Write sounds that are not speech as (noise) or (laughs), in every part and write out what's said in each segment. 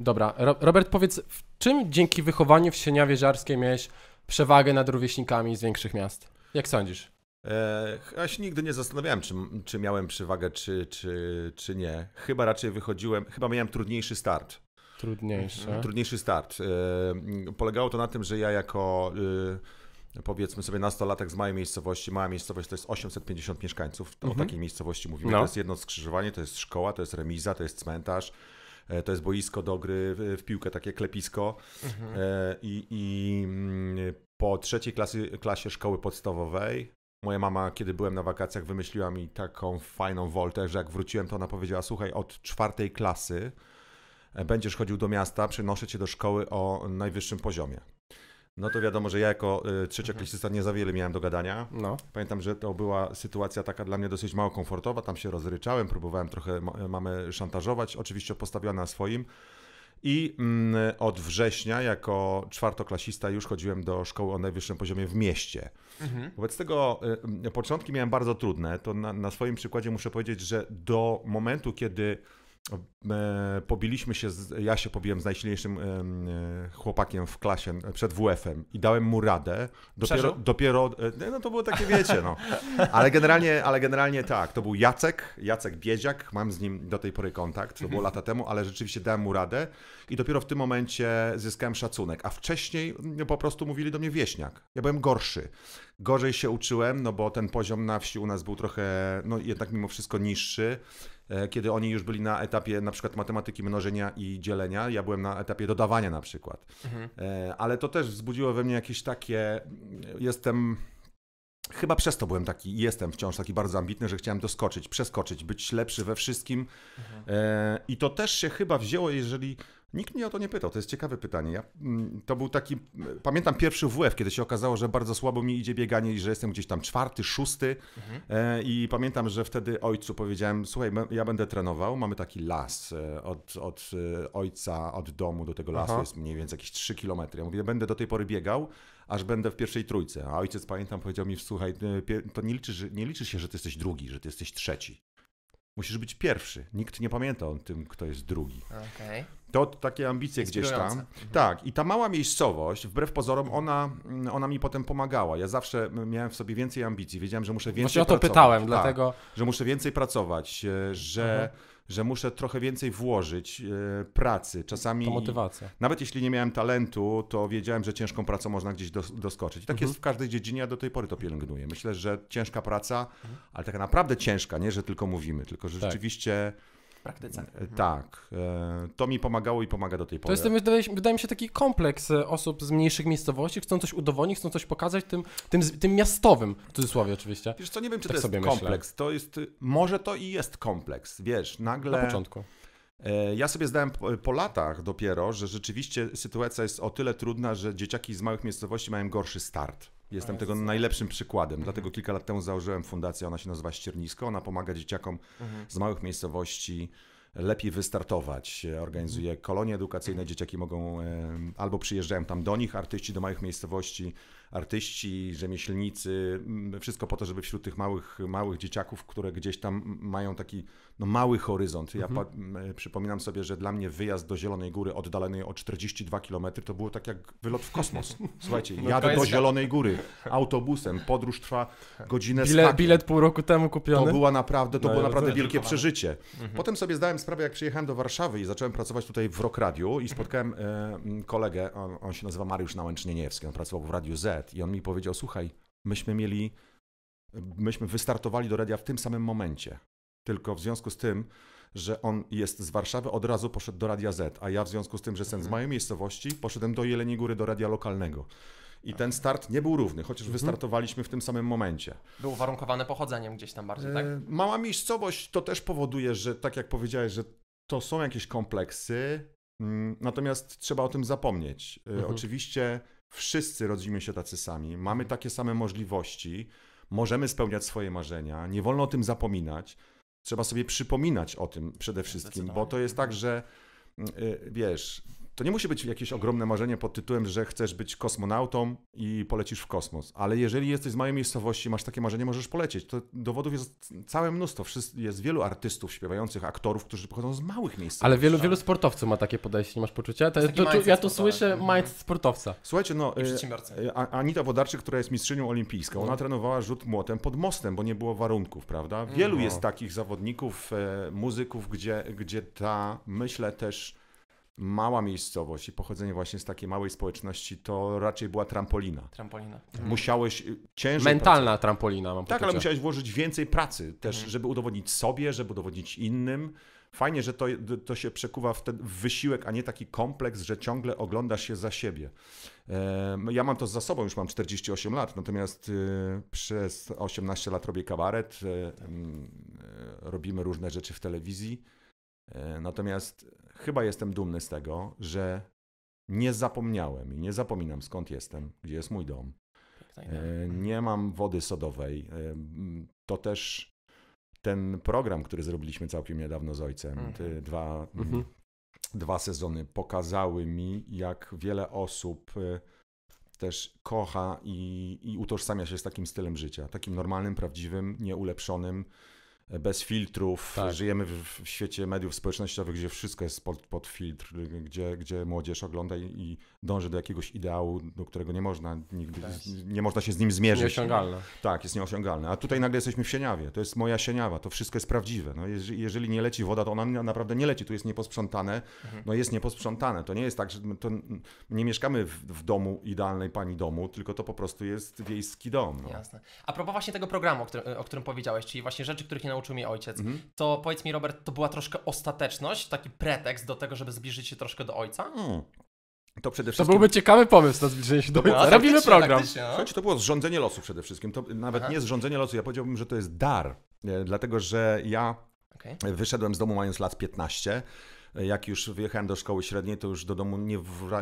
Dobra, Robert, powiedz, w czym dzięki wychowaniu w Sienia Wieżarskiej miałeś przewagę nad rówieśnikami z większych miast? Jak sądzisz? E, ja się nigdy nie zastanawiałem, czy, czy miałem przewagę, czy, czy, czy nie. Chyba raczej wychodziłem, chyba miałem trudniejszy start. Trudniejszy. Mhm, trudniejszy start. E, polegało to na tym, że ja jako y, powiedzmy sobie nastolatek z małej miejscowości, mała miejscowość to jest 850 mieszkańców, mhm. o takiej miejscowości mówimy. No. To jest jedno skrzyżowanie, to jest szkoła, to jest remiza, to jest cmentarz, E, to jest boisko do gry w piłkę, takie klepisko. Mhm. E, I, I, mm, po trzeciej klasy, klasie szkoły podstawowej moja mama, kiedy byłem na wakacjach, wymyśliła mi taką fajną woltę, że jak wróciłem, to ona powiedziała, słuchaj, od czwartej klasy e, będziesz chodził do miasta, przynoszę cię do szkoły o najwyższym poziomie. No to wiadomo, że ja jako y, trzecioklasista mhm. nie za wiele miałem do gadania. No. Pamiętam, że to była sytuacja taka dla mnie dosyć mało komfortowa, tam się rozryczałem, próbowałem trochę y, mamy szantażować, oczywiście postawiona na swoim. I mm, od września jako czwartoklasista już chodziłem do szkoły o najwyższym poziomie w mieście. Mhm. Wobec tego y, początki miałem bardzo trudne. To na, na swoim przykładzie muszę powiedzieć, że do momentu, kiedy E, pobiliśmy się, z, ja się pobiłem z najsilniejszym e, chłopakiem w klasie e, przed WF-em i dałem mu radę. Dopiero, dopiero no to było takie, wiecie, no. Ale generalnie, ale generalnie tak, to był Jacek, Jacek Biedziak, mam z nim do tej pory kontakt, to było mhm. lata temu, ale rzeczywiście dałem mu radę i dopiero w tym momencie zyskałem szacunek, a wcześniej no, po prostu mówili do mnie wieśniak. Ja byłem gorszy. Gorzej się uczyłem, no bo ten poziom na wsi u nas był trochę, no jednak mimo wszystko niższy. E, kiedy oni już byli na etapie na przykład matematyki mnożenia i dzielenia, ja byłem na etapie dodawania na przykład. Mhm. E, ale to też wzbudziło we mnie jakieś takie, jestem... Chyba przez to byłem taki, jestem wciąż taki bardzo ambitny, że chciałem doskoczyć, przeskoczyć, być lepszy we wszystkim. Mhm. E, I to też się chyba wzięło, jeżeli Nikt mnie o to nie pytał, to jest ciekawe pytanie. Ja, mm, to był taki, pamiętam pierwszy WF, kiedy się okazało, że bardzo słabo mi idzie bieganie i że jestem gdzieś tam czwarty, szósty mhm. E, i pamiętam, że wtedy ojcu powiedziałem, słuchaj, ja będę trenował, mamy taki las e, od, od e, ojca, od domu do tego lasu Aha. jest mniej więcej jakieś 3 kilometry. Ja mówię, będę do tej pory biegał, aż będę w pierwszej trójce. A ojciec, pamiętam, powiedział mi, słuchaj, to nie liczy, nie liczy się, że ty jesteś drugi, że ty jesteś trzeci. Musisz być pierwszy. Nikt nie pamięta o tym, kto jest drugi. Okay. To takie ambicje gdzieś tam. Mhm. Tak, i ta mała miejscowość, wbrew pozorom, ona, mm, ona mi potem pomagała. Ja zawsze miałem w sobie więcej ambicji. Wiedziałem, że muszę więcej Właśnie pracować. o to pytałem, tak, dlatego. Że muszę więcej pracować, e, że. Mhm że muszę trochę więcej włożyć e, pracy. Czasami. To motywacja. Nawet jeśli nie miałem talentu, to wiedziałem, że ciężką pracą można gdzieś doskoczyć. I tak mhm. jest w każdej dziedzinie, ja do tej pory to pielęgnuję. Myślę, że ciężka praca, mhm. ale taka naprawdę ciężka, nie że tylko mówimy, tylko że tak. rzeczywiście praktyce. E, tak, e, to mi pomagało i pomaga do tej pory. To jest, wydaje, mi się, taki kompleks e, osób z mniejszych miejscowości, chcą coś udowodnić, chcą coś pokazać tym, tym, tym miastowym, w cudzysłowie oczywiście. Wiesz co, nie wiem, czy tak to jest kompleks, myślę. to jest, może to i jest kompleks, wiesz, nagle... Na początku. Ja sobie zdałem po latach dopiero, że rzeczywiście sytuacja jest o tyle trudna, że dzieciaki z małych miejscowości mają gorszy start. Jestem tego najlepszym przykładem. Mhm. Dlatego kilka lat temu założyłem fundację, ona się nazywa Ściernisko. Ona pomaga dzieciakom mhm. z małych miejscowości lepiej wystartować. Organizuje mhm. kolonie edukacyjne, dzieciaki mogą albo przyjeżdżają tam do nich, artyści do małych miejscowości, artyści, rzemieślnicy, mm, wszystko po to, żeby wśród tych małych, małych dzieciaków, które gdzieś tam mają taki no, mały horyzont. Ja mhm. E, przypominam sobie, że dla mnie wyjazd do Zielonej Góry oddalonej o 42 km to było tak jak wylot w kosmos. (laughs) Słuchajcie, no jadę do Zielonej Góry autobusem, podróż trwa godzinę. Bile, bilet pół roku temu kupiony. To, była naprawdę, to no, było naprawdę wielkie przeżycie. Mhm. Potem sobie zdałem sprawę, jak przyjechałem do Warszawy i zacząłem pracować tutaj w Rock Radio i spotkałem e, kolegę, on, on, się nazywa Mariusz Nałęcznieniewski, on pracował w Radiu Z, przed. I on mi powiedział: Słuchaj, myśmy mieli, myśmy wystartowali do radia w tym samym momencie. Tylko w związku z tym, że on jest z Warszawy, od razu poszedł do Radia Z, a ja w związku z tym, że jestem z mhm. mojej miejscowości, poszedłem do Jeleni Góry, do radia lokalnego. I tak. ten start nie był równy, chociaż mhm. wystartowaliśmy w tym samym momencie. Był uwarunkowane pochodzeniem gdzieś tam bardziej, tak? E, mała miejscowość to też powoduje, że tak jak powiedziałeś, że to są jakieś kompleksy, mm, natomiast trzeba o tym zapomnieć. E, mhm. Oczywiście Wszyscy rodzimy się tacy sami, mamy takie same możliwości, możemy spełniać swoje marzenia, nie wolno o tym zapominać. Trzeba sobie przypominać o tym przede wszystkim, bo to jest tak, że mm, y, wiesz, to nie musi być jakieś ogromne marzenie pod tytułem, że chcesz być kosmonautą i polecisz w kosmos. Ale jeżeli jesteś z małej miejscowości, masz takie marzenie, możesz polecieć. To dowodów jest całe mnóstwo. Jest wielu artystów śpiewających, aktorów, którzy pochodzą z małych miejsc. Ale wielu, wielu sportowców ma takie podejście, nie masz poczucia? To, to, to, ja tu słyszę mhm. mindset sportowca. Słuchajcie, no, e, e, Anita Wodarczyk, która jest mistrzynią olimpijską, no. ona trenowała rzut młotem pod mostem, bo nie było warunków, prawda? Wielu no. jest takich zawodników, e, muzyków, gdzie, gdzie ta, myślę też, mała miejscowość i pochodzenie właśnie z takiej małej społeczności, to raczej była trampolina. Trampolina. Mhm. Musiałeś y, Mentalna pracować. trampolina, mam Tak, ale musiałeś włożyć więcej pracy też, mhm. żeby udowodnić sobie, żeby udowodnić innym. Fajnie, że to, to się przekuwa w ten wysiłek, a nie taki kompleks, że ciągle oglądasz się za siebie. Ja mam to za sobą, już mam 48 lat, natomiast y, przez 18 lat robię kabaret, e, robimy różne rzeczy w telewizji. E, natomiast chyba jestem dumny z tego, że nie zapomniałem i nie zapominam skąd jestem, gdzie jest mój dom. Tak, tak. E, nie mam wody sodowej. E, to też ten program, który zrobiliśmy całkiem niedawno z ojcem, mhm. dwa, mhm. Mm, dwa sezony pokazały mi, jak wiele osób e, też kocha i, i utożsamia się z takim stylem życia, takim normalnym, prawdziwym, nieulepszonym, bez filtrów. Tak. Żyjemy w, świecie mediów społecznościowych, gdzie wszystko jest pod, pod filtr, gdzie, gdzie młodzież ogląda i, i, dąży do jakiegoś ideału, do którego nie można nigdy, tak. nie można się z nim zmierzyć. Nieosiągalne. Tak, jest nieosiągalne. A tutaj nagle jesteśmy w sieniawie. To jest moja sieniawa, to wszystko jest prawdziwe. No, jeżeli, jeżeli nie leci woda, to ona naprawdę nie leci. Tu jest nieposprzątane. Mhm. No jest nieposprzątane. To nie jest tak, że to, nie mieszkamy w, w, domu idealnej pani domu, tylko to po prostu jest wiejski dom. No. Jasne. A propos właśnie tego programu, o którym, o którym powiedziałeś, czyli właśnie rzeczy, których nie nauczył mi ojciec. Mhm. To powiedz mi, Robert, to była troszkę ostateczność, taki pretekst do tego, żeby zbliżyć się troszkę do ojca? Hmm. To przede wszystkim... To byłby ciekawy pomysł na zbliżenie się do ojca. No, Robimy program. Słuchajcie, to było zrządzenie losu przede wszystkim. To nawet Aha. nie zrządzenie losu, ja powiedziałbym, że to jest dar. E, dlatego, że ja okay. wyszedłem z domu mając lat 15 e, jak już wyjechałem do szkoły średniej, to już do domu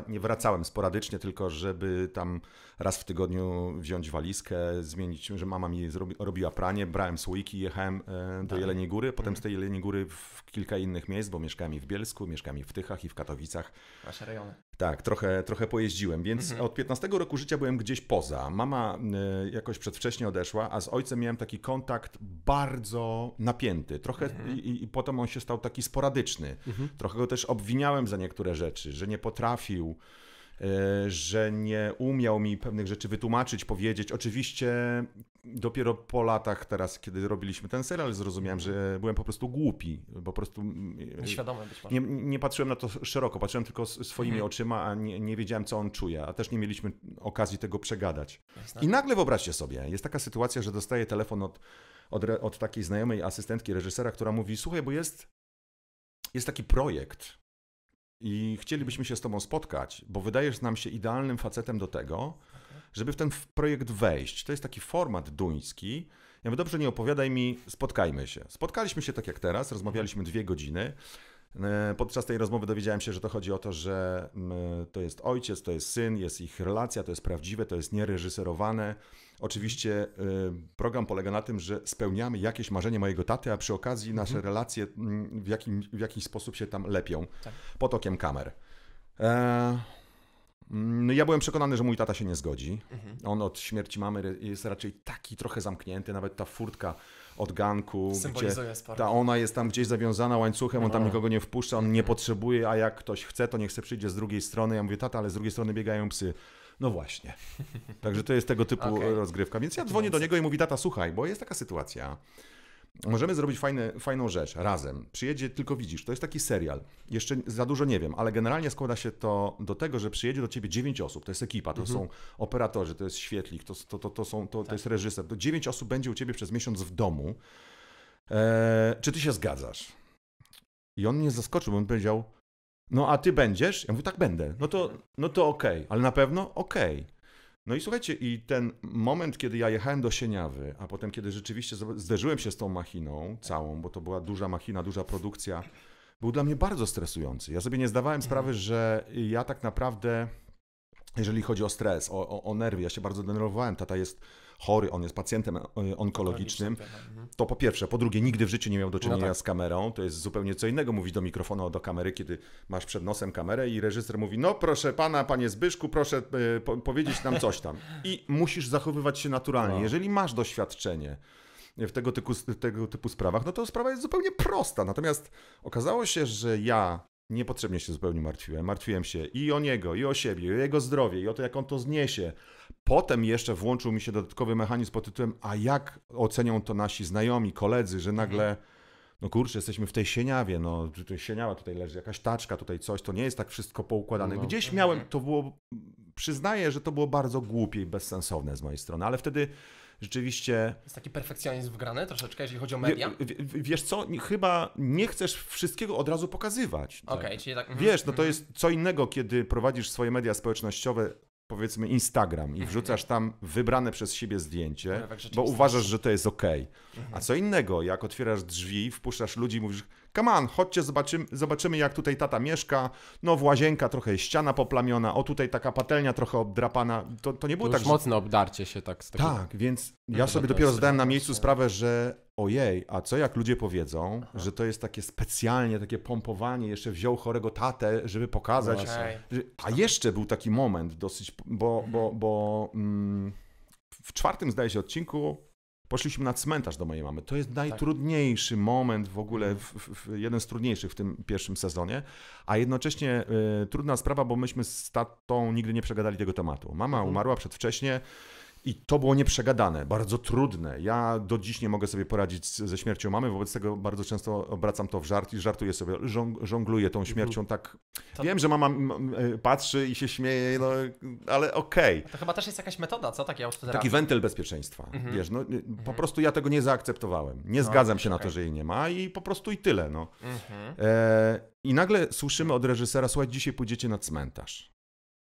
nie, wracałem sporadycznie, tylko żeby tam raz w tygodniu wziąć walizkę, zmienić, że mama mi zrobi, robiła pranie, brałem słoiki, jechałem e, do tak. Jeleniej Góry, potem z mhm. tej Jeleniej Góry w kilka innych miejsc, bo mieszkałem i w Bielsku, mieszkałem i w Tychach i w Katowicach. Wasze rejony. Tak, trochę, trochę pojeździłem, więc mhm. od 15 roku życia byłem gdzieś poza. Mama e, jakoś przedwcześnie odeszła, a z ojcem miałem taki kontakt bardzo napięty. Trochę mhm. i, i, potem on się stał taki sporadyczny. Mhm. Trochę go też obwiniałem za niektóre rzeczy, że nie potrafił E, że nie umiał mi pewnych rzeczy wytłumaczyć, powiedzieć. Oczywiście dopiero po latach teraz, kiedy robiliśmy ten serial, zrozumiałem, mhm. że byłem po prostu głupi, po prostu... Nieświadomy mm, być może. Nie, nie patrzyłem na to szeroko, patrzyłem tylko swoimi mhm. oczyma, a nie, nie wiedziałem, co on czuje, a też nie mieliśmy okazji tego przegadać. I nagle wyobraźcie sobie, jest taka sytuacja, że dostaję telefon od, od, od takiej znajomej asystentki reżysera, która mówi, słuchaj, bo jest, jest taki projekt, i chcielibyśmy się z Tobą spotkać, bo wydajesz nam się idealnym facetem do tego, żeby w ten projekt wejść. To jest taki format duński. Ja mówię, dobrze, nie opowiadaj mi, spotkajmy się. Spotkaliśmy się tak jak teraz, rozmawialiśmy dwie godziny. E, podczas tej rozmowy dowiedziałem się, że to chodzi o to, że to jest ojciec, to jest syn, jest ich relacja, to jest prawdziwe, to jest niereżyserowane. Oczywiście e, program polega na tym, że spełniamy jakieś marzenie mojego taty, a przy okazji nasze mhm. relacje w, jakim, w jakiś sposób się tam lepią tak. potokiem kamer. E, no ja byłem przekonany, że mój tata się nie zgodzi. Mhm. On od śmierci mamy jest raczej taki trochę zamknięty, nawet ta furtka od ganku. Symbolizuje gdzie sport. Ta ona jest tam gdzieś zawiązana łańcuchem, on tam no. nikogo nie wpuszcza, on nie potrzebuje, a jak ktoś chce, to nie chce przyjdzie z drugiej strony. Ja mówię, tata, ale z drugiej strony biegają psy. No właśnie. (laughs) Także to jest tego typu okay. rozgrywka. Więc ja dzwonię do niego i mówię, tata, słuchaj, bo jest taka sytuacja możemy zrobić fajne, fajną rzecz razem. Przyjedzie, tylko widzisz, to jest taki serial. Jeszcze za dużo nie wiem, ale generalnie składa się to do tego, że przyjedzie do ciebie dziewięć osób. To jest ekipa, to mhm. są operatorzy, to jest świetlik, to, to, to, to, są, to, tak. to jest reżyser. To dziewięć osób będzie u ciebie przez miesiąc w domu. Eee, czy ty się zgadzasz? I on mnie zaskoczył, bo on powiedział, no a ty będziesz? Ja mówię, tak będę. No to, no to okej, okay. ale na pewno okej. Okay. No i słuchajcie, i ten moment, kiedy ja jechałem do Sieniawy, a potem kiedy rzeczywiście zderzyłem się z tą machiną całą, bo to była duża machina, duża produkcja, był dla mnie bardzo stresujący. Ja sobie nie zdawałem sprawy, że ja tak naprawdę, jeżeli chodzi o stres, o, o, o nerwy, ja się bardzo denerwowałem. Tata jest chory, on jest pacjentem e, onkologicznym, tak, mhm. to po pierwsze. Po drugie, nigdy w życiu nie miał do czynienia no tak. z kamerą. To jest zupełnie co innego mówić do mikrofonu, do kamery, kiedy masz przed nosem kamerę i reżyser mówi, no proszę pana, panie Zbyszku, proszę e, powiedzieć nam coś tam. I musisz zachowywać się naturalnie. No. Jeżeli masz doświadczenie, w tego typu, tego typu sprawach, no to sprawa jest zupełnie prosta. Natomiast okazało się, że ja niepotrzebnie się zupełnie martwiłem. Martwiłem się i o niego, i o siebie, i o jego zdrowie, i o to, jak on to zniesie. Potem jeszcze włączył mi się dodatkowy mechanizm pod tytułem, a jak ocenią to nasi znajomi, koledzy, że nagle mhm. no kurczę, jesteśmy w tej sieniawie, no tutaj sieniawa, tutaj leży jakaś taczka, tutaj coś, to nie jest tak wszystko poukładane. No. Gdzieś miałem, mhm. to było, przyznaję, że to było bardzo głupie i bezsensowne z mojej strony, ale wtedy rzeczywiście... Jest taki perfekcjonizm wgrany troszeczkę, jeżeli chodzi o media? W, w, wiesz co, chyba nie chcesz wszystkiego od razu pokazywać. Tak? Okej, okay, tak. czyli tak... Mhm, wiesz, no to jest co innego, kiedy prowadzisz swoje media społecznościowe powiedzmy Instagram i wrzucasz tam wybrane przez siebie zdjęcie, no, tak, bo uważasz, że to jest ok. A co innego, jak otwierasz drzwi, wpuszczasz ludzi i mówisz, come on, chodźcie, zobaczymy, zobaczymy jak tutaj tata mieszka, no w łazienka trochę jest ściana poplamiona, o tutaj taka patelnia trochę obdrapana, to, to nie było to tak... Już że... obdarcie się tak. Z takiego... Tak, więc no ja sobie dopiero zdałem na miejscu tak. sprawę, że ojej, a co jak ludzie powiedzą, Aha. że to jest takie specjalnie, takie pompowanie, jeszcze wziął chorego tatę, żeby pokazać. No że, a tak. jeszcze był taki moment dosyć, bo, mhm. bo, bo mm, w czwartym zdaje się odcinku poszliśmy na cmentarz do mojej mamy. To jest tak. najtrudniejszy tak. moment w ogóle, mhm. w, w, jeden z trudniejszych w tym pierwszym sezonie, a jednocześnie y, trudna sprawa, bo myśmy z tatą nigdy nie przegadali tego tematu. Mama mhm. umarła przedwcześnie, i to było nieprzegadane, bardzo trudne. Ja do dziś nie mogę sobie poradzić ze śmiercią mamy, wobec tego bardzo często obracam to w żart i żartuję sobie, żongluję tą mhm. śmiercią tak. To... Wiem, że mama e, patrzy i się śmieje, no, ale okej. Okay. To chyba też jest jakaś metoda, co? Tak Taki, Taki wentyl bezpieczeństwa, mhm. wiesz, no, y, mhm. po prostu ja tego nie zaakceptowałem. Nie no, zgadzam się okay. na to, że jej nie ma i po prostu i tyle, no. Mhm. E, I nagle słyszymy od reżysera, słuchaj, dzisiaj pójdziecie na cmentarz.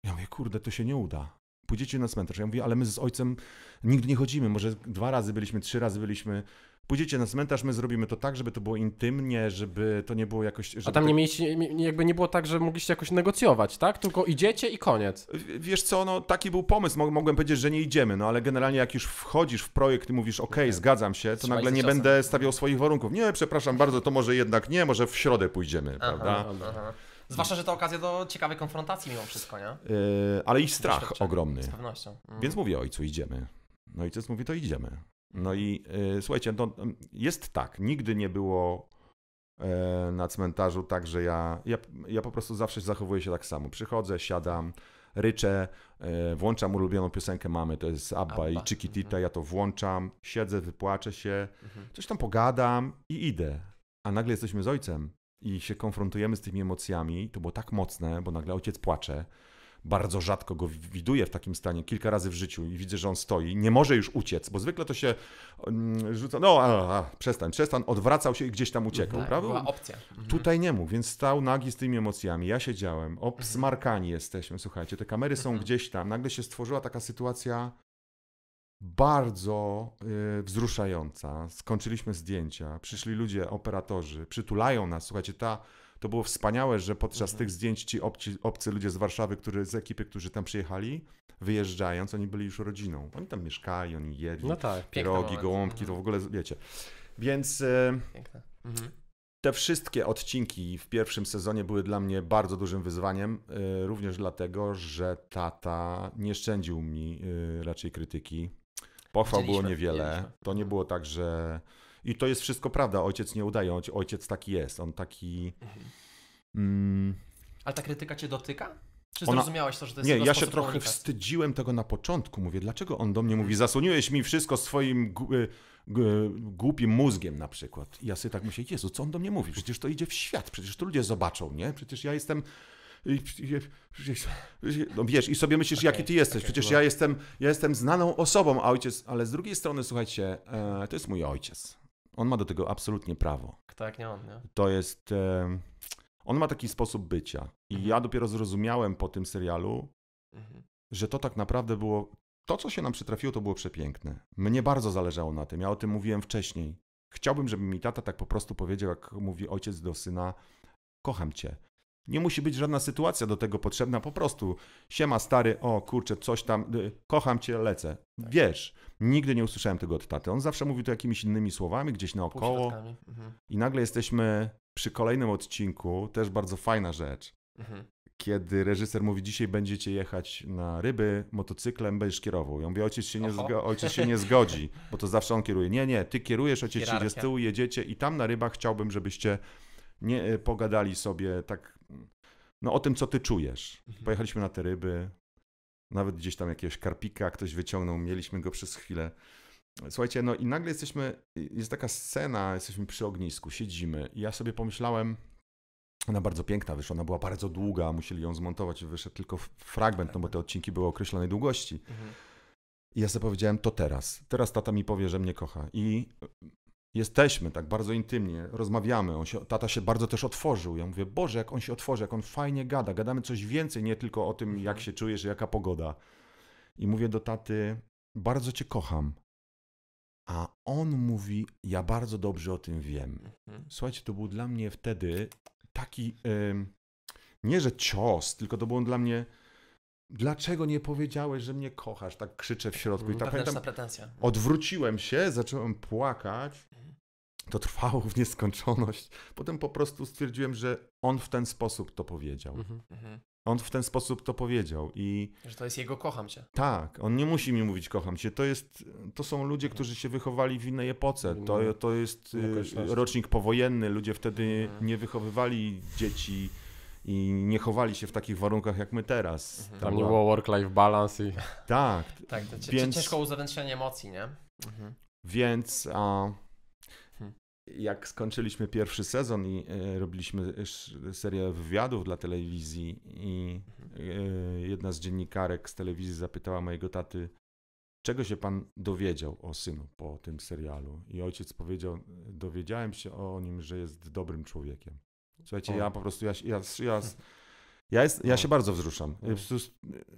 Ja mówię, kurde, to się nie uda pójdziecie na cmentarz. Ja mówię, ale my z ojcem nigdy nie chodzimy, może dwa razy byliśmy, trzy razy byliśmy. Pójdziecie na cmentarz, my zrobimy to tak, żeby to było intymnie, żeby to nie było jakoś... A tam nie mieliście, jakby nie było tak, że mogliście jakoś negocjować, tak? Tylko idziecie i koniec. Wiesz co, no taki był pomysł, mogłem powiedzieć, że nie idziemy, no ale generalnie jak już wchodzisz w projekt i mówisz, OK, okay, zgadzam się, to Trzymaj nagle nie czasem. będę stawiał swoich warunków. Nie, przepraszam bardzo, to może jednak nie, może w środę pójdziemy, aha, prawda? Aha. Zwłaszcza, że to okazja do ciekawej konfrontacji mimo wszystko, nie? Yy, ale i strach ogromny. Z pewnością. Mm. Więc mówię ojcu, idziemy. No ojciec mówi, to idziemy. No i yy, słuchajcie, mm, jest tak, nigdy nie było yy, na cmentarzu tak, że ja, ja, ja po prostu zawsze zachowuję się tak samo. Przychodzę, siadam, ryczę, włączam ulubioną piosenkę mamy, to jest Abba, Abba. i Chiquitita, mhm. ja to włączam, siedzę, wypłaczę się, mhm. coś tam pogadam i idę. A nagle jesteśmy z ojcem i się konfrontujemy z tymi emocjami, to było tak mocne, bo nagle ojciec płacze. Bardzo rzadko go widuję w takim stanie, kilka razy w życiu i widzę, że on stoi, nie może już uciec, bo zwykle to się mm, rzuca, no a, a, przestań, przestań, odwracał się i gdzieś tam uciekał, tak, prawda? Była opcja. Mhm. Tutaj nie mógł, więc stał nagi z tymi emocjami, ja siedziałem, obsmarkani mhm. jesteśmy, słuchajcie, te kamery są mhm. gdzieś tam, nagle się stworzyła taka sytuacja, bardzo y, wzruszająca. Skończyliśmy zdjęcia, przyszli ludzie, operatorzy, przytulają nas. Słuchajcie, ta, to było wspaniałe, że podczas mhm. tych zdjęć ci obci, obcy ludzie z Warszawy, którzy z ekipy, którzy tam przyjechali, wyjeżdżając, oni byli już rodziną. Oni tam mieszkali, oni jedli, no tak, pierogi, gołąbki, to w mhm. ogóle, wiecie. Więc... Y, mhm. Te wszystkie odcinki w pierwszym sezonie były dla mnie bardzo dużym wyzwaniem, y, również dlatego, że tata nie szczędził mi y, raczej krytyki Pochwał było niewiele. To nie było tak, że. I to jest wszystko prawda. Ojciec nie udaje. Ojciec taki jest. On taki. Mhm. Mm... Ale ta krytyka cię dotyka? Czy Ona... zrozumiałeś to, że to jest Nie, ja się trochę wstydziłem tego na początku. Mówię, dlaczego on do mnie mówi, mhm. zasłoniłeś mi wszystko swoim y, y, głupim mózgiem na przykład. I ja sobie tak myślę, Jezu, co on do mnie mówi? Przecież to idzie w świat, przecież to ludzie zobaczą, nie? Przecież ja jestem no wiesz, i sobie myślisz, okay, jaki ty jesteś. Okay, Przecież ja jestem, ja jestem znaną osobą, a ojciec, ale z drugiej strony, słuchajcie, e, to jest mój ojciec. On ma do tego absolutnie prawo. Kto jak nie on, nie? To jest. E, on ma taki sposób bycia. I mhm. ja dopiero zrozumiałem po tym serialu, mhm. że to tak naprawdę było. To, co się nam przytrafiło, to było przepiękne. Mnie bardzo zależało na tym. Ja o tym mówiłem wcześniej. Chciałbym, żeby mi tata tak po prostu powiedział, jak mówi ojciec do syna: Kocham cię. Nie musi być żadna sytuacja do tego potrzebna, po prostu siema stary, o kurczę, coś tam, y, kocham cię, lecę. Tak. Wiesz, nigdy nie usłyszałem tego od taty. On zawsze mówił to jakimiś innymi słowami, gdzieś naokoło. Mhm. I nagle jesteśmy przy kolejnym odcinku, też bardzo fajna rzecz. Mhm. Kiedy reżyser mówi, dzisiaj będziecie jechać na ryby motocyklem, będziesz kierował. Ja mówię, ojciec się, nie, (laughs) ojciec się nie zgodzi, bo to zawsze on kieruje. Nie, nie, ty kierujesz, ojciec się z tyłu, jedziecie i tam na rybach chciałbym, żebyście nie e, pogadali sobie tak no, o tym, co ty czujesz. Mhm. Pojechaliśmy na te ryby, nawet gdzieś tam jakiegoś karpika ktoś wyciągnął, mieliśmy go przez chwilę. Słuchajcie, no i nagle jesteśmy, jest taka scena, jesteśmy przy ognisku, siedzimy i ja sobie pomyślałem, ona bardzo piękna wyszła, ona była bardzo długa, musieli ją zmontować, wyszedł tylko fragment, no bo te odcinki były określonej długości. Mhm. I ja sobie powiedziałem, to teraz, teraz tata mi powie, że mnie kocha. I jesteśmy tak bardzo intymnie, rozmawiamy. On się, tata się bardzo też otworzył. Ja mówię, Boże, jak on się otworzy, jak on fajnie gada. Gadamy coś więcej, nie tylko o tym, jak mhm. się czujesz, jaka pogoda. I mówię do taty, bardzo cię kocham. A on mówi, ja bardzo dobrze o tym wiem. Mhm. Słuchajcie, to był dla mnie wtedy taki, yy, nie że cios, tylko to był dla mnie Dlaczego nie powiedziałeś, że mnie kochasz? Tak krzyczę w środku. I tak pamiętam, pretensja. Odwróciłem się, zacząłem płakać. To trwało w nieskończoność. Potem po prostu stwierdziłem, że on w ten sposób to powiedział. Mhm. Mhm. On w ten sposób to powiedział i... Że to jest jego kocham cię. Tak, on nie musi mi mówić kocham cię. To, jest, to są ludzie, mhm. którzy się wychowali w innej epoce. To, to jest y, rocznik powojenny. Ludzie wtedy nie wychowywali dzieci i nie chowali się w takich warunkach jak my teraz. Mhm. Tam, nie było work-life balance i... Tak. tak to więc... ciężko uzewnętrznienie emocji, nie? Mhm. Więc a, mhm. jak skończyliśmy pierwszy sezon i e, robiliśmy serię wywiadów dla telewizji i mhm. e, jedna z dziennikarek z telewizji zapytała mojego taty, czego się pan dowiedział o synu po tym serialu? I ojciec powiedział, dowiedziałem się o nim, że jest dobrym człowiekiem. Słuchajcie, o. ja po prostu, ja, ja, ja, (laughs) ja, jest, ja się bardzo wzruszam.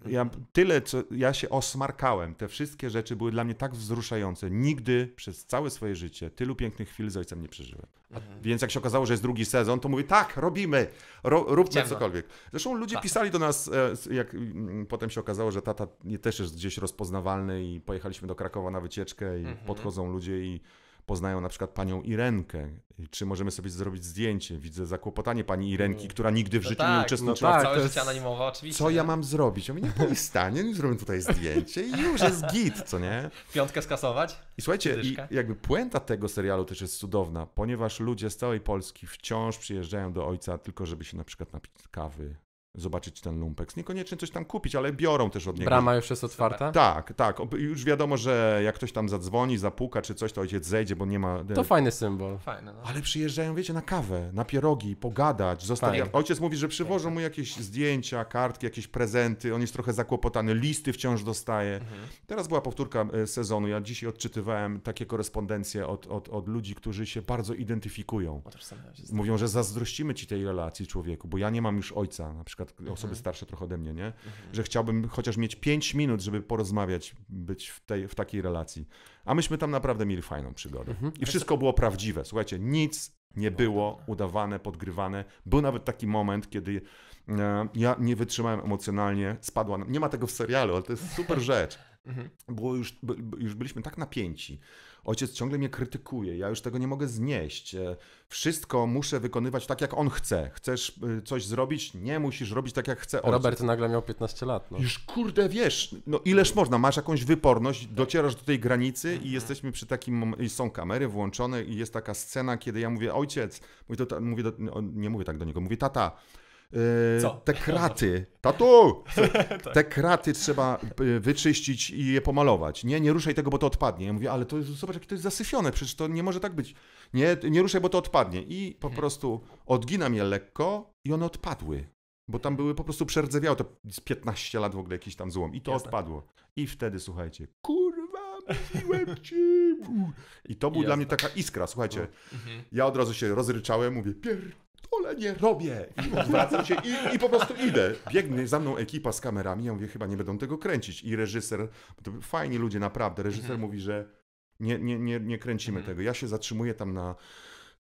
Ja, tyle, co ja się osmarkałem. Te wszystkie rzeczy były dla mnie tak wzruszające. Nigdy przez całe swoje życie tylu pięknych chwil z ojcem nie przeżyłem. A, mhm. więc jak się okazało, że jest drugi sezon, to mówię, tak, robimy, ro, róbmy cokolwiek. Zresztą ludzie tak. pisali do nas, e, jak mm, potem się okazało, że tata też jest gdzieś rozpoznawalny i pojechaliśmy do Krakowa na wycieczkę i mhm. podchodzą ludzie i poznają na przykład panią Irenkę, czy możemy sobie zrobić zdjęcie. Widzę zakłopotanie pani Irenki, która nigdy w no życiu tak, nie uczestniczyła. No tak, tak, całe życie anonimowo, oczywiście. Co ja mam zrobić? On mnie nie powstanie, nie zrobię tutaj zdjęcie i już jest git, co nie? Piątkę skasować? I słuchajcie, i jakby puenta tego serialu też jest cudowna, ponieważ ludzie z całej Polski wciąż przyjeżdżają do ojca tylko, żeby się na przykład napić kawy, zobaczyć ten lumpex. Niekoniecznie coś tam kupić, ale biorą też od niego. Brama już jest otwarta? Tak, tak. Już wiadomo, że jak ktoś tam zadzwoni, zapuka czy coś, to ojciec zejdzie, bo nie ma... E, to fajny symbol. Fajne, no. Ale przyjeżdżają, wiecie, na kawę, na pierogi, pogadać, zostawiać. Ojciec mówi, że przywożą mu jakieś zdjęcia, kartki, jakieś prezenty, on jest trochę zakłopotany, listy wciąż dostaje. Mhm. Teraz była powtórka e, sezonu, ja dzisiaj odczytywałem takie korespondencje od, od, od ludzi, którzy się bardzo identyfikują. Mówią, że zazdrościmy ci tej relacji, człowieku, bo ja nie mam już ojca, na przykład przykład osoby mhm. starsze trochę ode mnie, nie? Mhm. Że chciałbym chociaż mieć 5 minut, żeby porozmawiać, być w, tej, w takiej relacji. A myśmy tam naprawdę mieli fajną przygodę. Mhm. I wszystko było prawdziwe. Słuchajcie, nic nie no, było tak. udawane, podgrywane. Był nawet taki moment, kiedy e, ja nie wytrzymałem emocjonalnie, spadła. Nie ma tego w serialu, ale to jest super rzecz. Mhm. Było już, już byliśmy tak napięci. Ojciec ciągle mnie krytykuje, ja już tego nie mogę znieść. E, wszystko muszę wykonywać tak, jak on chce. Chcesz y, coś zrobić? Nie musisz robić tak, jak chce ojciec. Robert nagle miał 15 lat. No. Już kurde, wiesz, no ileż można, masz jakąś wyporność, tak. docierasz do tej granicy i mhm. jesteśmy przy takim, i są kamery włączone i jest taka scena, kiedy ja mówię, ojciec, mówię, do, mówię do, no, nie mówię tak do niego, mówię, tata, co? E, te kraty, tatu, (laughs) tak. te kraty trzeba e, wyczyścić i je pomalować. Nie, nie ruszaj tego, bo to odpadnie. Ja mówię, ale to zobacz, jakie to jest zasyfione, przecież to nie może tak być. Nie, nie ruszaj, bo to odpadnie. I po mhm. prostu odginam je lekko i one odpadły. Bo tam były po prostu przerdzewiałe, to z 15 lat w ogóle jakiś tam złom. I to Jasne. odpadło. I wtedy, słuchajcie, kurwa, mówiłem ci. (laughs) I to była dla mnie taka iskra, słuchajcie. No. Mhm. Ja od razu się rozryczałem, mówię, pier ole, nie robię. I odwracam się i, i, po prostu idę. Biegnie za mną ekipa z kamerami, ja mówię, chyba nie będą tego kręcić. I reżyser, to fajni ludzie naprawdę, reżyser mhm. mówi, że nie, nie, nie, nie kręcimy mhm. tego. Ja się zatrzymuję tam na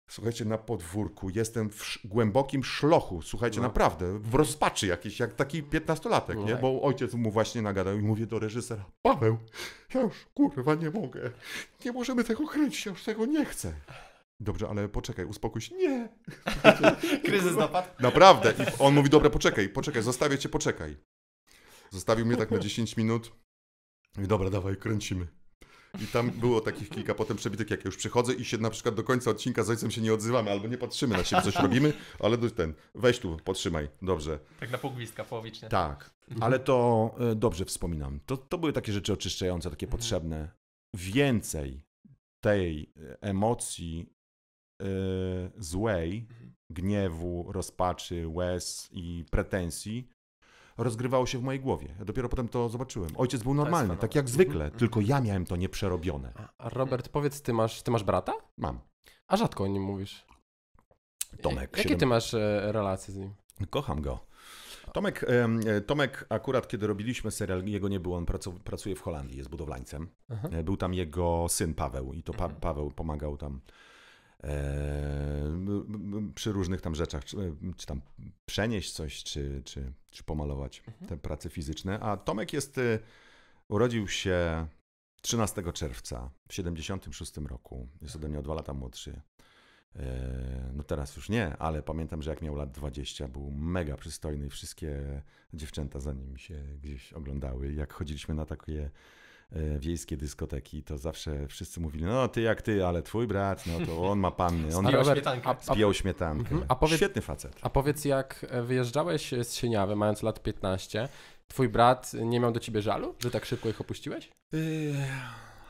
Słuchajcie, na podwórku, jestem w głębokim szlochu, słuchajcie, no. naprawdę, w rozpaczy jakiś, jak taki piętnastolatek, no, nie? Tak. Bo ojciec mu właśnie nagadał i mówię do reżysera, Paweł, ja już kurwa nie mogę, nie możemy tego kręcić, ja już tego nie chcę. Dobrze, ale poczekaj, uspokój się. Nie! (laughs) Kryzys napadł. Naprawdę. I on mówi, dobra, poczekaj, poczekaj, zostawię cię, poczekaj. Zostawił mnie tak na 10 minut. I dobra, dawaj, kręcimy. I tam było takich kilka potem przebitek, jak już przychodzę i się na przykład do końca odcinka z ojcem się nie odzywamy, albo nie patrzymy na siebie, coś (laughs) robimy, ale ten, weź tu, potrzymaj, dobrze. Tak na pół gwizdka połowicznie. Tak, mhm. ale to e, dobrze wspominam. To, to były takie rzeczy oczyszczające, takie mhm. potrzebne. Więcej tej e, emocji Y, złej, mhm. gniewu, rozpaczy, łez i pretensji rozgrywało się w mojej głowie. Ja dopiero potem to zobaczyłem. Ojciec był normalny, tak jak zwykle, mhm, tylko mhm. ja miałem to nieprzerobione. A Robert, powiedz, ty masz, ty masz brata? Mam. A rzadko o nim mówisz. Tomek. Jakie 7... ty masz e, relacje z nim? Kocham go. Tomek, e, e, Tomek akurat kiedy robiliśmy serial, jego nie było, on pracuje w Holandii, jest budowlańcem. Aha. Był tam jego syn Paweł i to pa Paweł pomagał tam Eee, przy różnych tam rzeczach, czy, e, czy tam przenieść coś, czy, czy, czy pomalować mhm. te prace fizyczne. A Tomek jest, y, urodził się 13 czerwca w 76 roku. Jest ode mnie o dwa lata młodszy. Eee, no teraz już nie, ale pamiętam, że jak miał lat 20, był mega przystojny i wszystkie dziewczęta za nim się gdzieś oglądały. Jak chodziliśmy na takie E, wiejskie dyskoteki, to zawsze wszyscy mówili, no ty jak ty, ale twój brat, no to on ma panny, on Robert, śmietankę. spijał śmietankę. A mhm. Świetny facet. A powiedz, jak wyjeżdżałeś z Sieniawy, mając lat 15, twój brat nie miał do ciebie żalu, że tak szybko ich opuściłeś? Y,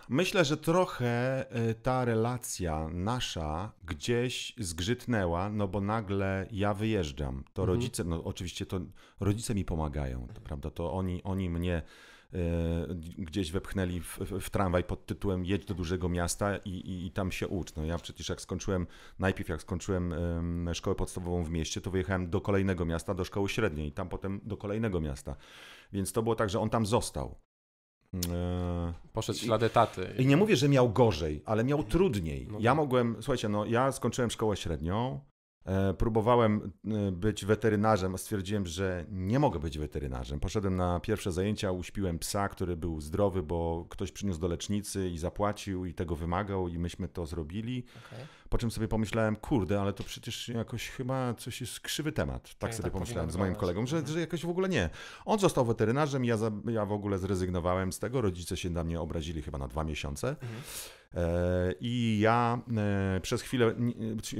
myślę, że trochę y, ta relacja nasza gdzieś zgrzytnęła, no bo nagle ja wyjeżdżam. To mhm. rodzice, no oczywiście to rodzice mi pomagają, to, prawda? To oni, oni mnie E, gdzieś wepchnęli w, w, tramwaj pod tytułem jedź do dużego miasta i, i, i, tam się ucz. No ja przecież jak skończyłem, najpierw jak skończyłem szkołę podstawową w mieście, to wyjechałem do kolejnego miasta, do szkoły średniej i tam potem do kolejnego miasta. Więc to było tak, że on tam został. E, Poszedł w ślady taty. I nie mówię, że miał gorzej, ale miał trudniej. No ja tak. mogłem, słuchajcie, no ja skończyłem szkołę średnią, E, próbowałem e, być weterynarzem, a stwierdziłem, że nie mogę być weterynarzem. Poszedłem na pierwsze zajęcia, uśpiłem psa, który był zdrowy, bo ktoś przyniósł do lecznicy i zapłacił i tego wymagał, i myśmy to zrobili. Okay. Po czym sobie pomyślałem, kurde, ale to przecież jakoś chyba coś jest krzywy temat. Tak, tak sobie tak pomyślałem z moim kolegą, że, że jakoś w ogóle nie. On został weterynarzem, ja, za, ja w ogóle zrezygnowałem z tego. Rodzice się na mnie obrazili chyba na dwa miesiące. Mhm. E, I ja e, przez chwilę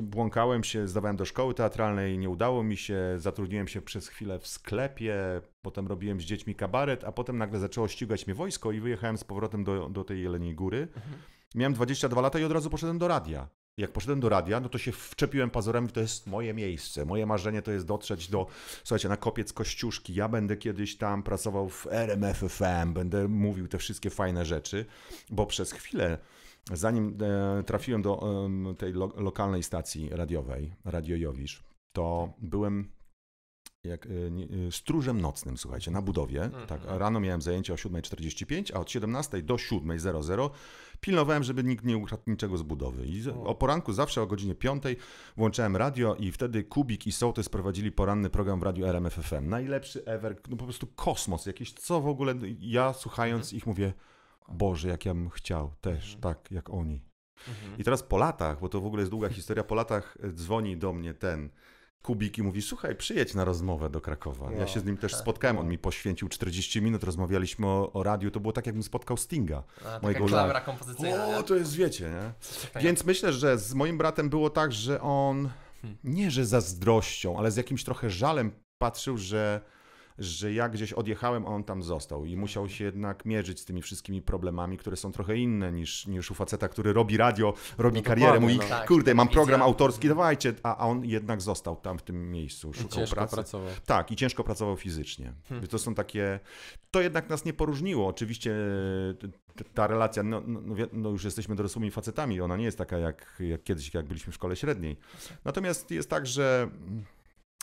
błąkałem się, zdawałem do szkoły teatralnej, nie udało mi się, zatrudniłem się przez chwilę w sklepie, potem robiłem z dziećmi kabaret, a potem nagle zaczęło ścigać mnie wojsko i wyjechałem z powrotem do, do tej Jeleniej Góry. Mhm. Miałem 22 lata i od razu poszedłem do radia jak poszedłem do radia, no to się wczepiłem pazurami, to jest moje miejsce. Moje marzenie to jest dotrzeć do, słuchajcie, na kopiec Kościuszki. Ja będę kiedyś tam pracował w RMF FM, będę mówił te wszystkie fajne rzeczy, bo przez chwilę, zanim e, trafiłem do tej lo lokalnej stacji radiowej, Radio Jowisz, to byłem jak, e, nie, e, stróżem nocnym, słuchajcie, na budowie. Tak, mhm. rano miałem zajęcie o 7.45, a od 17 do 7.00 pilnowałem, żeby nikt nie ukradł niczego z budowy. I o poranku zawsze o godzinie 5 włączałem radio i wtedy Kubik i Sołtys prowadzili poranny program w radiu RMFFM. Najlepszy ever, no po prostu kosmos jakiś, co w ogóle, no ja słuchając mhm. ich mówię, Boże, jak ja bym chciał też, mhm. tak jak oni. Mhm. I teraz po latach, bo to w ogóle jest długa historia, po latach e, dzwoni do mnie ten Kubik i mówi, słuchaj, przyjedź na rozmowę do Krakowa. No, ja się z nim też tak. spotkałem, on no. mi poświęcił 40 minut, rozmawialiśmy o, o radiu, to było tak, jakbym spotkał Stinga. A, mojego taka kompozycyjna. O, to jest, wiecie, nie? Więc myślę, że z moim bratem było tak, że on, hmm. nie że zazdrością, ale z jakimś trochę żalem patrzył, że że ja gdzieś odjechałem, a on tam został i musiał się jednak mierzyć z tymi wszystkimi problemami, które są trochę inne niż, niż u faceta, który robi radio, robi no karierę, mówi, no. Tak, kurde, mam program autorski, dawajcie, a, on jednak został tam w tym miejscu, szukał pracy. Pracował. Tak, i ciężko pracował fizycznie. Hmm. To są takie, to jednak nas nie poróżniło. Oczywiście ta relacja, no, no, no, no, już jesteśmy dorosłymi facetami, ona nie jest taka jak, jak kiedyś, jak byliśmy w szkole średniej. Natomiast jest tak, że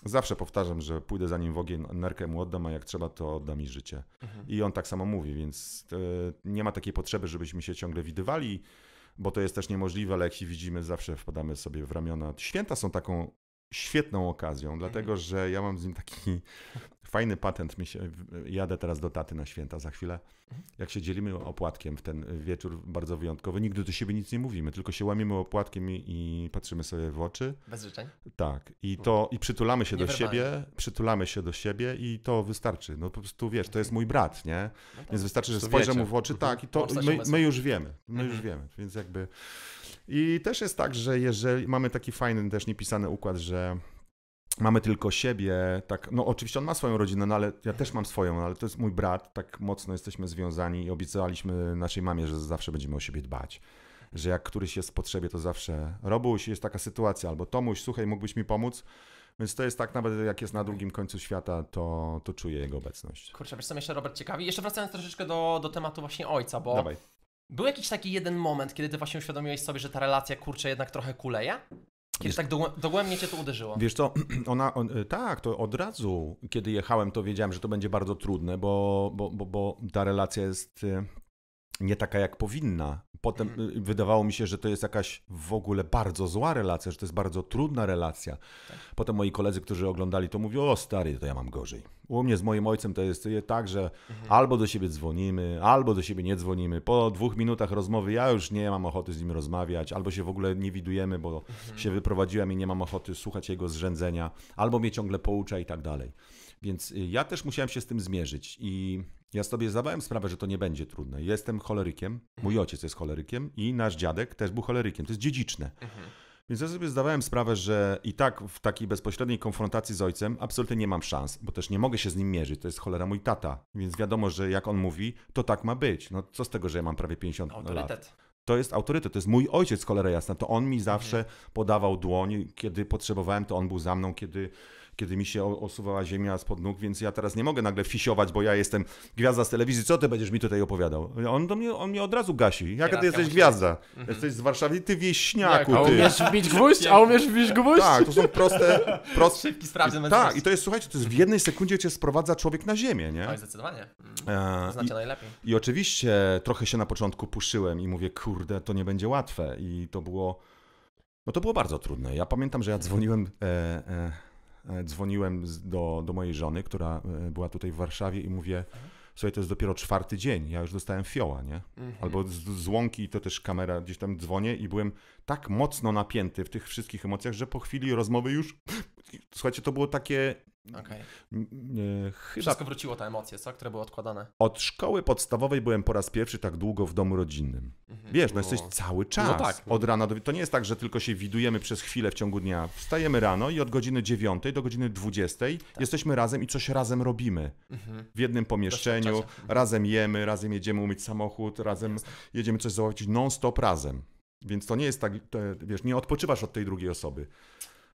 Zawsze powtarzam, że pójdę za nim w ogień, nerkę mu oddam, a jak trzeba, to odda mi życie. Mhm. I on tak samo mówi, więc e, nie ma takiej potrzeby, żebyśmy się ciągle widywali, bo to jest też niemożliwe, ale jak się widzimy, zawsze wpadamy sobie w ramiona. Święta są taką świetną okazją, dlatego mhm. że ja mam z nim taki Fajny patent mi się, jadę teraz do taty na święta za chwilę. Jak się dzielimy opłatkiem w ten wieczór bardzo wyjątkowy, nigdy do siebie nic nie mówimy, tylko się łamiemy opłatkiem i, i patrzymy sobie w oczy. Bez życzeń? Tak. I mm. to, i przytulamy się do siebie, przytulamy się do siebie i to wystarczy. No po prostu wiesz, to jest mój brat, nie? No tak. Więc wystarczy, że spojrzę mu w oczy, mhm. tak, i to my, my już wiemy, my już mhm. wiemy, więc jakby... I też jest tak, że jeżeli mamy taki fajny, też niepisany układ, że mamy tylko siebie, tak, no oczywiście on ma swoją rodzinę, no ale ja też mam swoją, no ale to jest mój brat, tak mocno jesteśmy związani i obiecaliśmy naszej mamie, że zawsze będziemy o siebie dbać. Że jak któryś jest w potrzebie, to zawsze Robuś, jest taka sytuacja, albo Tomuś, słuchaj, mógłbyś mi pomóc? Więc to jest tak, nawet jak jest na drugim końcu świata, to, to czuję jego obecność. Kurczę, wiesz co jeszcze Robert ciekawi? Jeszcze wracając troszeczkę do, do tematu właśnie ojca, bo Dawaj. był jakiś taki jeden moment, kiedy ty właśnie uświadomiłeś sobie, że ta relacja, kurczę, jednak trochę kuleje? Kiedyś tak dogłębnie cię to uderzyło. Wiesz co, (clears throat) ona, on, y, tak, to od razu, kiedy jechałem, to wiedziałem, że to będzie bardzo trudne, bo, bo, bo, bo ta relacja jest y, nie taka jak powinna. Potem mhm. y, wydawało mi się, że to jest jakaś w ogóle bardzo zła relacja, że to jest bardzo trudna relacja. Tak. Potem moi koledzy, którzy oglądali to mówią, o stary, to ja mam gorzej. U mnie z moim ojcem to jest y, tak, że mhm. albo do siebie dzwonimy, albo do siebie nie dzwonimy. Po dwóch minutach rozmowy ja już nie mam ochoty z nim rozmawiać, albo się w ogóle nie widujemy, bo mhm. się wyprowadziłem i nie mam ochoty słuchać jego zrzędzenia, albo mnie ciągle poucza i tak dalej. Więc y, ja też musiałem się z tym zmierzyć i ja sobie zdawałem sprawę, że to nie będzie trudne. Jestem cholerykiem, mój mhm. ojciec jest cholerykiem i nasz dziadek też był cholerykiem. To jest dziedziczne. Mhm. Więc ja sobie zdawałem sprawę, że i tak w takiej bezpośredniej konfrontacji z ojcem absolutnie nie mam szans, bo też nie mogę się z nim mierzyć. To jest cholera mój tata. Więc wiadomo, że jak on mówi, to tak ma być. No co z tego, że ja mam prawie 50 Autorytet. lat to jest autorytet, to jest mój ojciec, cholera jasna. To on mi zawsze mhm. podawał dłoń, kiedy potrzebowałem, to on był za mną, kiedy kiedy mi się osuwała ziemia spod nóg, więc ja teraz nie mogę nagle fisiować, bo ja jestem gwiazda z telewizji, co ty będziesz mi tutaj opowiadał? On, do mnie, on mnie od razu gasi. Jaka ty jesteś gwiazda? Mhm. Jesteś z Warszawy, ty wieśniaku, ty. A umiesz wbić gwóźdź? A umiesz wbić gwóźdź? Tak, to są proste... proste... Szybki, sprawdzę. Tak, i to jest, słuchajcie, to jest w jednej sekundzie cię sprowadza człowiek na ziemię, nie? Oj, zdecydowanie. Mm. E, to znaczy najlepiej. I oczywiście trochę się na początku puszyłem i mówię, kurde, to nie będzie łatwe. I to było... No to było bardzo trudne. Ja pamiętam, że ja dzwoniłem... E, e, E, dzwoniłem do, do mojej żony, która e, była tutaj w Warszawie i mówię, słuchaj, to jest dopiero czwarty dzień, ja już dostałem fioła, nie? Mhm. Albo z, z łąki, to też kamera, gdzieś tam dzwonię i byłem tak mocno napięty w tych wszystkich emocjach, że po chwili rozmowy już słuchajcie, to było takie... Okay. E, chyba... Wszystko wróciło, te emocje, co? Które były odkładane. Od szkoły podstawowej byłem po raz pierwszy tak długo w domu rodzinnym. Mhm. Wiesz, no jesteś cały no czas. No tak. Od rana do... To nie jest tak, że tylko się widujemy przez chwilę w ciągu dnia. Wstajemy rano i od godziny 9 do godziny 20 tak. jesteśmy razem i coś razem robimy. Mhm. W jednym pomieszczeniu, mhm. razem jemy, razem jedziemy umyć samochód, razem jedziemy coś załatwić non-stop razem. Więc to nie jest tak, to, wiesz, nie odpoczywasz od tej drugiej osoby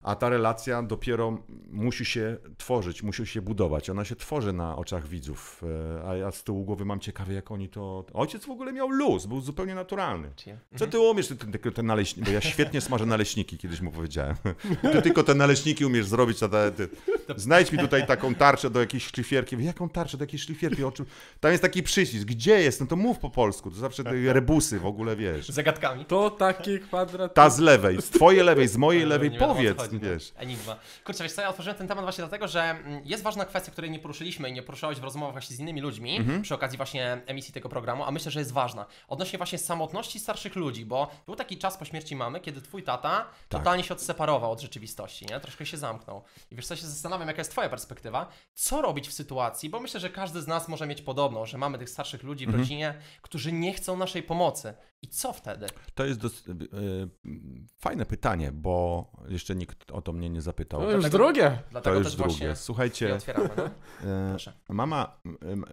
a ta relacja dopiero musi się tworzyć, musi się budować. Ona się tworzy na oczach widzów, e, a ja z tyłu głowy mam ciekawe, jak oni to... Ojciec w ogóle miał luz, był zupełnie naturalny. Co ty umiesz, ty, ten ty, naleśniki, bo ja świetnie smażę naleśniki, kiedyś mu powiedziałem. Ty tylko te naleśniki umiesz zrobić, a te, ty... znajdź mi tutaj taką tarczę do jakiejś szlifierki. Jaką tarczę do jakiejś szlifierki? Oczu... Tam jest taki przycisk, gdzie jest? No to mów po polsku, to zawsze te rebusy w ogóle, wiesz. Zagadkami. To taki kwadrat... Ta z lewej, z twojej lewej, z mojej lewej, powiedz wiesz. Enigma. Kurczę, wiesz co, ja otworzyłem ten temat właśnie dlatego, że mm, jest ważna kwestia, której nie poruszyliśmy i nie poruszałeś w rozmowach właśnie z innymi ludźmi mhm. przy okazji właśnie emisji tego programu, a myślę, że jest ważna. Odnośnie właśnie samotności starszych ludzi, bo był taki czas po śmierci mamy, kiedy twój tata tak. totalnie się odseparował od rzeczywistości, nie? Troszkę się zamknął. I wiesz co, się zastanawiam, jaka jest twoja perspektywa, co robić w sytuacji, bo myślę, że każdy z nas może mieć podobną, że mamy tych starszych ludzi w mhm. rodzinie, którzy nie chcą naszej pomocy, i co wtedy? To jest dosyć, yy, fajne pytanie, bo jeszcze nikt o to mnie nie zapytał. To już drugie. To już drugie. Słuchajcie, otwieramy, no. (laughs) y, mama,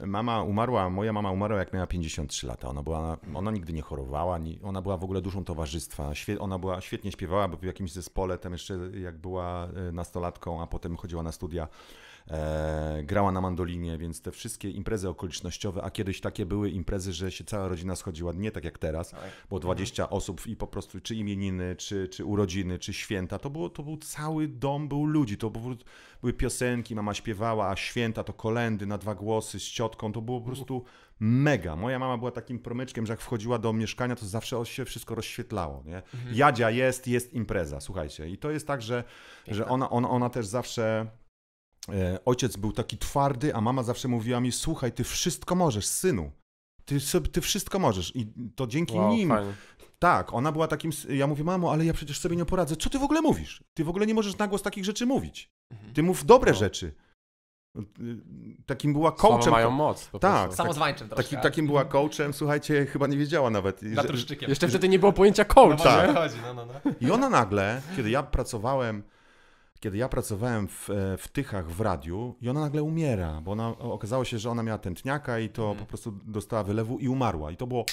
y, mama umarła, moja mama umarła jak miała 53 lata. Ona, była, ona nigdy nie chorowała, ni, ona była w ogóle dużą towarzystwa. Świe, ona była, świetnie śpiewała, bo w jakimś zespole, tam jeszcze jak była nastolatką, a potem chodziła na studia. E, grała na mandolinie, więc te wszystkie imprezy okolicznościowe, a kiedyś takie były imprezy, że się cała rodzina schodziła, nie tak jak teraz, tak. Mhm. bo 20 mhm. osób i po prostu czy imieniny, czy, czy urodziny, czy święta, to, było, to był cały dom, był ludzi, to były piosenki, mama śpiewała, a święta to kolendy na dwa głosy z ciotką, to było po prostu mega. Moja mama była takim promyczkiem, że jak wchodziła do mieszkania, to zawsze się wszystko rozświetlało. Nie? Mhm. Jadzia jest, jest impreza, słuchajcie. I to jest tak, że, że ona, ona, ona też zawsze E, ojciec był taki twardy, a mama zawsze mówiła mi: Słuchaj, ty wszystko możesz, synu. Ty, sobie, ty wszystko możesz. I to dzięki wow, nim. Fajnie. Tak, ona była takim. Ja mówię, mamo, ale ja przecież sobie nie poradzę. Co ty w ogóle mówisz? Ty w ogóle nie możesz na głos takich rzeczy mówić. Mhm. Ty mów dobre no. rzeczy. Y, takim była coachem. Słowa mają moc. tak. Samozwańczym tak, taki, Takim była coachem, słuchajcie, chyba nie wiedziała nawet. Że, jeszcze wtedy nie było pojęcia coach. Tak. No, tak. No, no, no. I ona nagle, kiedy ja pracowałem kiedy ja pracowałem w, e, w Tychach w radiu i ona nagle umiera, bo ona, okazało się, że ona miała tętniaka i to mhm. po prostu dostała wylewu i umarła. I to było,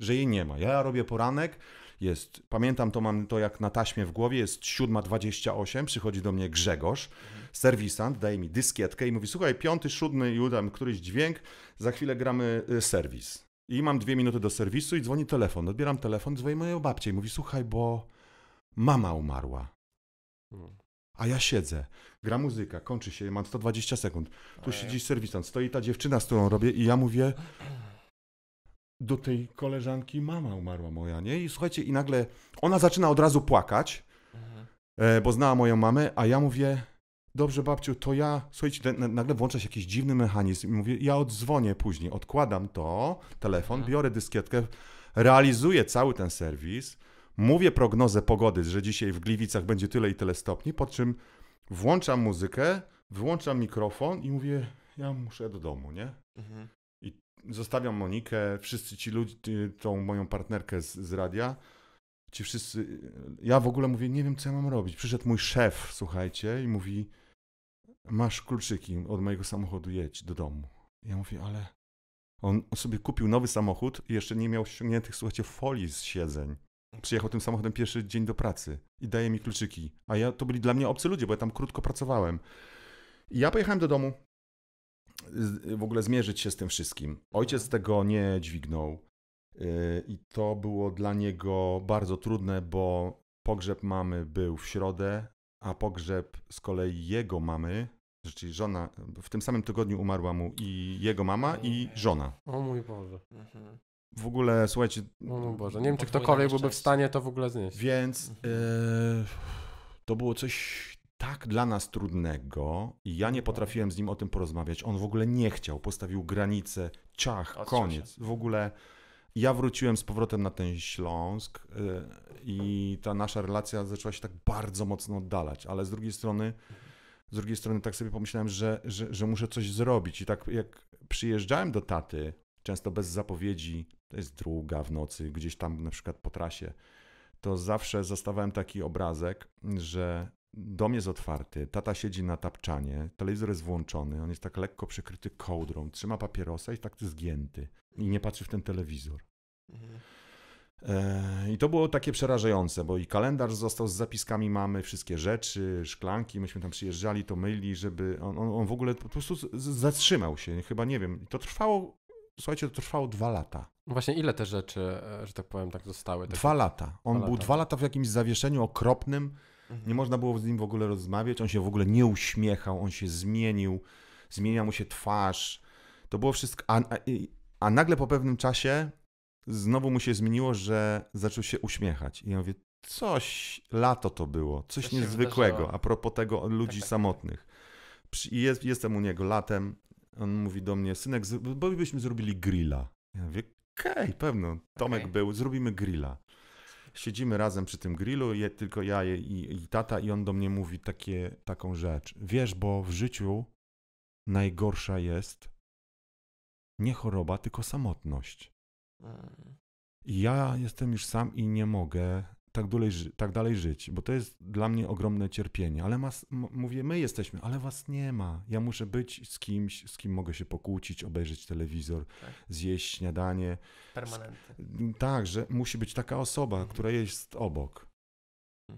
że jej nie ma. Ja robię poranek, jest, pamiętam to, mam to jak na taśmie w głowie, jest 7.28, przychodzi do mnie Grzegorz, mhm. serwisant, daje mi dyskietkę i mówi, słuchaj, piąty, siódmy, udam któryś dźwięk, za chwilę gramy e, serwis. I mam dwie minuty do serwisu i dzwoni telefon. Odbieram telefon, dzwoni mojej babcie i mówi, słuchaj, bo mama umarła. A ja siedzę, gra muzyka, kończy się, mam 120 sekund. Tu Ej. siedzi serwisant, stoi ta dziewczyna, z którą robię i ja mówię do tej koleżanki, mama umarła moja, nie? I słuchajcie, i nagle ona zaczyna od razu płakać, mhm. E, bo znała moją mamę, a ja mówię, dobrze babciu, to ja, słuchajcie, nagle włącza się jakiś dziwny mechanizm i mówię, ja odzwonię później, odkładam to, telefon, mhm. biorę dyskietkę, realizuję cały ten serwis, mówię prognozę pogody, że dzisiaj w Gliwicach będzie tyle i tyle stopni, po czym włączam muzykę, wyłączam mikrofon i mówię, ja muszę do domu, nie? Mhm. I zostawiam Monikę, wszyscy ci ludzie, tą moją partnerkę z, z radia, ci wszyscy, ja w ogóle mówię, nie wiem, co ja mam robić. Przyszedł mój szef, słuchajcie, i mówi, masz kluczyki od mojego samochodu, jedź do domu. Ja mówię, ale on sobie kupił nowy samochód i jeszcze nie miał ściągniętych, słuchajcie, folii z siedzeń przyjechał tym samochodem pierwszy dzień do pracy i daje mi kluczyki. A ja to byli dla mnie obcy ludzie, bo ja tam krótko pracowałem. I ja pojechałem do domu w ogóle zmierzyć się z tym wszystkim. Ojciec tego nie dźwignął. Y, I to było dla niego bardzo trudne, bo pogrzeb mamy był w środę, a pogrzeb z kolei jego mamy, czyli żona, w tym samym tygodniu umarła mu i jego mama, i żona. O mój Boże. Mhm w ogóle, słuchajcie... No, no Boże, nie wiem, czy ktokolwiek byłby w stanie to w ogóle znieść. Więc yy, to było coś tak dla nas trudnego i ja nie no. potrafiłem z nim o tym porozmawiać. On w ogóle nie chciał, postawił granicę, ciach, koniec. W ogóle ja wróciłem z powrotem na ten Śląsk e, i ta nasza relacja zaczęła się tak bardzo mocno oddalać, ale z drugiej strony z drugiej strony tak sobie pomyślałem, że, że, że muszę coś zrobić i tak jak przyjeżdżałem do taty, często bez zapowiedzi, to jest druga w nocy, gdzieś tam na przykład po trasie, to zawsze zastawałem taki obrazek, że dom jest otwarty, tata siedzi na tapczanie, telewizor jest włączony, on jest tak lekko przykryty kołdrą, trzyma papierosa i tak zgięty i nie patrzy w ten telewizor. Mhm. E, I to było takie przerażające, bo i kalendarz został z zapiskami mamy, wszystkie rzeczy, szklanki, myśmy tam przyjeżdżali, to myli, żeby on, on, on w ogóle po prostu zatrzymał się, chyba nie wiem. I to trwało słuchajcie, to trwało dwa lata. Właśnie ile te rzeczy, e, że tak powiem, tak zostały? Dwa lata. On dwa był lata. dwa lata w jakimś zawieszeniu okropnym. Mhm. Nie można było z nim w ogóle rozmawiać. On się w ogóle nie uśmiechał, on się zmienił. Zmienia mu się twarz. To było wszystko. A, a, a nagle po pewnym czasie znowu mu się zmieniło, że zaczął się uśmiechać. I ja mówię, coś, lato to było, coś, niezwykłego. Wydarzyło. A propos tego tak, ludzi tak, tak, samotnych. jestem u niego latem, on mówi do mnie, synek, bo byśmy zrobili grilla. Ja mówię, okej, okay, pewno. Tomek okay. był, zrobimy grilla. Siedzimy razem przy tym grillu, je, tylko ja i, i tata i on do mnie mówi takie, taką rzecz. Wiesz, bo w życiu najgorsza jest nie choroba, tylko samotność. Mm. I ja jestem już sam i nie mogę tak dalej, tak dalej żyć, bo to jest dla mnie ogromne cierpienie. Ale mas, mówię, my jesteśmy, ale was nie ma. Ja muszę być z kimś, z kim mogę się pokłócić, obejrzeć telewizor, tak. zjeść śniadanie. Permanentnie. Tak, że musi być taka osoba, mhm. która jest obok.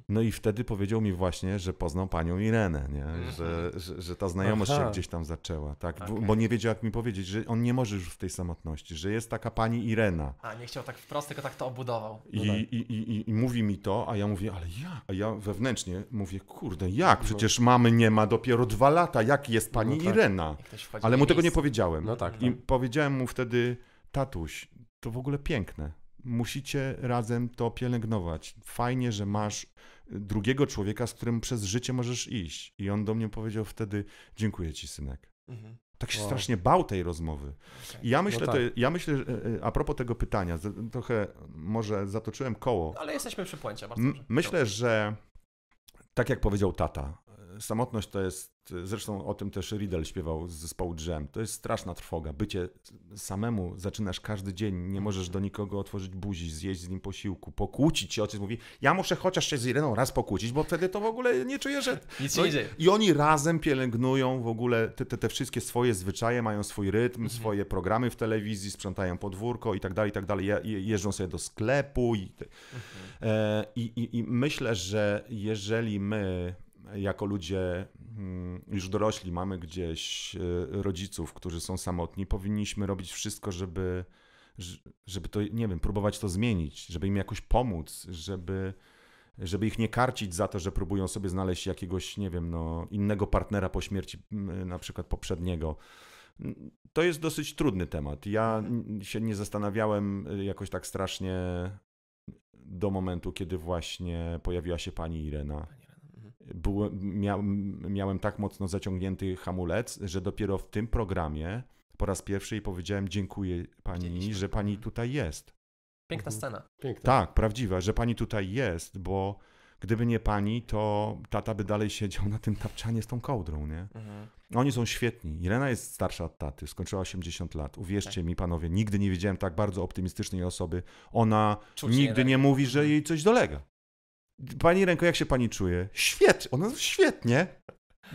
No i wtedy powiedział mi właśnie, że poznał panią Irenę, nie? Że, mhm. że, że ta znajomość Aha. się gdzieś tam zaczęła, tak? Okay. Bo nie wiedział, jak mi powiedzieć, że on nie może już w tej samotności, że jest taka pani Irena. A, nie chciał tak wprost, tylko tak to obudował. I, no tak. i, i, i, mówi mi to, a ja mówię, ale ja, a ja wewnętrznie mówię, kurde, jak? No. Przecież mamy nie ma dopiero dwa lata, jak jest pani no tak. Irena? Ale mu tego nie powiedziałem. No tak. I tak. powiedziałem mu wtedy, tatuś, to w ogóle piękne musicie razem to pielęgnować. Fajnie, że masz y, drugiego człowieka, z którym przez życie możesz iść. I on do mnie powiedział wtedy: Dziękuję ci, synek. Mhm. Tak się wow. strasznie bał tej rozmowy. Okay. I ja no myślę, no tak. to, ja myślę, y, y, a propos tego pytania, trochę może zatoczyłem koło. Ale jesteśmy przy płęcie, bardzo dobrze. Myślę, że tak jak powiedział tata, samotność to jest, zresztą o tym też Riddle śpiewał z zespołu Drzem, to jest straszna trwoga. Bycie samemu, zaczynasz każdy dzień, nie możesz do nikogo otworzyć buzi, zjeść z nim posiłku, pokłócić się. Ojciec mówi, ja muszę chociaż się z Ireną raz pokłócić, bo wtedy to w ogóle nie czuję, że... Nic no nie i, I oni razem pielęgnują w ogóle te, te, te wszystkie swoje zwyczaje, mają swój rytm, mhm. swoje programy w telewizji, sprzątają podwórko i tak dalej, i tak dalej. jeżdżą sobie do sklepu i, mhm. e, i, i myślę, że jeżeli my jako ludzie mm, już dorośli, mamy gdzieś e, rodziców, którzy są samotni, powinniśmy robić wszystko, żeby, żeby to, nie wiem, próbować to zmienić, żeby im jakoś pomóc, żeby, żeby ich nie karcić za to, że próbują sobie znaleźć jakiegoś, nie wiem, no, innego partnera po śmierci na przykład poprzedniego. To jest dosyć trudny temat. Ja się nie zastanawiałem e, jakoś tak strasznie do momentu, kiedy właśnie pojawiła się pani Irena. Był miał, miałem tak mocno zaciągnięty hamulec, że dopiero w tym programie po raz pierwszy jej powiedziałem dziękuję pani, że pani no. tutaj jest. Piękna mhm. scena. Piękna. Tak, prawdziwa, że pani tutaj jest, bo gdyby nie pani, to tata by dalej siedział na tym tapczanie z tą kołdrą, nie? Mhm. Oni są świetni. Irena jest starsza od taty, skończyła 80 lat. Uwierzcie tak. mi, panowie, nigdy nie widziałem tak bardzo optymistycznej osoby. Ona Czuć nigdy nie mówi, że mhm. jej coś dolega. Pani ręko, jak się pani czuje? Świetnie, ona świetnie.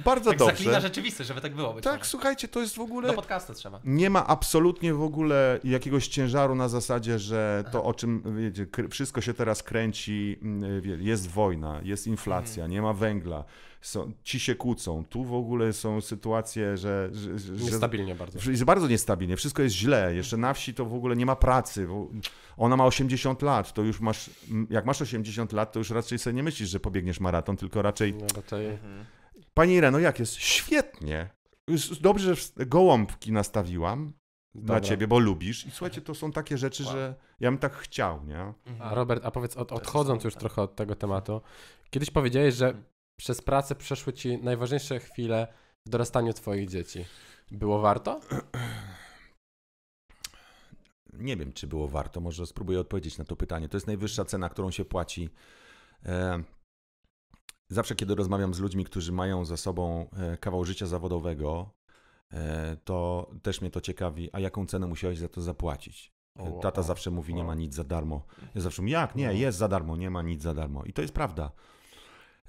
Bardzo tak dobrze. Zaklina rzeczywistość, żeby tak było. tak, może. słuchajcie, to jest w ogóle. Do podcastu trzeba. Nie ma absolutnie w ogóle jakiegoś ciężaru na zasadzie, że to, Aha. o czym wiecie, wszystko się teraz kręci, mm, jest wojna, jest inflacja, mhm. nie ma węgla są, ci się kłócą, tu w ogóle są sytuacje, że... że, że niestabilnie bardzo. Jest bardzo niestabilnie, wszystko jest źle, jeszcze na wsi to w ogóle nie ma pracy, ona ma 80 lat, to już masz, jak masz 80 lat, to już raczej sobie nie myślisz, że pobiegniesz maraton, tylko raczej... No, tutaj... Mhm. Pani Ireno, jak jest? Świetnie. Dobrze, że gołąbki nastawiłam, na dla ciebie, bo lubisz. I słuchajcie, to są takie rzeczy, wow. że ja bym tak chciał, nie? A Robert, a powiedz, od, odchodząc już trochę od tego tematu, kiedyś powiedziałeś, że mhm przez pracę przeszły ci najważniejsze chwile w dorastaniu twoich dzieci. Było warto? (clears throat) Nie wiem, czy było warto. Może spróbuję odpowiedzieć na to pytanie. To jest najwyższa cena, którą się płaci. E, zawsze, kiedy rozmawiam z ludźmi, którzy mają za sobą e, kawał życia zawodowego, e, to też mnie to ciekawi, a jaką cenę musiałeś za to zapłacić? Tata zawsze mówi, nie ma nic za darmo. Ja zawsze mówię, jak? Nie, no. jest za darmo, nie ma nic za darmo. I to jest prawda.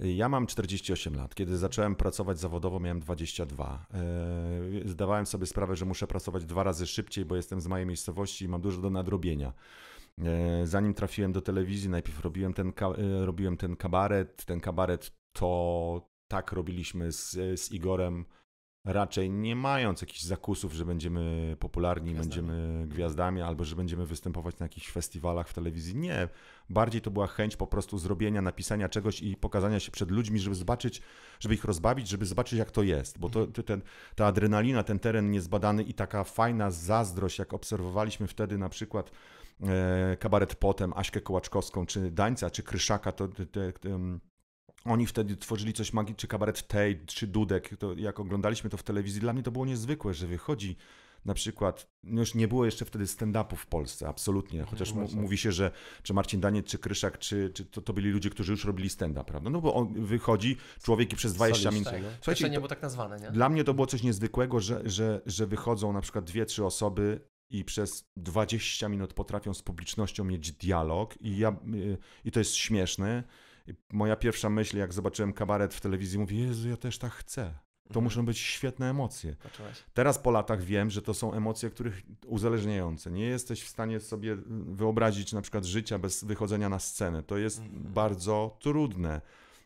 Ja mam 48 lat. Kiedy zacząłem pracować zawodowo, miałem 22. E, zdawałem sobie sprawę, że muszę pracować dwa razy szybciej, bo jestem z mojej miejscowości i mam dużo do nadrobienia. E, zanim trafiłem do telewizji, najpierw robiłem ten, e, robiłem ten kabaret. Ten kabaret to tak robiliśmy z, z Igorem raczej nie mając jakichś zakusów, że będziemy popularni, gwiazdami. będziemy gwiazdami, albo że będziemy występować na jakichś festiwalach w telewizji. Nie, Bardziej to była chęć po prostu zrobienia, napisania czegoś i pokazania się przed ludźmi, żeby zobaczyć, żeby ich rozbawić, żeby zobaczyć, jak to jest. Bo to, to ten, ta adrenalina, ten teren niezbadany i taka fajna zazdrość, jak obserwowaliśmy wtedy na przykład e, kabaret potem, Aśkę Kołaczkowską, czy Dańca, czy Kryszaka, to, to, oni wtedy tworzyli coś magii, czy kabaret Tate, czy Dudek. To, jak oglądaliśmy to w telewizji, dla mnie to było niezwykłe, że wychodzi na przykład, no już nie było jeszcze wtedy stand-upu w Polsce, absolutnie, chociaż no mówi się, że czy Marcin Daniec, czy Kryszak, czy, czy to, to byli ludzie, którzy już robili stand-up, prawda? No bo on wychodzi, człowiek i przez 20 minut... No. Słuchajcie, nie było tak nazwane, nie? Dla mnie to było coś niezwykłego, że, że, że wychodzą na przykład dwie, trzy osoby i przez 20 minut potrafią z publicznością mieć dialog i, ja, y, i to jest śmieszne. Moja pierwsza myśl, jak zobaczyłem kabaret w telewizji, mówi, Jezu, ja też tak chcę. To mhm. muszą być świetne emocje. Teraz po latach wiem, że to są emocje, których uzależniające. Nie jesteś w stanie sobie wyobrazić na przykład życia bez wychodzenia na scenę. To jest mhm. bardzo trudne.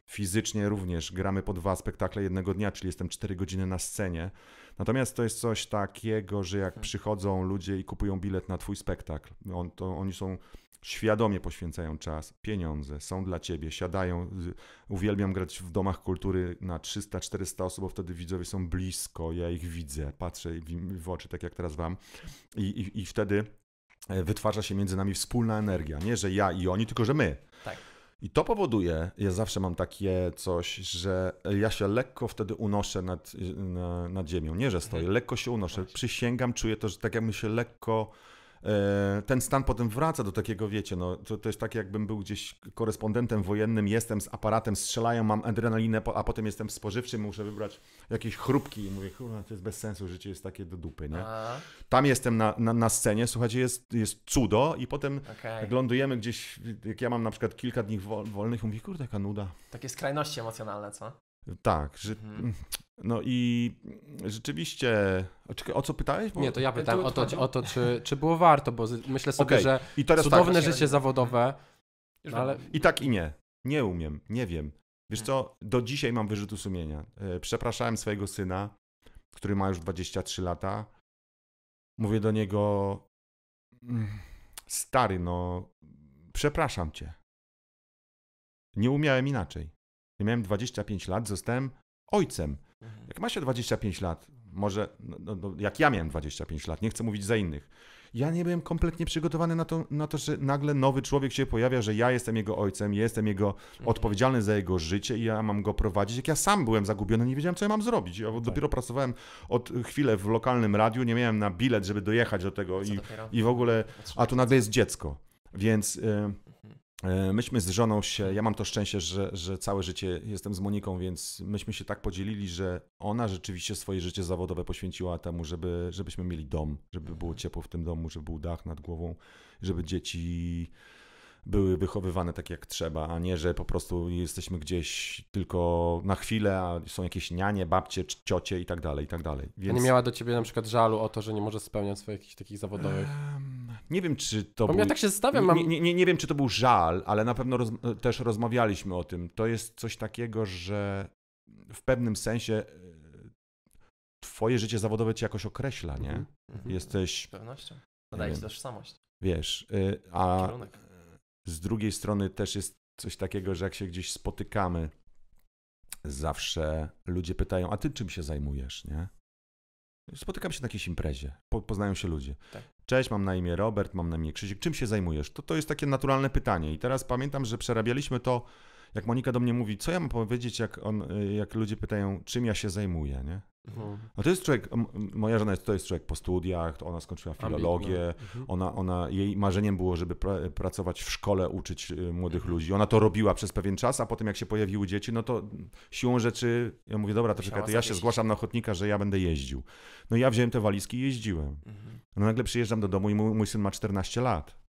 Fizycznie również gramy po dwa spektakle jednego dnia, czyli jestem cztery godziny na scenie. Natomiast to jest coś takiego, że jak mhm. przychodzą ludzie i kupują bilet na twój spektakl, on, to oni są świadomie poświęcają czas, pieniądze, są dla ciebie, siadają. Uwielbiam grać w domach kultury na 300-400 osób, bo wtedy widzowie są blisko, ja ich widzę, patrzę w oczy, tak jak teraz wam. I, i, i wtedy e, wytwarza się między nami wspólna energia. Nie, że ja i oni, tylko że my. Tak. I to powoduje, ja zawsze mam takie coś, że ja się lekko wtedy unoszę nad, na, nad ziemią. Nie, że stoję, mhm. lekko się unoszę. Przysięgam, czuję to, że tak jakbym się lekko E, ten stan potem wraca do takiego, wiecie, no, to, to jest tak jakbym był gdzieś korespondentem wojennym, jestem z aparatem, strzelają, mam adrenalinę, a potem jestem spożywczym, muszę wybrać jakieś chrupki i mówię, kurwa, to jest bez sensu, życie jest takie do dupy, nie? Tam jestem na, na, na, scenie, słuchajcie, jest, jest cudo i potem okay. lądujemy gdzieś, jak ja mam na przykład kilka dni wolnych, mówię, kurde, jaka nuda. Takie skrajności emocjonalne, co? Tak, że, mhm. Mm, no i rzeczywiście. Czekaj, o co pytałeś? Bo... Nie, to ja pytam o to, o to czy, czy było warto, bo myślę sobie, okay. że I teraz tak, cudowne tak, życie zawodowe. No ale... I tak i nie. Nie umiem, nie wiem. Wiesz co, do dzisiaj mam wyrzutu sumienia. E, przepraszałem swojego syna, który ma już 23 lata. Mówię do niego, mm, stary, no, przepraszam cię. Nie umiałem inaczej. Ja miałem 25 lat, zostałem ojcem. Mhm. Jak ma się 25 lat, może no, no, no, jak ja miałem 25 lat, nie chcę mówić za innych. Ja nie byłem kompletnie przygotowany na to, na to, że nagle nowy człowiek się pojawia, że ja jestem jego ojcem, jestem jego mhm. odpowiedzialny za jego życie i ja mam go prowadzić. Jak ja sam byłem zagubiony, nie wiedziałem, co ja mam zrobić. Ja tak. dopiero pracowałem od chwilę w lokalnym radiu, nie miałem na bilet, żeby dojechać do tego i, i, w ogóle, a tu nagle jest dziecko. Więc... Yy, E, myśmy z żoną się, ja mam to szczęście, że, że całe życie jestem z Moniką, więc myśmy się tak podzielili, że ona rzeczywiście swoje życie zawodowe poświęciła temu, żeby, żebyśmy mieli dom, żeby było mhm. ciepło w tym domu, żeby był dach nad głową, żeby dzieci były wychowywane tak jak trzeba, a nie, że po prostu jesteśmy gdzieś tylko na chwilę, a są jakieś nianie, babcie, ciocie i tak dalej, i tak dalej. Więc... A nie miała do ciebie na przykład żalu o to, że nie może spełniać swoich takich zawodowych? Um nie wiem, czy to Bo był... Ja tak się zastanawiam. Mam... Nie, nie, nie, wiem, czy to był żal, ale na pewno roz... też rozmawialiśmy o tym. To jest coś takiego, że w pewnym sensie e, twoje życie zawodowe cię jakoś określa, nie? Mhm. Mhm. Jesteś... Z pewnością. Nadaje ci tożsamość. Wiesz, e, a Kierunek. E, z drugiej strony też jest coś takiego, że jak się gdzieś spotykamy, zawsze ludzie pytają, a ty czym się zajmujesz, nie? Spotykam się na jakiejś imprezie, po, poznają się ludzie. Tak. Cześć, mam na imię Robert, mam na imię Krzysiek. Czym się zajmujesz? To, to jest takie naturalne pytanie. I teraz pamiętam, że przerabialiśmy to jak Monika do mnie mówi, co ja mam powiedzieć, jak, on, y, jak ludzie pytają, czym ja się zajmuję, nie? Mhm. No to jest człowiek, moja żona jest, to jest człowiek po studiach, ona skończyła filologię, mhm. ona, ona, jej marzeniem było, żeby pra, pracować w szkole, uczyć y, młodych mhm. ludzi. Ona to robiła przez pewien czas, a potem jak się pojawiły dzieci, no to siłą rzeczy, ja mówię, dobra, to czekaj, to ja się zgłaszam na ochotnika, że ja będę jeździł. No ja wziąłem te walizki i jeździłem. Mhm. No nagle przyjeżdżam do domu i mój, mój syn ma 14 lat.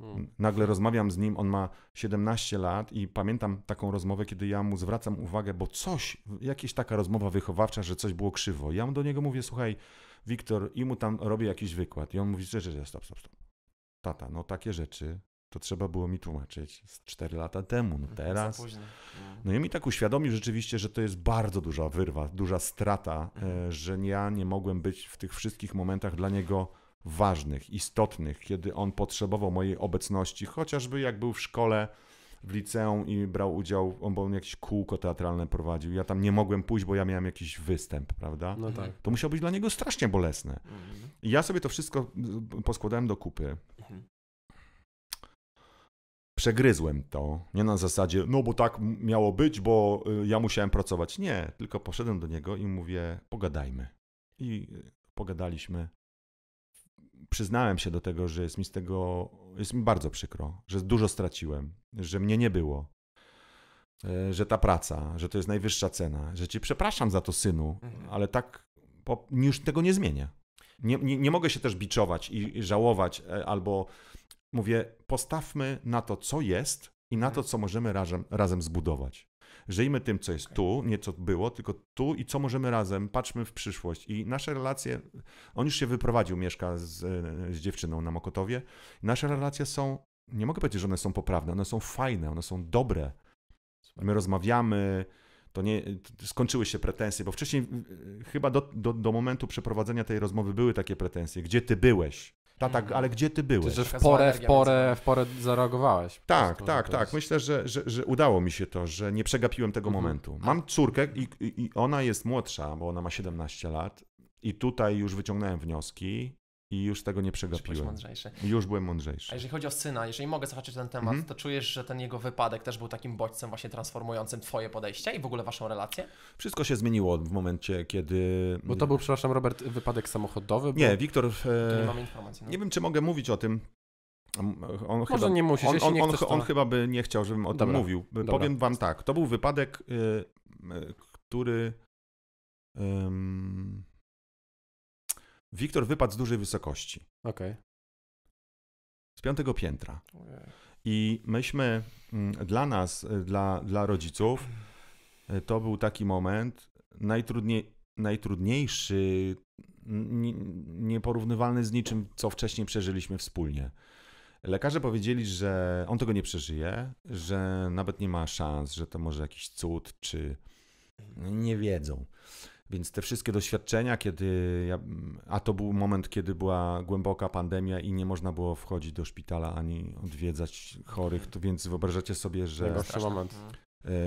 Hmm. Nagle rozmawiam z nim, on ma 17 lat i pamiętam taką rozmowę, kiedy ja mu zwracam uwagę, bo coś, jakaś taka rozmowa wychowawcza, że coś było krzywo. Ja mu do niego mówię, słuchaj, Wiktor, i mu tam robię jakiś wykład. I on mówi, że, że, że stop, stop, stop. Tata, no takie rzeczy to trzeba było mi tłumaczyć z 4 lata temu, no mhm, teraz. No. no i mi tak uświadomił rzeczywiście, że to jest bardzo duża wyrwa, duża strata, mhm. e, że ja nie mogłem być w tych wszystkich momentach dla niego ważnych, istotnych, kiedy on potrzebował mojej obecności, chociażby jak był w szkole, w liceum i brał udział, on, bo on jakieś kółko teatralne prowadził. Ja tam nie mogłem pójść, bo ja miałem jakiś występ, prawda? No tak. To musiało być dla niego strasznie bolesne. Mhm. I ja sobie to wszystko y, poskładałem do kupy. Mhm. Przegryzłem to, nie na zasadzie, no bo tak miało być, bo y, ja musiałem pracować. Nie, tylko poszedłem do niego i mówię, pogadajmy. I y, pogadaliśmy przyznałem się do tego, że jest mi z tego, jest mi bardzo przykro, że dużo straciłem, że mnie nie było, e, że ta praca, że to jest najwyższa cena, że cię przepraszam za to, synu, mhm. ale tak po, już tego nie zmienię. Nie, nie, nie mogę się też biczować i, i żałować, e, albo mówię, postawmy na to, co jest i na to, mhm. co możemy razem, razem zbudować. Żyjmy tym, co jest tu, nie co było, tylko tu i co możemy razem, patrzmy w przyszłość. I nasze relacje, on już się wyprowadził, mieszka z, z dziewczyną na Mokotowie. Nasze relacje są, nie mogę powiedzieć, że one są poprawne, one są fajne, one są dobre. My rozmawiamy, to nie, skończyły się pretensje, bo wcześniej y, chyba do, do, do momentu przeprowadzenia tej rozmowy były takie pretensje. Gdzie ty byłeś? Tata, mm. ale gdzie ty byłeś? Że w porę, w porę, w porę zareagowałeś. Tak, tak, tak. Myślę, że, że, że, udało mi się to, że nie przegapiłem tego mm -hmm. momentu. Mam córkę i, i ona jest młodsza, bo ona ma 17 lat i tutaj już wyciągnąłem wnioski i już tego nie przegapiłem. Już byłem mądrzejszy. A jeżeli chodzi o syna, jeżeli mogę zahaczyć ten temat, mm -hmm. to czujesz, że ten jego wypadek też był takim bodźcem właśnie transformującym twoje podejście i w ogóle waszą relację? Wszystko się zmieniło w momencie, kiedy... Bo to był, przepraszam Robert, wypadek samochodowy? Bo... Nie, Wiktor... E... Nie mam informacji. No. Nie wiem, czy mogę mówić o tym. On Może chyba, nie musisz, on, on, nie on, chcesz, on chyba by nie chciał, żebym o tym Dobra. mówił. Dobra. Powiem wam tak, to był wypadek, y, który... Wiktor wypadł z dużej wysokości. Okej. Okay. Z piątego piętra. I myśmy, mm, dla nas, y, dla, dla rodziców, y, to był taki moment najtrudniej, najtrudniejszy, nieporównywalny z niczym, co wcześniej przeżyliśmy wspólnie. Lekarze powiedzieli, że on tego nie przeżyje, że nawet nie ma szans, że to może jakiś cud, czy nie wiedzą. Więc te wszystkie doświadczenia, kiedy. Ja, a to był moment, kiedy była głęboka pandemia i nie można było wchodzić do szpitala ani odwiedzać chorych, to więc wyobrażacie sobie, że. Najgorszy moment.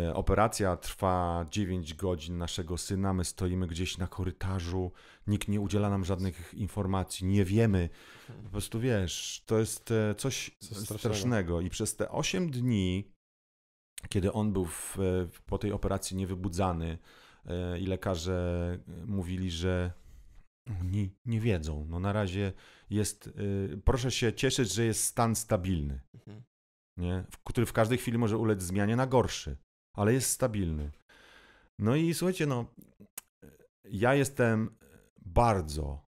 E, operacja trwa 9 godzin naszego syna. My stoimy gdzieś na korytarzu, nikt nie udziela nam żadnych informacji, nie wiemy. Po prostu wiesz, to jest e, coś, strasznego. strasznego. I przez te 8 dni, kiedy on był w, e, po tej operacji niewybudzany, E, i lekarze e, mówili, że oni nie wiedzą. No na razie jest, e, proszę się cieszyć, że jest stan stabilny, mhm. nie? który w każdej chwili może ulec zmianie na gorszy, ale jest stabilny. No i słuchajcie, no ja jestem bardzo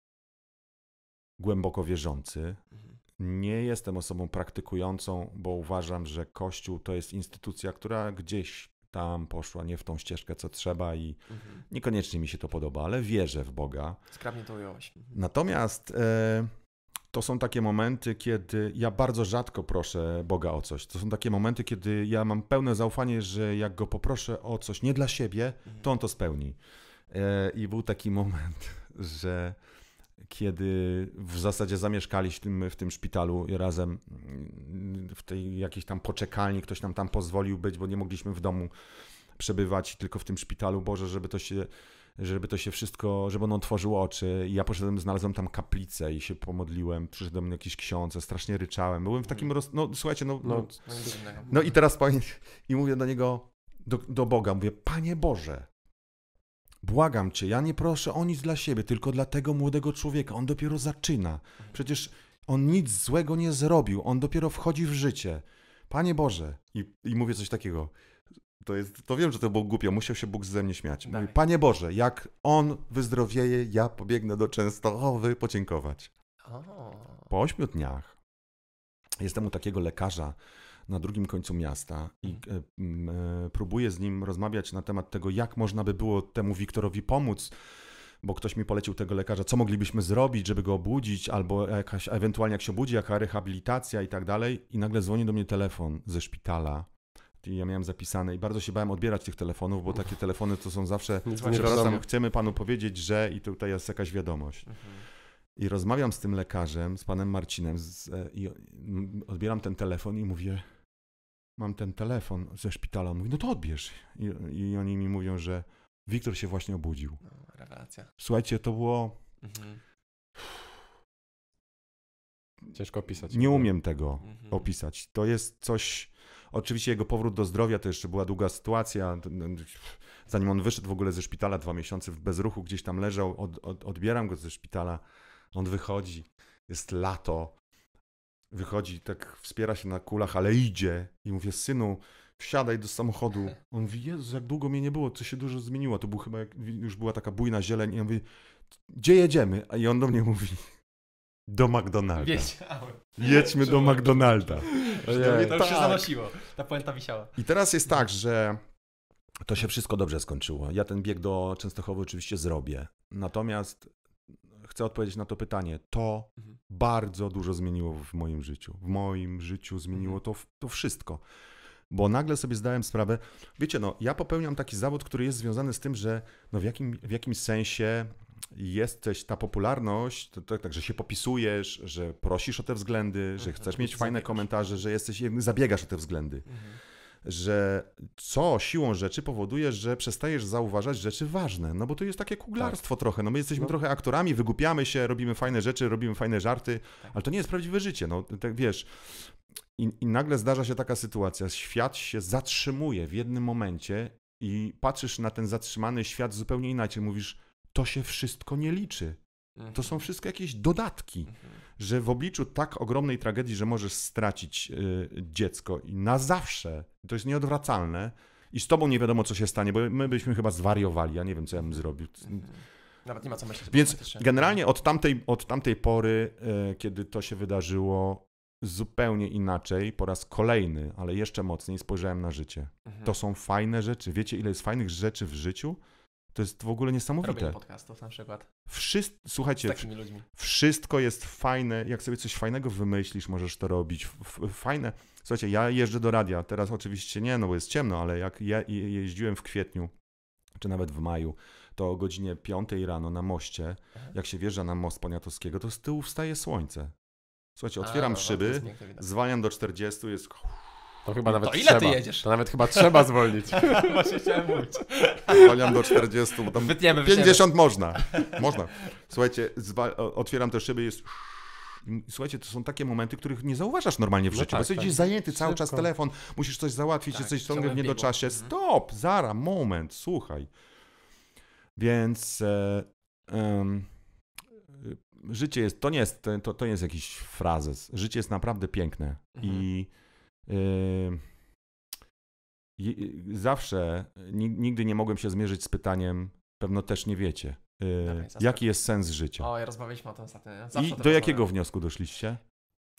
głęboko wierzący. Mhm. Nie jestem osobą praktykującą, bo uważam, że Kościół to jest instytucja, która gdzieś tam poszła nie w tą ścieżkę, co trzeba i mhm. niekoniecznie mi się to podoba, ale wierzę w Boga. Skrabnie to ująłeś. Mhm. Natomiast e, to są takie momenty, kiedy ja bardzo rzadko proszę Boga o coś. To są takie momenty, kiedy ja mam pełne zaufanie, że jak Go poproszę o coś nie dla siebie, mhm. to On to spełni. E, I był taki (laughs) moment, że kiedy w zasadzie zamieszkaliśmy w tym szpitalu razem, w tej jakiejś tam poczekalni, ktoś nam tam pozwolił być, bo nie mogliśmy w domu przebywać, tylko w tym szpitalu. Boże, żeby to się, żeby to się wszystko, żeby on otworzył oczy. I ja poszedłem, znalazłem tam kaplicę i się pomodliłem. Przyszedł do mnie jakiś ksiądz, strasznie ryczałem. Byłem w takim, roz... no słuchajcie, no, no, no i teraz panie, i mówię do niego, do, do Boga, mówię, Panie Boże, Błagam cię, ja nie proszę o nic dla siebie, tylko dla tego młodego człowieka. On dopiero zaczyna. Przecież on nic złego nie zrobił, on dopiero wchodzi w życie. Panie Boże. I, i mówię coś takiego. To, jest, to wiem, że to było głupio, musiał się Bóg ze mnie śmiać. Mówi, Panie Boże, jak on wyzdrowieje, ja pobiegnę do Częstochowy podziękować. O. Po ośmiu dniach jestem u takiego lekarza, na drugim końcu miasta i mhm. e, e, próbuję z nim rozmawiać na temat tego, jak można by było temu Wiktorowi pomóc bo ktoś mi polecił tego lekarza, co moglibyśmy zrobić, żeby go obudzić, albo jakaś, ewentualnie jak się obudzi, jaka rehabilitacja i tak dalej. I nagle dzwoni do mnie telefon ze szpitala. I ja miałem zapisane i bardzo się bałem odbierać tych telefonów, bo takie telefony to są zawsze, przepraszam, chcemy panu powiedzieć, że i tutaj jest jakaś wiadomość. Mhm. I rozmawiam z tym lekarzem, z panem Marcinem z, e, i odbieram ten telefon i mówię, mam ten telefon ze szpitala. On mówi, no to odbierz. I, i oni mi mówią, że Wiktor się właśnie obudził. No, rewelacja. Słuchajcie, to było... Mhm. Ciężko opisać. Nie umiem tego mhm. opisać. To jest coś... Oczywiście jego powrót do zdrowia to jeszcze była długa sytuacja. Zanim on wyszedł w ogóle ze szpitala, dwa miesiące w bezruchu gdzieś tam leżał, od, od, odbieram go ze szpitala, on wychodzi, jest lato, wychodzi, tak wspiera się na kulach, ale idzie i mówię, synu, wsiadaj do samochodu. On mówi, Jezus, jak długo mnie nie było, co się dużo zmieniło. To był chyba, już była taka bujna zieleń i on mówi, gdzie jedziemy? A i on do mnie mówi, do McDonalda. Wiedziałem. Jedźmy do McDonalda. to już się tak. zanosiło, ta puenta wisiała. I teraz jest tak, że to się wszystko dobrze skończyło. Ja ten bieg do Częstochowy oczywiście zrobię. Natomiast chcę odpowiedzieć na to pytanie. To mhm bardzo dużo zmieniło w moim życiu. W moim życiu zmieniło mhm. to, to wszystko. Bo nagle sobie zdałem sprawę, wiecie, no, ja popełniam taki zawód, który jest związany z tym, że no, w, jakim, w jakimś sensie jesteś ta popularność, to, to, tak, że się popisujesz, że prosisz o te względy, że mhm, chcesz mieć fajne komentarze, że jesteś, zabiegasz o te względy. Mhm że co siłą rzeczy powoduje, że przestajesz zauważać rzeczy ważne, no bo to jest takie tak. kuglarstwo tak. trochę, no my jesteśmy no. trochę aktorami, wygupiamy się, robimy fajne rzeczy, robimy fajne żarty, ale to nie jest prawdziwe życie, no tak wiesz, i, I, nagle zdarza się taka sytuacja, świat się zatrzymuje w jednym momencie i patrzysz na ten zatrzymany świat zupełnie inaczej. Mówisz, to się wszystko nie liczy. To są mhm. wszystko jakieś dodatki. Mhm że w obliczu tak ogromnej tragedii, że możesz stracić y, dziecko i na zawsze, to jest nieodwracalne, i z tobą nie wiadomo, co się stanie, bo my byśmy chyba zwariowali. Ja nie wiem, co ja bym zrobił. Nawet nie ma co myśleć. Więc generalnie od tamtej, od tamtej pory, y, kiedy to się wydarzyło, zupełnie inaczej, po raz kolejny, ale jeszcze mocniej spojrzałem na życie. Mhm. To są fajne rzeczy. Wiecie, ile jest fajnych rzeczy w życiu? To jest w ogóle niesamowite. Robienie podcastów na przykład. Wszyst... Słuchajcie, wszystko jest fajne. Jak sobie coś fajnego wymyślisz, możesz to robić. Fajne. Słuchajcie, ja jeżdżę do radia. Teraz oczywiście nie, no bo jest ciemno, ale jak ja jeździłem w kwietniu, czy nawet w maju, to o godzinie 5 rano na moście, Aha. Mhm. jak się wjeżdża na most Poniatowskiego, to z tyłu wstaje słońce. Słuchajcie, otwieram A, no, no szyby, zwalniam do 40, jest to chyba no nawet to ile trzeba. ty jedziesz? To nawet chyba trzeba zwolnić. (laughs) Właśnie chciałem mówić. Zwalniam do 40, bo tam wytniemy, 50 wytniemy. można. Można. Słuchajcie, otwieram te szyby, jest... Słuchajcie, to są takie momenty, których nie zauważasz normalnie w no życiu, tak, bo jesteś tak. zajęty cały Szybko. czas telefon, musisz coś załatwić, tak, coś ciągle w niedoczasie. Mhm. Stop, zara, moment, słuchaj. Więc e, życie jest, to nie jest, to, to nie jest jakiś frazes. Życie jest naprawdę piękne mhm. i Y, zawsze y, nigdy nie mogłem się zmierzyć z pytaniem, pewno też nie wiecie. Yy, jaki jest sens życia? O, ja rozmawialiśmy o tym ostatnio. I do rozmawiam. jakiego wniosku doszliście?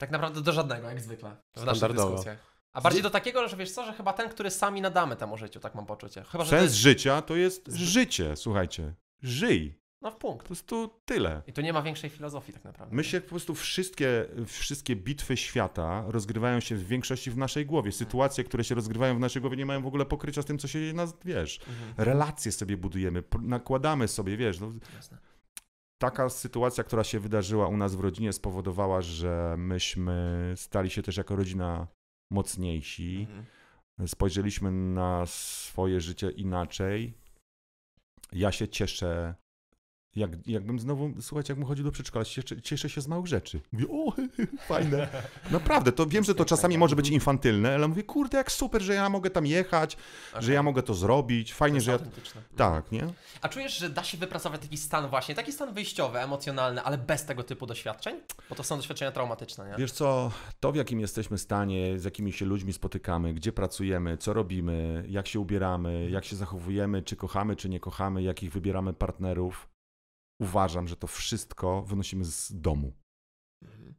Tak naprawdę do żadnego, jak zwykle. W naszych dyskusjach. A bardziej do takiego, że wiesz co, że chyba ten, który sami nadamy temu życiu, tak mam poczucie. Chyba, sens jest... życia to jest życie, słuchajcie. Żyj. No w punkt. jest tu tyle. I tu nie ma większej filozofii tak naprawdę. My się po prostu wszystkie, wszystkie bitwy świata rozgrywają się w większości w naszej głowie. Mhm. Sytuacje, które się rozgrywają w naszej głowie nie mają w ogóle pokrycia z tym, co się dzieje, nas, wiesz. Mhm. Relacje sobie budujemy, nakładamy sobie, wiesz. No. Taka sytuacja, która się wydarzyła u nas w rodzinie spowodowała, że myśmy stali się też jako rodzina mocniejsi. Mhm. Spojrzeliśmy na swoje życie inaczej. Ja się cieszę jak, jakbym znowu, słuchajcie, jak mu chodzi do przedszkola, cieszę, cieszę się z małych rzeczy. Mówię, o, (laughs) fajne. Naprawdę, to wiem, że to czasami może być infantylne, ale mówię, kurde, jak super, że ja mogę tam jechać, okay. że ja mogę to zrobić, fajnie, to że ja... Tak, nie? A czujesz, że da się wypracować taki stan właśnie, taki stan wyjściowy, emocjonalny, ale bez tego typu doświadczeń? Bo to są doświadczenia traumatyczne, nie? Wiesz co, to w jakim jesteśmy stanie, z jakimi się ludźmi spotykamy, gdzie pracujemy, co robimy, jak się ubieramy, jak się zachowujemy, czy kochamy, czy nie kochamy, jakich wybieramy partnerów, uważam, że to wszystko wynosimy z domu. Mhm.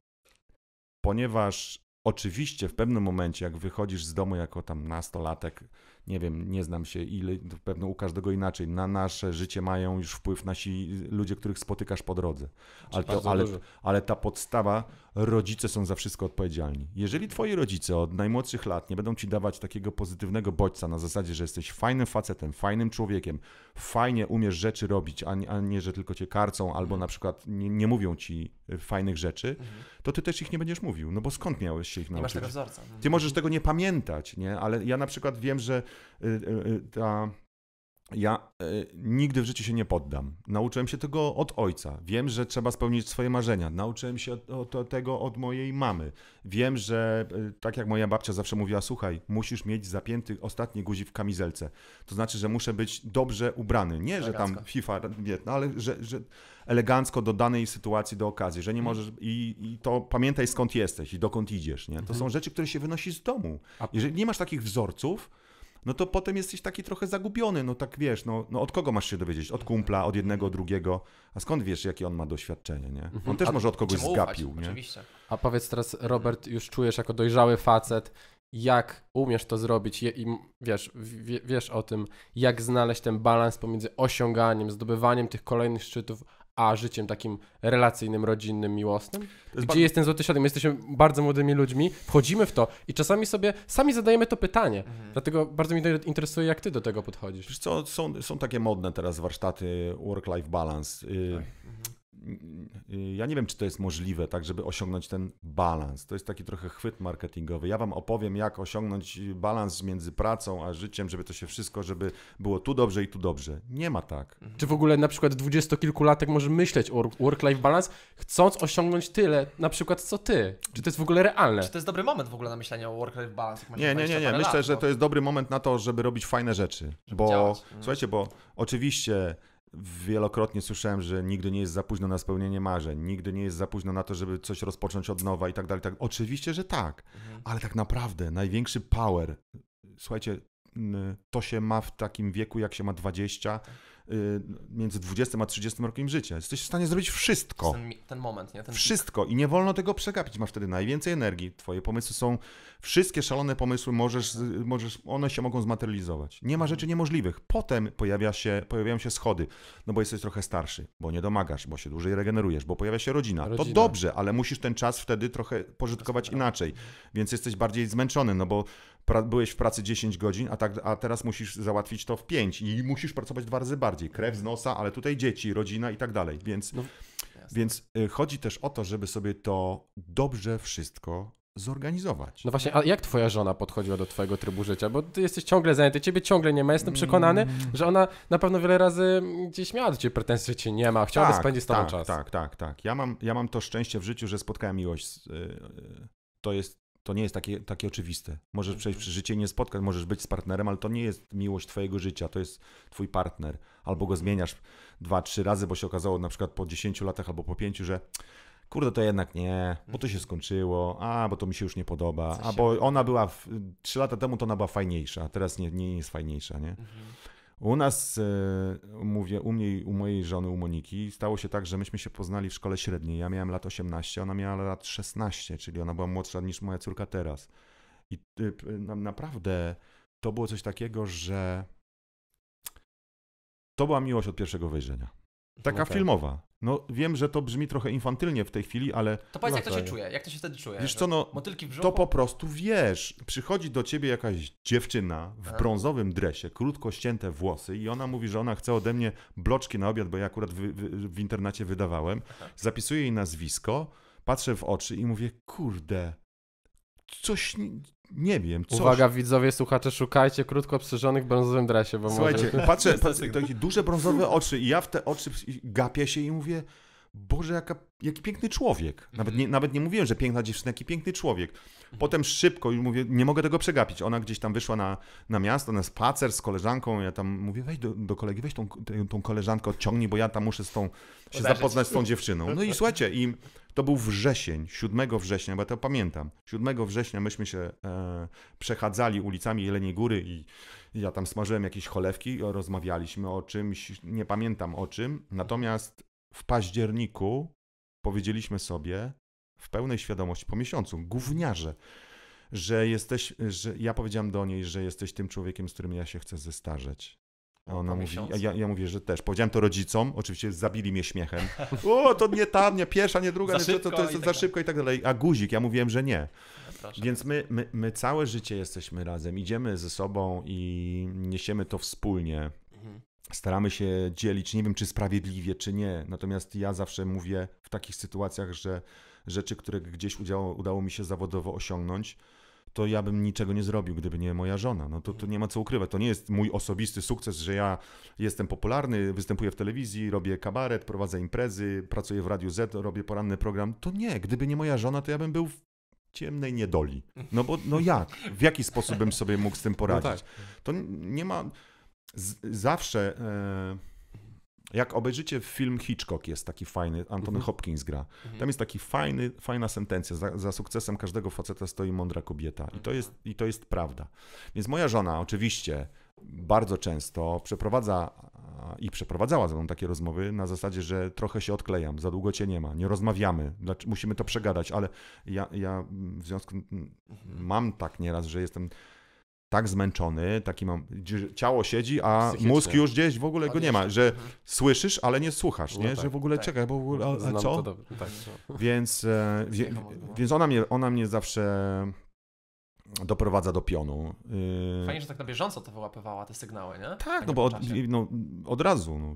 Ponieważ oczywiście w pewnym momencie, jak wychodzisz z domu jako tam nastolatek, nie wiem, nie znam się ile, pewno u każdego inaczej, na nasze życie mają już wpływ nasi ludzie, których spotykasz po drodze. Ale, to, ale, ale ta podstawa, rodzice są za wszystko odpowiedzialni. Jeżeli twoi rodzice od najmłodszych lat nie będą ci dawać takiego pozytywnego bodźca na zasadzie, że jesteś fajnym facetem, fajnym człowiekiem, fajnie umiesz rzeczy robić, a nie, a nie że tylko cię karcą albo mhm. na przykład nie, nie mówią ci y, fajnych rzeczy, mhm. to ty też ich nie będziesz mówił, no bo skąd miałeś się ich nauczyć? Nie masz tego wzorca. Ty możesz mhm. tego nie pamiętać, nie? ale ja na przykład wiem, że y, y, ta ja y, nigdy w życiu się nie poddam. Nauczyłem się tego od ojca. Wiem, że trzeba spełnić swoje marzenia. Nauczyłem się tego od mojej mamy. Wiem, że y, tak jak moja babcia zawsze mówiła, słuchaj, musisz mieć zapięty ostatni guzik w kamizelce. To znaczy, że muszę być dobrze ubrany. Nie, że tam FIFA, nie, no, ale że, że elegancko do danej sytuacji, do okazji, że nie mhm. możesz i, i to pamiętaj skąd jesteś i dokąd idziesz. Nie? To mhm. są rzeczy, które się wynosi z domu. Jeżeli nie masz takich wzorców, no to potem jesteś taki trochę zagubiony, no tak wiesz, no, no od kogo masz się dowiedzieć? Od kumpla, od jednego, drugiego. A skąd wiesz, jakie on ma doświadczenie, nie? Mhm. On też A może od kogoś zgapił, ufać, nie? Oczywiście. A powiedz teraz, Robert, już czujesz jako dojrzały facet, jak umiesz to zrobić i wiesz, wiesz o tym, jak znaleźć ten balans pomiędzy osiąganiem, zdobywaniem tych kolejnych szczytów, a życiem takim relacyjnym, rodzinnym, miłosnym? Jest Gdzie jest ten złoty środek? My jesteśmy bardzo młodymi ludźmi, wchodzimy w to i czasami sobie sami zadajemy to pytanie. Mhm. Dlatego bardzo mnie interesuje, jak ty do tego podchodzisz. Wiesz co, są, są takie modne teraz warsztaty work-life balance. Y, tak. Mhm ja nie wiem, czy to jest możliwe, tak, żeby osiągnąć ten balans. To jest taki trochę chwyt marketingowy. Ja Wam opowiem, jak osiągnąć balans między pracą a życiem, żeby to się wszystko, żeby było tu dobrze i tu dobrze. Nie ma tak. Czy w ogóle na przykład dwudziestokilkulatek może myśleć o work-life balance, chcąc osiągnąć tyle, na przykład co Ty? Czy to jest w ogóle realne? Czy to jest dobry moment w ogóle na myślenie o work-life balance? nie, nie, nie, nie. Myślę, lat, że no. to jest dobry moment na to, żeby robić fajne rzeczy. Żeby bo, działać. słuchajcie, bo oczywiście Wielokrotnie słyszałem, że nigdy nie jest za późno na spełnienie marzeń, nigdy nie jest za późno na to, żeby coś rozpocząć od nowa i tak dalej. Tak- Oczywiście, że tak, mhm. ale tak naprawdę największy power, słuchajcie, to się ma w takim wieku, jak się ma 20, Y, między 20 a 30 rokiem życia. Jesteś w stanie zrobić wszystko. Ten, ten moment, nie? Ten wszystko i nie wolno tego przegapić. Masz wtedy najwięcej energii, twoje pomysły są, wszystkie szalone pomysły możesz, możesz one się mogą zmaterializować. Nie ma rzeczy niemożliwych. Potem pojawia się, pojawiają się schody, no bo jesteś trochę starszy, bo nie domagasz, bo się dłużej regenerujesz, bo pojawia się rodzina. rodzina. To dobrze, ale musisz ten czas wtedy trochę pożytkować inaczej, więc jesteś bardziej zmęczony, no bo pra, byłeś w pracy 10 godzin, a, tak, a teraz musisz załatwić to w 5 i musisz pracować dwa razy bardziej. Krew z nosa, ale tutaj dzieci, rodzina i tak dalej. Więc, no, więc y, chodzi też o to, żeby sobie to dobrze wszystko zorganizować. No właśnie, a jak twoja żona podchodziła do twojego trybu życia? Bo ty jesteś ciągle zajęty, ciebie ciągle nie ma. Jestem przekonany, mm. że ona na pewno wiele razy gdzieś miała do ciebie pretensje, że cię nie ma, chciałaby tak, spędzić z tobą tak, czas. Tak, tak, tak. Ja mam, ja mam to szczęście w życiu, że spotkałem miłość. Y, y, to jest to nie jest takie, takie oczywiste. Możesz przejść mhm. przez życie i nie spotkać, możesz być z partnerem, ale to nie jest miłość twojego życia, to jest twój partner. Albo go zmieniasz dwa, trzy razy, bo się okazało na przykład po 10 latach albo po pięciu, że kurde, to jednak nie, bo to się mhm. skończyło, a bo to mi się już nie podoba, a bo ona była, trzy lata temu to ona była fajniejsza, a teraz nie, nie jest fajniejsza, nie? Mhm. U nas, e, mówię, u mnie u mojej żony, u Moniki, stało się tak, że myśmy się poznali w szkole średniej. Ja miałem lat 18, ona miała lat 16, czyli ona była młodsza niż moja córka teraz. I e, naprawdę to było coś takiego, że to była miłość od pierwszego wejrzenia. Taka okay. filmowa. No wiem, że to brzmi trochę infantylnie w tej chwili, ale... To powiedz, jak to się czuje, jak to się wtedy czuje? Wiesz no, co, no, to po prostu wiesz. Przychodzi do ciebie jakaś dziewczyna w brązowym dresie, krótko ścięte włosy i ona mówi, że ona chce ode mnie bloczki na obiad, bo ja akurat w, w, w internecie wydawałem. Zapisuję jej nazwisko, patrzę w oczy i mówię, kurde, coś, nie wiem, co. Uwaga, widzowie, słuchacze, szukajcie krótko obstrzyżonych brązowym dresie, bo Słuchajcie, może... patrzę, (laughs) patrzę takie duże brązowe oczy i ja w te oczy gapię się i mówię, Boże, jaka, jaki piękny człowiek. Nawet, nie, nawet nie mówiłem, że piękna dziewczyna, jaki piękny człowiek. Mhm. Potem szybko, już mówię, nie mogę tego przegapić. Ona gdzieś tam wyszła na, na miasto, na spacer z koleżanką. Ja tam mówię, weź do, do kolegi, weź tą, tą koleżankę odciągnij, bo ja tam muszę z tą, się zapoznać z tą dziewczyną. No i (laughs) słuchajcie, i to był wrzesień, 7 września, bo ja to pamiętam. 7 września myśmy się e, przechadzali ulicami Jeleniej Góry i, i ja tam smażyłem jakieś cholewki, rozmawialiśmy o czymś, nie pamiętam o czym. Natomiast w październiku powiedzieliśmy sobie, w pełnej świadomości po miesiącu, gówniarze, że jesteś, że ja powiedziałam do niej, że jesteś tym człowiekiem, z którym ja się chcę zestarzeć. A ona mówi, ja, ja, mówię, że też. Powiedziałem to rodzicom, oczywiście zabili mnie śmiechem. O, to nie ta, nie pierwsza, nie druga, nie, to, to, jest tak za szybko i tak dalej. A guzik, ja mówiłem, że nie. Proszę. Więc my, my, my całe życie jesteśmy razem, idziemy ze sobą i niesiemy to wspólnie. Mhm. Staramy się dzielić, nie wiem czy sprawiedliwie, czy nie. Natomiast ja zawsze mówię w takich sytuacjach, że rzeczy, które gdzieś udziało, udało mi się zawodowo osiągnąć, to ja bym niczego nie zrobił, gdyby nie moja żona. No to, to nie ma co ukrywać. To nie jest mój osobisty sukces, że ja jestem popularny, występuję w telewizji, robię kabaret, prowadzę imprezy, pracuję w Radiu Z, robię poranny program. To nie, gdyby nie moja żona, to ja bym był w ciemnej niedoli. No bo no jak? W jaki sposób bym sobie mógł z tym poradzić? No tak. To nie ma... Z zawsze... E jak obejrzycie film Hitchcock, jest taki fajny, Anthony mhm. Hopkins gra. Mhm. Tam jest taki fajny, fajna sentencja, za, za, sukcesem każdego faceta stoi mądra kobieta i to, mhm. jest, i to jest prawda. Więc moja żona oczywiście bardzo często przeprowadza i przeprowadzała ze mną takie rozmowy na zasadzie, że trochę się odklejam, za długo cię nie ma, nie rozmawiamy, znaczy, musimy to przegadać, ale ja, ja w związku mam tak nieraz, że jestem tak zmęczony, taki mam, ciało siedzi, a Psychicznie. mózg już gdzieś w ogóle go nie ma, że mhm. słyszysz, ale nie słuchasz, no nie? No tak, że w ogóle tak. czekaj, bo w ogóle, a, a tak, co? więc, e, (laughs) więc ona, mnie, ona mnie zawsze doprowadza do pionu. Y, Fajnie, że tak na bieżąco to wyłapywała te sygnały, nie? Tak, no bo od, no, od razu. No.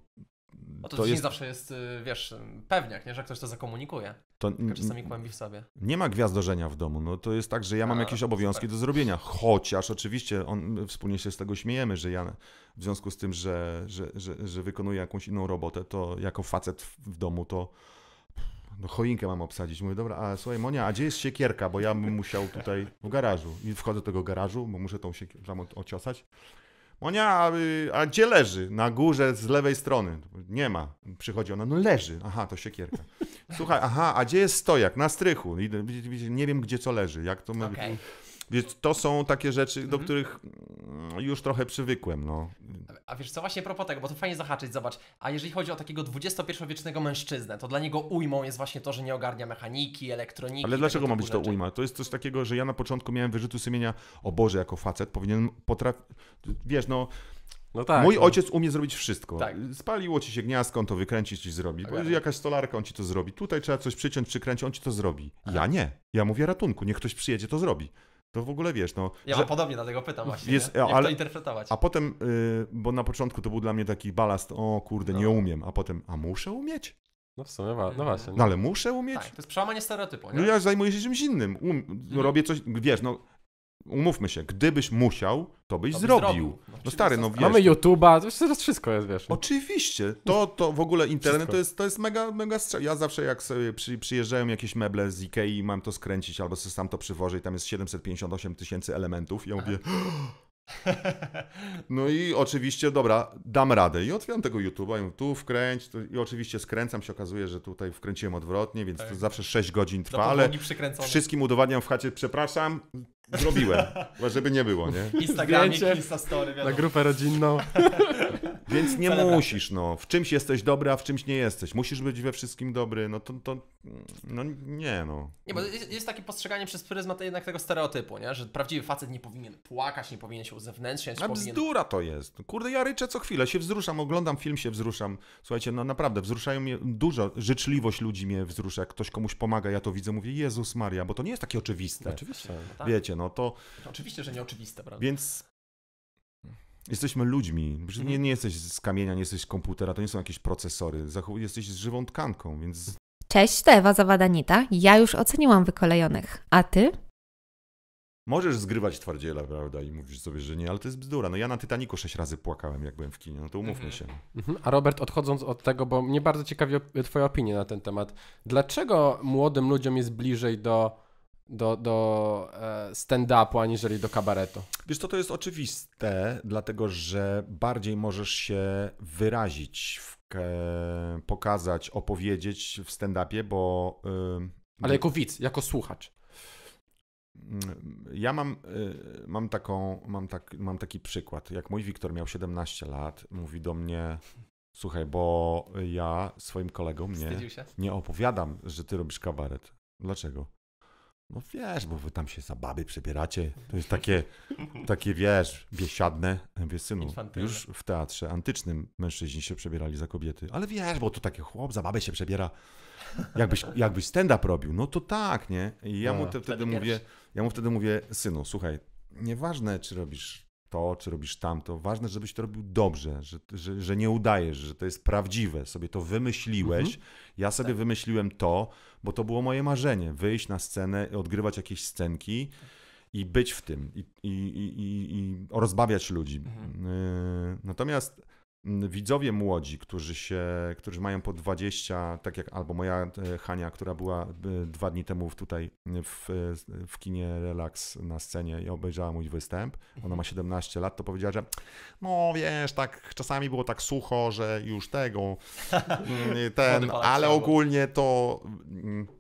Bo to, to jest... nie zawsze jest, y, wiesz, pewniak, nie? że ktoś to zakomunikuje. To Tylko czasami kłębi w sobie. Nie ma gwiazdorzenia w domu. No, to jest tak, że ja mam A, jakieś obowiązki super. do zrobienia. Chociaż oczywiście on, wspólnie się z tego śmiejemy, że ja w związku z tym, że, że, że, że wykonuję jakąś inną robotę, to jako facet w domu to no choinkę mam obsadzić. Mówię, dobra, a słuchaj Monia, a gdzie jest siekierka, bo ja bym musiał tutaj w garażu. I wchodzę do tego garażu, bo muszę tą siekierkę ociosać. Monia, a, a gdzie leży? Na górze z lewej strony. Nie ma. Przychodzi ona, no leży. Aha, to siekierka. (laughs) Słuchaj, aha, a gdzie jest stojak? Na strychu. Nie wiem, gdzie co leży. Jak to... Okay. Więc to są takie rzeczy, do mhm. których mm, już trochę przywykłem. No. A wiesz co, właśnie propos tego, bo to fajnie zahaczyć, zobacz. A jeżeli chodzi o takiego XXI-wiecznego mężczyznę, to dla niego ujmą jest właśnie to, że nie ogarnia mechaniki, elektroniki. Ale dlaczego ma być to ujma? To jest coś takiego, że ja na początku miałem wyrzutu sumienia, o Boże, jako facet powinienem potrafić, wiesz, no... No tak, Mój no. ojciec umie zrobić wszystko. Tak. Spaliło ci się gniazdko, on to wykręcić ci zrobi. Jakaś stolarka, on ci to zrobi. Tutaj trzeba coś przyciąć, przykręcić, on ci to zrobi. Tak. Ja nie. Ja mówię ratunku, niech ktoś przyjedzie, to zrobi. To w ogóle wiesz, no. Ja że... podobnie dlatego pytam właśnie. Jest, jak ale, to interpretować? A potem, yy, bo na początku to był dla mnie taki balast, o kurde, no. nie umiem, a potem, a muszę umieć? No w sumie, no mm. właśnie. No ale muszę umieć? Tak, to jest przełamanie stereotypu, nie? No ja zajmuję się czymś innym, um, mhm. robię coś, wiesz, no umówmy się, gdybyś musiał, to byś to zrobił. zrobił. No, stary, no wiesz. Mamy YouTube'a, to teraz wszystko jest, wiesz. Oczywiście, to, to w ogóle internet to jest, to jest mega, mega strzał. Ja zawsze jak sobie przy, przyjeżdżają jakieś meble z Ikei i mam to skręcić, albo sobie sam to przywożę i tam jest 758 tysięcy elementów, ja mówię... (laughs) No i oczywiście, dobra, dam radę. I otwieram tego YouTube'a i mówię, tu wkręć. Tu, I oczywiście skręcam, się okazuje, że tutaj wkręciłem odwrotnie, więc to tak. zawsze 6 godzin trwa, ale wszystkim udowadniam w chacie, przepraszam, Zrobiłem, żeby nie było, nie? Instagramie, story, wiadomo. Na grupę rodzinną. (laughs) Więc nie musisz, no. W czymś jesteś dobry, a w czymś nie jesteś. Musisz być we wszystkim dobry, no to, to no nie, no. Nie, bo jest, jest takie postrzeganie przez pryzmat jednak tego stereotypu, nie? Że prawdziwy facet nie powinien płakać, nie powinien się uzewnętrzniać. A powinien... bzdura to jest. Kurde, ja ryczę co chwilę, się wzruszam, oglądam film, się wzruszam. Słuchajcie, no naprawdę, wzruszają mnie dużo, życzliwość ludzi mnie wzrusza. Jak ktoś komuś pomaga, ja to widzę, mówię, Jezus Maria, bo to nie jest takie oczywiste. Oczywiście. Tak. Wiecie, no no to... Oczywiście, że nieoczywiste, prawda? Więc jesteśmy ludźmi. Nie, mhm. nie jesteś z kamienia, nie jesteś z komputera, to nie są jakieś procesory. Jesteś z żywą tkanką, więc... Cześć, to Ewa Zawadanita. Ja już oceniłam wykolejonych. A ty? Możesz zgrywać twardziela, prawda, i mówisz sobie, że nie, ale to jest bzdura. No ja na Titaniku sześć razy płakałem, jak byłem w kinie, no to umówmy mhm. się. No. Mhm. A Robert, odchodząc od tego, bo mnie bardzo ciekawi twoja opinia na ten temat. Dlaczego młodym ludziom jest bliżej do do, do e, stand-upu, aniżeli do kabaretu. Wiesz, to to jest oczywiste, dlatego że bardziej możesz się wyrazić, e, pokazać, opowiedzieć w stand-upie, bo. E, Ale jako widz, jako słuchacz. Mm, ja mam, mam, taką, mam, tak, mam taki przykład. Jak mój Wiktor miał 17 lat, mówi do mnie, Słuchaj, bo ja swoim kolegom nie, nie opowiadam, że ty robisz kabaret. Dlaczego? No wiesz, bo wy tam się za baby przebieracie. To jest takie, takie wiesz, biesiadne. Wiesz, synu, już w teatrze antycznym mężczyźni się przebierali za kobiety. Ale wiesz, bo to taki chłop za babę się przebiera. Jakbyś, jakbyś stand-up robił, no to tak, nie? I ja no, mu te, wtedy, wtedy mówię, ja mu wtedy mówię, synu, słuchaj, nieważne czy robisz to, czy robisz tamto. Ważne, żebyś to robił dobrze, że, że, że nie udajesz, że to jest prawdziwe, sobie to wymyśliłeś. Mhm. Ja sobie tak. wymyśliłem to, bo to było moje marzenie, wyjść na scenę, i odgrywać jakieś scenki i być w tym i, i, i, i rozbawiać ludzi. Mhm. Yy, natomiast widzowie młodzi, którzy, się, którzy mają po 20, tak jak albo moja e, Hania, która była e, dwa dni temu tutaj e, w, w kinie Relax na scenie i obejrzała mój występ, ona ma 17 mhm. lat, to powiedziała, że no wiesz, tak czasami było tak sucho, że już tego, mm, (laughs) ten, ale ogólnie to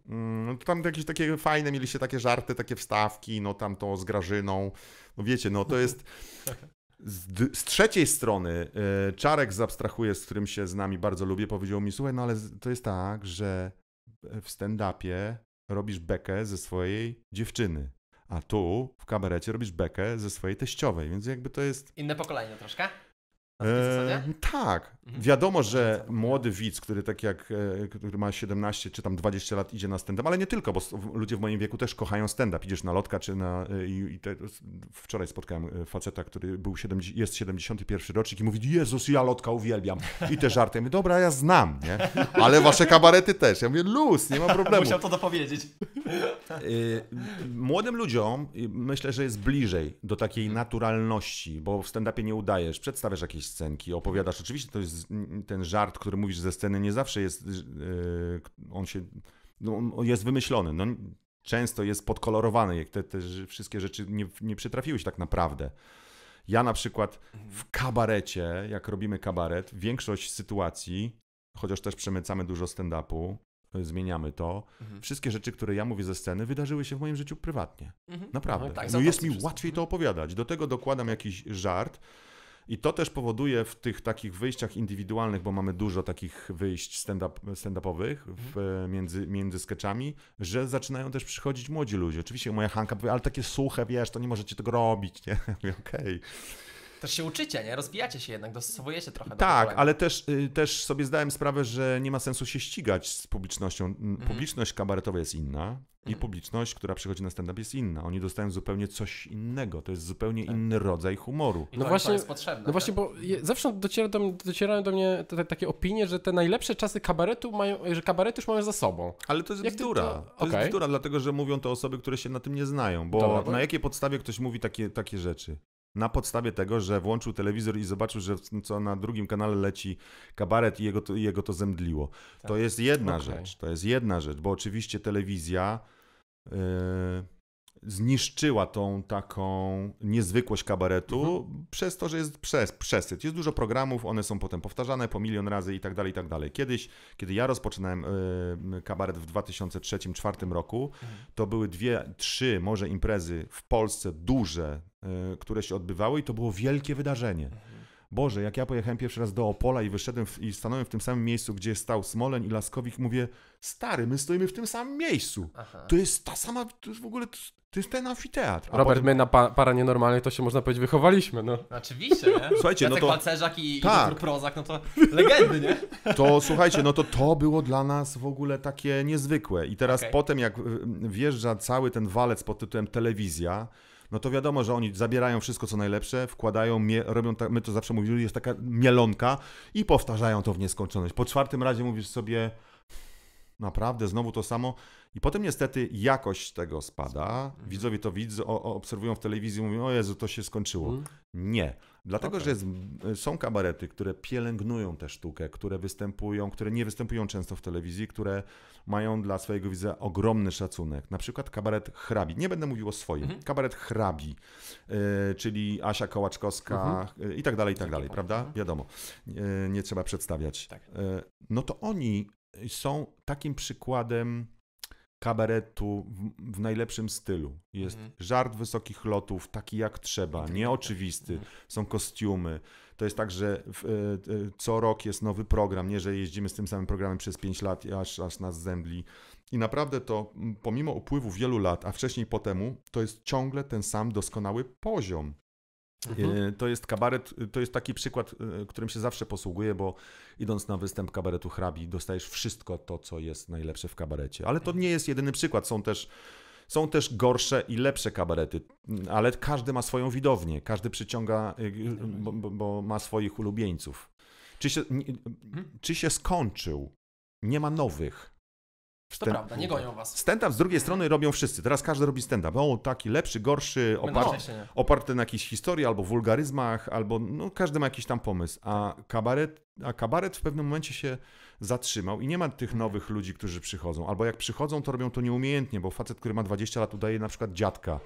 no, tam jakieś takie fajne mieli się takie żarty, takie wstawki, no tam to z Grażyną, no wiecie, no to jest (laughs) Z, z, trzeciej strony y, Czarek zabstrahuje, z którym się z nami bardzo lubię, powiedział mi, słuchaj, no ale to jest tak, że w stand-upie robisz bekę ze swojej dziewczyny, a tu w kabarecie robisz bekę ze swojej teściowej, więc jakby to jest... Inne pokolenie troszkę? E, tak. Mhm. Wiadomo, że młody widz, który tak jak e, który ma 17 czy tam 20 lat idzie na stand-up, ale nie tylko, bo ludzie w moim wieku też kochają stand-up. Idziesz na lotka czy na... E, I, i te, wczoraj spotkałem e, faceta, który był 70, jest 71 rocznik i mówi Jezus, ja lotka uwielbiam. I te żarty. Ja mówię, dobra, ja znam, nie? Ale wasze kabarety też. Ja mówię, luz, nie ma problemu. Musiał to dopowiedzieć. Młodym ludziom myślę, że jest bliżej do takiej naturalności, bo w stand-upie nie udajesz. Przedstawiasz jakieś jakieś scenki, opowiadasz. Oczywiście to jest ten żart, który mówisz ze sceny, nie zawsze jest, y, y, on się, no, on jest wymyślony. No, często jest podkolorowany, jak te, te wszystkie rzeczy nie, nie przytrafiły się tak naprawdę. Ja na przykład w kabarecie, jak robimy kabaret, większość sytuacji, chociaż też przemycamy dużo stand-upu, y, zmieniamy to. Mhm. Wszystkie rzeczy, które ja mówię ze sceny, wydarzyły się w moim życiu prywatnie. Mhm. Naprawdę. No, tak, no jest mi łatwiej to mhm. opowiadać. Do tego dokładam jakiś żart, i to też powoduje w tych takich wyjściach indywidualnych, bo mamy dużo takich wyjść stand-up, stand-upowych mhm. e, między, między sketchami, że zaczynają też przychodzić młodzi ludzie. Oczywiście moja Hanka powie, ale takie suche, wiesz, to nie możecie tego robić, nie? (laughs) Okej. Okay. Też się uczycie, nie? Rozbijacie się jednak, dostosowujecie trochę. Tak, do ale też, y, też sobie zdałem sprawę, że nie ma sensu się ścigać z publicznością. Mhm. Publiczność kabaretowa jest inna i mhm. publiczność, która przychodzi na stand-up jest inna. Oni dostają zupełnie coś innego. To jest zupełnie tak. inny rodzaj humoru. I no to właśnie, to jest potrzebne. No właśnie, tak? bo zawsze dociera do, docierają do mnie te, te, takie opinie, że te najlepsze czasy kabaretu mają, że kabaret już mają za sobą. Ale to jest Jak bzdura. To, to okay. jest bzdura, dlatego że mówią to osoby, które się na tym nie znają. Bo Dobra, na jakiej podstawie ktoś mówi takie, takie rzeczy? na podstawie tego, że włączył telewizor i zobaczył, że co na drugim kanale leci kabaret i jego to, jego to zemdliło. Tak. To jest jedna okay. rzecz, to jest jedna rzecz, bo oczywiście telewizja yy, zniszczyła tą taką niezwykłość kabaretu mhm. przez to, że jest przez, przesyt. Jest dużo programów, one są potem powtarzane po milion razy i tak dalej, i tak dalej. Kiedyś, kiedy ja rozpoczynałem yy, kabaret w 2003-2004 roku, mhm. to były dwie, trzy może imprezy w Polsce duże, E, które się odbywały i to było wielkie wydarzenie. Boże, jak ja pojechałem pierwszy raz do Opola i wyszedłem w, i stanąłem w tym samym miejscu, gdzie stał Smoleń i Laskowik, mówię, stary, my stoimy w tym samym miejscu. Aha. To jest ta sama, to jest w ogóle, to jest ten amfiteatr. A Robert, potem... my na pa para nienormalnej to się można powiedzieć wychowaliśmy, no. Oczywiście, nie? (laughs) Słuchajcie, no to... Balcerzak i, tak. i Prozak, no to (laughs) legendy, nie? To słuchajcie, no to to było dla nas w ogóle takie niezwykłe. I teraz okay. potem, jak e, wjeżdża cały ten walec pod tytułem telewizja, no to wiadomo, że oni zabierają wszystko co najlepsze, wkładają, mie, robią, tak, my to zawsze mówimy, jest taka mielonka i powtarzają to w nieskończoność. Po czwartym razie mówisz sobie, naprawdę, znowu to samo. I potem niestety jakość tego spada. Mhm. Widzowie to widzą, obserwują w telewizji, mówią, o Jezu, to się skończyło. Mhm. Nie. Dlatego, okay. że jest, są kabarety, które pielęgnują tę sztukę, które występują, które nie występują często w telewizji, które mają dla swojego widza ogromny szacunek. Na przykład kabaret Hrabi. Nie będę mówił o swoim. Mhm. Kabaret Hrabi, e, czyli Asia Kołaczkowska mm i tak dalej, i tak dalej, prawda? Wiadomo. E, nie trzeba przedstawiać. Tak. no to oni są takim przykładem kabaretu w, w najlepszym stylu. Jest mhm. żart wysokich lotów, taki jak trzeba, tak, nieoczywisty, tak. mhm. są kostiumy. To jest tak, że w, e, e, co rok jest nowy program, nie że jeździmy z tym samym programem przez 5 lat, aż, aż nas zębli. I naprawdę to, pomimo upływu wielu lat, a wcześniej po temu, to jest ciągle ten sam doskonały poziom. Mhm. E, to jest kabaret, y, to jest taki przykład, y, którym się zawsze posługuję, bo idąc na występ kabaretu hrabi, dostajesz wszystko to, co jest najlepsze w kabarecie. Ale to nie jest jedyny przykład, są też. Są też gorsze i lepsze kabarety, ale każdy ma swoją widownię, każdy przyciąga, y, bo, bo ma swoich ulubieńców. Czy się, mhm. czy się skończył? Nie ma nowych. To prawda, nie gonią was. Stand-up z drugiej strony robią wszyscy. Teraz każdy robi stand-up. O, taki lepszy, gorszy, oparty, no. oparty na jakiejś historii albo wulgaryzmach, albo no, każdy ma jakiś tam pomysł. A kabaret, a kabaret w pewnym momencie się zatrzymał i nie ma tych nowych ludzi, którzy przychodzą. Albo jak przychodzą, to robią to nieumiejętnie, bo facet, który ma 20 lat, udaje na przykład dziadka.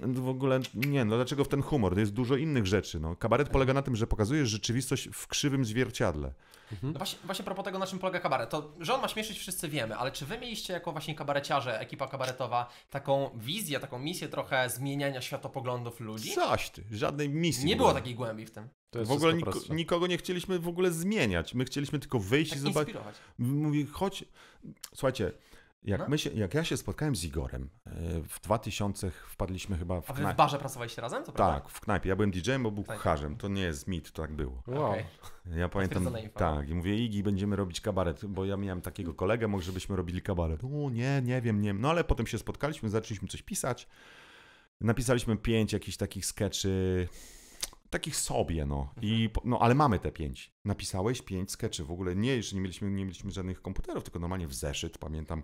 No w ogóle nie, no dlaczego w ten humor? To jest dużo innych rzeczy. No. Kabaret polega na tym, że pokazujesz rzeczywistość w krzywym zwierciadle. Mhm. No właśnie, właśnie a propos tego, na czym polega kabaret. To, że on ma śmieszyć, wszyscy wiemy, ale czy wy mieliście jako właśnie kabareciarze, ekipa kabaretowa, taką wizję, taką misję trochę zmieniania światopoglądów ludzi? Coś ty, żadnej misji. Nie było takiej głębi w tym w ogóle nikogo nie chcieliśmy w ogóle zmieniać. My chcieliśmy tylko wyjść tak i zobaczyć. Mówi, chodź. Słuchajcie, jak, no. my się, jak ja się spotkałem z Igorem, e, w 2000 wpadliśmy chyba w. A wy w barze pracowaliście razem? To prawda? tak, w knajpie. Ja byłem DJ-em, bo był tak. kucharzem. To nie jest mit, to tak było. Wow. Ja pamiętam. Tak, i mówię, Igi, będziemy robić kabaret, bo ja miałem takiego kolegę, może byśmy robili kabaret. O, nie, nie wiem, nie No ale potem się spotkaliśmy, zaczęliśmy coś pisać. Napisaliśmy pięć jakichś takich sketchy, takich sobie, no. I, mhm. no ale mamy te pięć. Napisałeś pięć skeczy w ogóle. Nie, jeszcze nie mieliśmy, nie mieliśmy żadnych komputerów, tylko normalnie w zeszyt, pamiętam.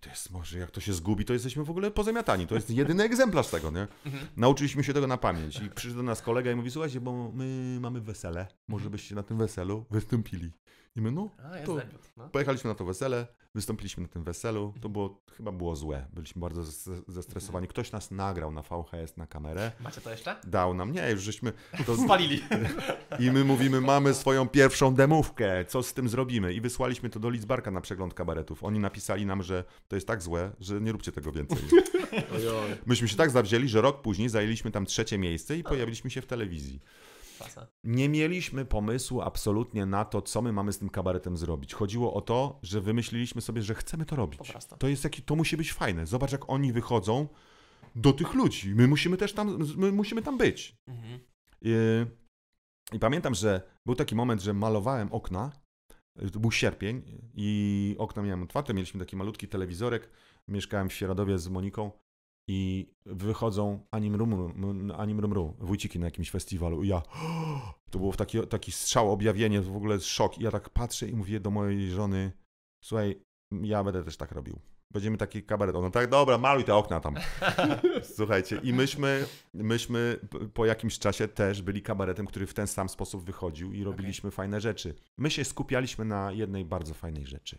To jest może, jak to się zgubi, to jesteśmy w ogóle pozamiatani. To jest jedyny egzemplarz tego, nie? Mhm. Nauczyliśmy się tego na pamięć. I przyszedł do nas kolega i mówi, słuchajcie, bo my mamy wesele. Może mhm. byście na tym weselu wystąpili. I my, no, A, to no. pojechaliśmy na to wesele, wystąpiliśmy na tym weselu, to było, chyba było złe, byliśmy bardzo zestresowani. Ktoś nas nagrał na VHS, na kamerę. Macie to jeszcze? Dał nam, nie, już żeśmy to... Spalili. I my mówimy, mamy swoją pierwszą demówkę, co z tym zrobimy? I wysłaliśmy to do Lidzbarka na przegląd kabaretów. Oni napisali nam, że to jest tak złe, że nie róbcie tego więcej. Myśmy się tak zawzięli, że rok później zajęliśmy tam trzecie miejsce i pojawiliśmy się w telewizji. Nie mieliśmy pomysłu absolutnie na to, co my mamy z tym kabaretem zrobić. Chodziło o to, że wymyśliliśmy sobie, że chcemy to robić. To, jest jaki, to musi być fajne. Zobacz, jak oni wychodzą do tych ludzi. My musimy też tam, my musimy tam być. Mhm. I, I pamiętam, że był taki moment, że malowałem okna. To był sierpień i okna miałem otwarte. Mieliśmy taki malutki telewizorek. Mieszkałem w Sieradowie z Moniką i wychodzą anim Rumru, anim na jakimś festiwalu i ja, (gasps) to było taki, taki strzał, objawienie, w ogóle szok i ja tak patrzę i mówię do mojej żony, słuchaj, ja będę też tak robił. Będziemy taki kabaret. Ono tak, dobra, maluj te okna tam. (laughs) Słuchajcie, i myśmy, myśmy po jakimś czasie też byli kabaretem, który w ten sam sposób wychodził i robiliśmy okay. fajne rzeczy. My się skupialiśmy na jednej bardzo fajnej rzeczy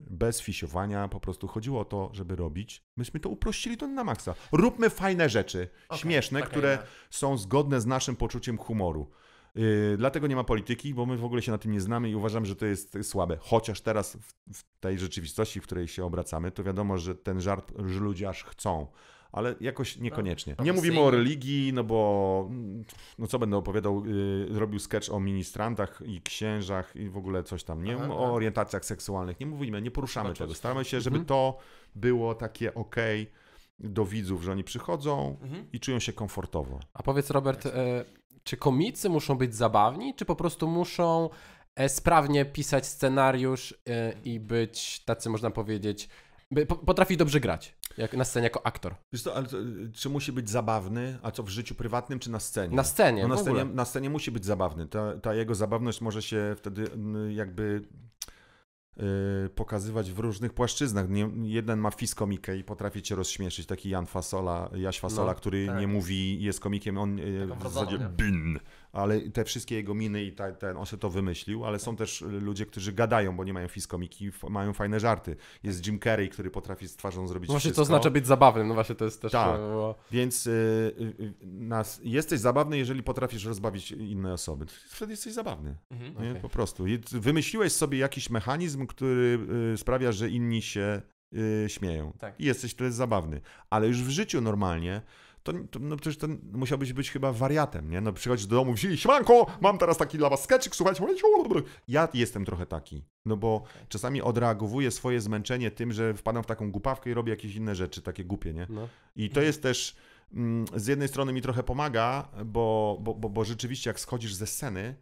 bez fisiowania, po prostu chodziło o to, żeby robić. Myśmy to uprościli to na maksa. Róbmy fajne rzeczy, okay, śmieszne, okay, które yeah. są zgodne z naszym poczuciem humoru. Y, dlatego nie ma polityki, bo my w ogóle się na tym nie znamy i uważam, że to jest słabe. Chociaż teraz w, tej rzeczywistości, w której się obracamy, to wiadomo, że ten żart że ludzie aż chcą ale jakoś no. niekoniecznie. No, nie mówimy o religii, no bo no co będę opowiadał, y, zrobił sketch o ministrantach i księżach i w ogóle coś tam, nie? Aha, o tak. orientacjach seksualnych, nie mówimy, nie poruszamy tego. Staramy się, żeby mhm. to było takie ok do widzów, że oni przychodzą mhm. i czują się komfortowo. A powiedz Robert, tak. e, czy komicy muszą być zabawni, czy po prostu muszą e, sprawnie pisać scenariusz e, i być tacy, można powiedzieć, by, potrafić dobrze grać? Jak, na scenie jako aktor. Wiesz co, ale to, czy musi być zabawny, a co w życiu prywatnym, czy na scenie? Na scenie, no, na, scenie na scenie musi być zabawny. Ta, ta jego zabawność może się wtedy jakby y, pokazywać w różnych płaszczyznach. Nie, jeden ma komikę i potrafi cię rozśmieszyć, taki Jan Fasola, Jaś Fasola, no, który tak. nie mówi, jest komikiem, on y, Taką w zasadzie bin ale te wszystkie jego miny i ta, ten, on się to wymyślił, ale są też ludzie, którzy gadają, bo nie mają fiskomiki, mają fajne żarty. Jest Jim Carrey, który potrafi z twarzą zrobić no Właśnie wszystko. to znaczy być zabawnym, no właśnie to jest też... Tak, no, więc y, y, nas, jesteś zabawny, jeżeli potrafisz rozbawić inne osoby. Wtedy jesteś zabawny, mhm, no okay. po prostu. Wymyśliłeś sobie jakiś mechanizm, który y, sprawia, że inni się y, śmieją. Tak. I jesteś wtedy zabawny. Ale już w życiu normalnie to, to no przecież ten musiałbyś być chyba wariatem, nie? No przychodzisz do domu, wzięli, siemanko, mam teraz taki dla was skeczyk, słuchajcie, ja jestem trochę taki, no bo czasami odreagowuję swoje zmęczenie tym, że wpadam w taką głupawkę i robię jakieś inne rzeczy, takie głupie, nie? No. I to jest też mm, z jednej strony mi trochę pomaga, bo, bo, bo, bo rzeczywiście jak schodzisz ze sceny,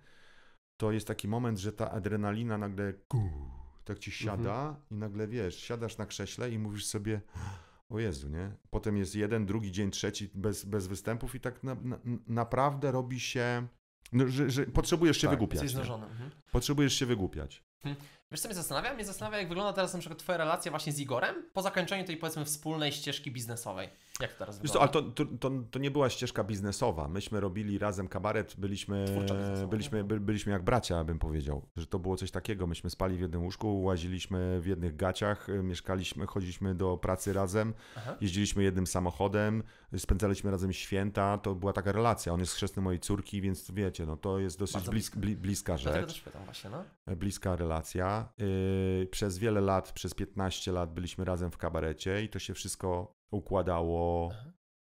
to jest taki moment, że ta adrenalina nagle tak ci siada mhm. i nagle wiesz, siadasz na krześle i mówisz sobie o Jezu, nie? Potem jest jeden, drugi dzień, trzeci bez, bez występów i tak na, na, naprawdę robi się, no, że, że potrzebujesz się tak, wygłupiać. Jesteś mhm. Potrzebujesz się wygłupiać. Mhm. Wiesz co mnie zastanawia? Mnie zastanawia jak wygląda teraz na przykład twoja relacja właśnie z Igorem po zakończeniu tej powiedzmy wspólnej ścieżki biznesowej. Jak to teraz wygląda? Co, ale to, to, to, to, nie była ścieżka biznesowa. Myśmy robili razem kabaret, byliśmy, byliśmy, by, byliśmy jak bracia, bym powiedział. Że to było coś takiego. Myśmy spali w jednym łóżku, łaziliśmy w jednych gaciach, y, mieszkaliśmy, chodziliśmy do pracy razem, Aha. jeździliśmy jednym samochodem, spędzaliśmy razem święta. To była taka relacja. On jest chrzestny mojej córki, więc wiecie, no to jest dosyć bliska rzecz. Dlatego też pytam właśnie, no. Bliska relacja. Yy, przez wiele lat, przez 15 lat byliśmy razem w kabarecie i to się wszystko układało.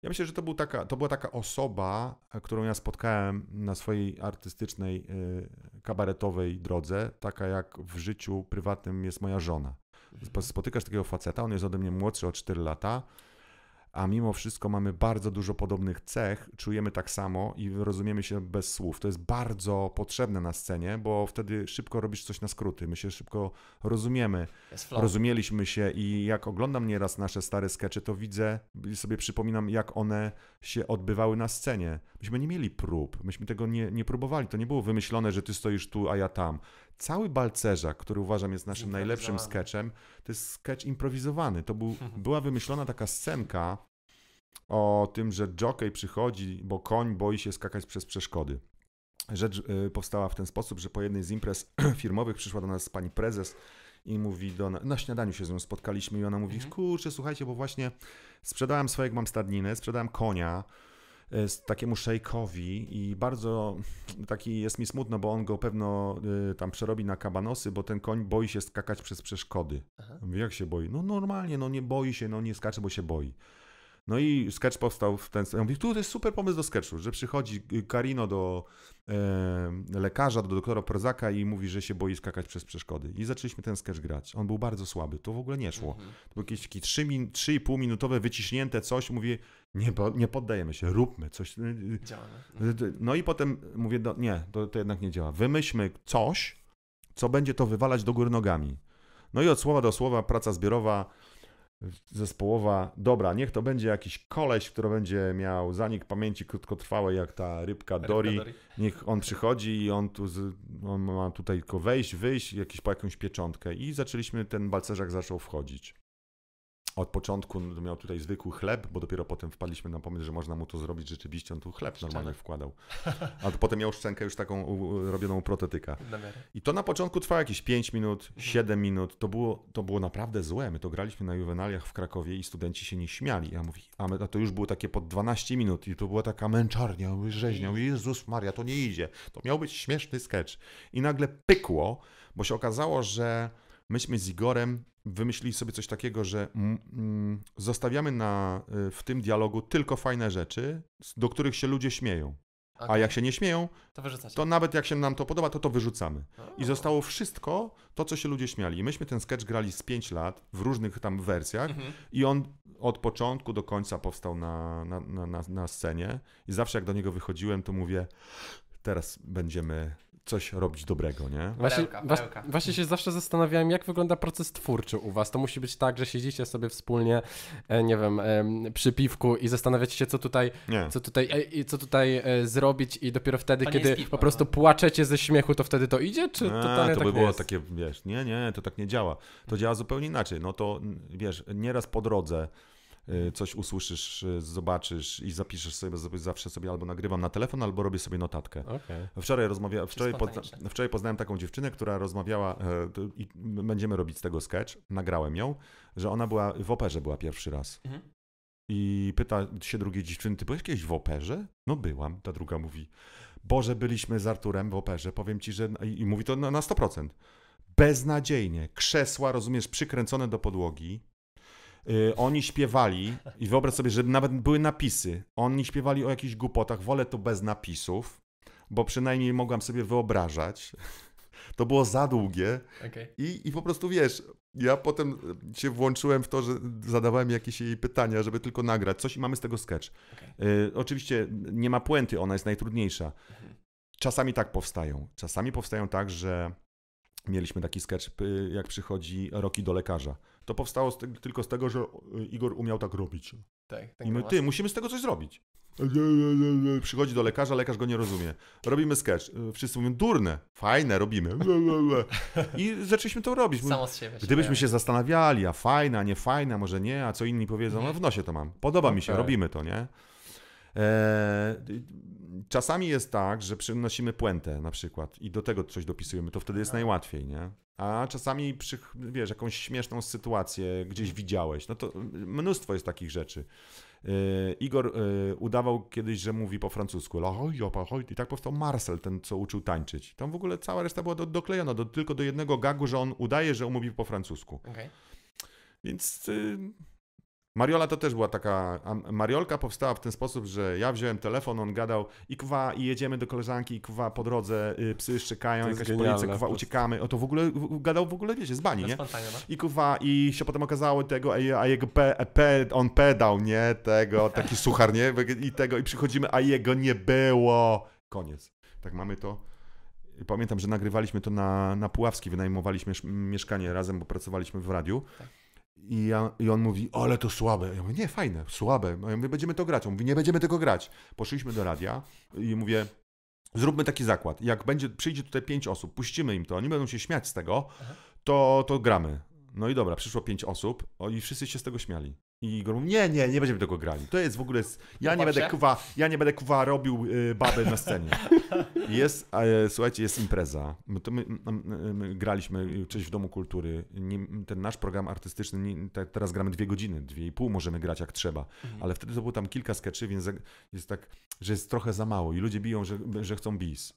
Ja myślę, że to, był taka, to była taka osoba, którą ja spotkałem na swojej artystycznej, yy, kabaretowej drodze, taka jak w życiu prywatnym jest moja żona. Mhm. Spotykasz takiego faceta, on jest ode mnie młodszy o 4 lata a mimo wszystko mamy bardzo dużo podobnych cech, czujemy tak samo i rozumiemy się bez słów. To jest bardzo potrzebne na scenie, bo wtedy szybko robisz coś na skróty. My się szybko rozumiemy. Rozumieliśmy się i jak oglądam nieraz nasze stare skecze, to widzę, sobie przypominam, jak one się odbywały na scenie. Myśmy nie mieli prób, myśmy tego nie, nie próbowali. To nie było wymyślone, że ty stoisz tu, a ja tam. Cały Balcerza, który uważam jest naszym najlepszym sketchem, to jest sketch improwizowany. To był, (laughs) była wymyślona taka scenka o tym, że jockey przychodzi, bo koń boi się skakać przez przeszkody. Rzecz y, powstała w ten sposób, że po jednej z imprez (clears throat) firmowych przyszła do nas pani prezes i mówi do na, na śniadaniu się z nią spotkaliśmy i ona mówi, mhm. kurczę, słuchajcie, bo właśnie sprzedałam swoje, jak mam stadninę, sprzedałam konia, E, takiemu szejkowi i bardzo taki jest mi smutno, bo on go pewno e, tam przerobi na kabanosy, bo ten koń boi się skakać przez przeszkody. Aha. Jak się boi? No normalnie, no nie boi się, no nie skacze, bo się boi. No i sketch powstał w ten sposób. Ja mówię, tu to jest super pomysł do sketchu, że przychodzi Karino do e, lekarza, do doktora Prozaka i mówi, że się boi skakać przez przeszkody. I zaczęliśmy ten sketch grać. On był bardzo słaby, to w ogóle nie szło. Mhm. To było jakieś takie 3,5 minutowe wyciśnięte coś. Mówię, nie, nie poddajemy się, róbmy coś. Y, y, Działamy. No. Y, no i potem mówię, no, nie, to, to jednak nie działa. Wymyślmy coś, co będzie to wywalać do góry nogami. No i od słowa do słowa praca zbiorowa, zespołowa, dobra, niech to będzie jakiś koleś, który będzie miał zanik pamięci krótkotrwałej, jak ta rybka Dori. Rybka Niech on przychodzi i on, tu z, on ma tutaj tylko wejść, wyjść, jakiś, po jakąś pieczątkę. I zaczęliśmy, ten balcerzak zaczął wchodzić. Od początku miał tutaj zwykły chleb, bo dopiero potem wpadliśmy na pomysł, że można mu to zrobić rzeczywiście. On tu chleb normalnie wkładał. A potem miał szczękę już taką robioną protetyka. I to na początku trwało jakieś 5 minut, 7 mhm. minut. To było, to było naprawdę złe. My to graliśmy na juwenaliach w Krakowie i studenci się nie śmiali. Ja mówię, a, to już było takie pod 12 minut i to była taka męczarnia, rzeźnia. Mówię, mhm. Jezus Maria, to nie idzie. To miał być śmieszny sketch. I nagle pykło, bo się okazało, że myśmy z Igorem wymyślili sobie coś takiego, że mm, zostawiamy na, y, w tym dialogu tylko fajne rzeczy, do których się ludzie śmieją. Okay. A jak się nie śmieją, to, to, nawet jak się nam to podoba, to to wyrzucamy. Oh. I zostało wszystko to, co się ludzie śmiali. I myśmy ten sketch grali z 5 lat w różnych tam wersjach mm -hmm. i on od początku do końca powstał na, na, na, na scenie. I zawsze jak do niego wychodziłem, to mówię, teraz będziemy coś robić dobrego, nie? Właśnie, właśnie się zawsze zastanawiałem, jak wygląda proces twórczy u was. To musi być tak, że siedzicie sobie wspólnie, e, nie wiem, przy piwku i zastanawiacie się, co tutaj, co tutaj, e, co tutaj e, zrobić i dopiero wtedy, kiedy piwko, po prostu no. płaczecie ze śmiechu, to wtedy to idzie, czy nie, to tak by było jest? takie, wiesz, nie, nie, to tak nie działa. To działa zupełnie inaczej. No to, wiesz, nieraz po drodze Y, coś usłyszysz, y, zobaczysz i zapiszesz sobie, zawsze sobie albo nagrywam na telefon, albo robię sobie notatkę. Okay. Wczoraj, rozmawia, wczoraj, pozna, wczoraj poznałem taką dziewczynę, która rozmawiała e, i będziemy robić z tego sketch, nagrałem ją, że ona była w operze była pierwszy raz. Mhm. I pyta się drugiej dziewczyny, ty byłeś kiedyś w operze? No byłam. Ta druga mówi, Boże, byliśmy z Arturem w operze, powiem ci, że... I mówi to na, na 100% beznadziejnie. Krzesła, rozumiesz, przykręcone do podłogi, Yy, oni śpiewali i wyobraź sobie, że nawet były napisy. Oni śpiewali o jakichś głupotach. Wolę to bez napisów, bo przynajmniej mogłam sobie wyobrażać. To było za długie. Okay. I, I po prostu wiesz, ja potem się włączyłem w to, że zadawałem jakieś jej pytania, żeby tylko nagrać coś i mamy z tego sketch. Okay. oczywiście nie ma puenty, ona jest najtrudniejsza. Mhm. Czasami tak powstają. Czasami powstają tak, że mieliśmy taki sketch, y, jak przychodzi Roki do lekarza to powstało z te, tylko z tego, że e, Igor umiał tak robić. Tak, tak I my, ty, musimy z tego coś zrobić. Przychodzi do lekarza, lekarz go nie rozumie. Robimy sketch. E, wszyscy mówią, durne, fajne, robimy. I (laughs) zaczęliśmy to robić. Samo z siebie. Gdybyśmy się zastanawiali, a fajna, nie fajna, może nie, a co inni powiedzą, no mhm. w nosie to mam. Podoba mi się, no tak. robimy to, nie? Eee, Czasami jest tak, że przynosimy puentę na przykład i do tego coś dopisujemy, to wtedy jest no. najłatwiej, nie? A czasami, przy, wiesz, jakąś śmieszną sytuację gdzieś mm. widziałeś. No to mnóstwo jest takich rzeczy. Y, Igor y, udawał kiedyś, że mówi po francusku. I tak powstał Marcel, ten co uczył tańczyć. Tam w ogóle cała reszta była do, doklejona do, tylko do jednego gagu, że on udaje, że mówi po francusku. Okay. Więc y, Mariola to też była taka. Mariolka powstała w ten sposób, że ja wziąłem telefon, on gadał i kwa, i jedziemy do koleżanki, i kwa po drodze y, psy szczekają, jakaś policja, kwa, uciekamy. O to w ogóle w, gadał w ogóle, wiecie, z bani, nie? No. I kwa, i się potem okazało tego, a jego pe, pe, on pedał, nie? Tego, taki (laughs) suchar, nie? I tego, i przychodzimy, a jego nie było. Koniec. Tak mamy to. Pamiętam, że nagrywaliśmy to na, na Puławski, wynajmowaliśmy mieszkanie razem, bo pracowaliśmy w radiu. Tak. I, ja, I, on mówi, ale to słabe. Ja mówię, nie, fajne, słabe. No, ja mówię, będziemy to grać. On mówi, nie będziemy tego grać. Poszliśmy do radia i mówię, zróbmy taki zakład. Jak będzie, przyjdzie tutaj pięć osób, puścimy im to, oni będą się śmiać z tego, to, to gramy. No i dobra, przyszło pięć osób i wszyscy się z tego śmiali. I Igor mówi, nie, nie, nie będziemy tego grali. To jest w ogóle, ja nie będę kuwa, ja nie będę kuwa robił y, babę na scenie. (laughs) Jest, e, słuchajcie, jest impreza. My, my, my graliśmy cześć w Domu Kultury. Nie, ten nasz program artystyczny, nie, te, teraz gramy dwie godziny, dwie i pół możemy grać jak trzeba. Mhm. Ale wtedy to było tam kilka skeczy, więc jest tak, że jest trochę za mało i ludzie biją, że, że chcą bis.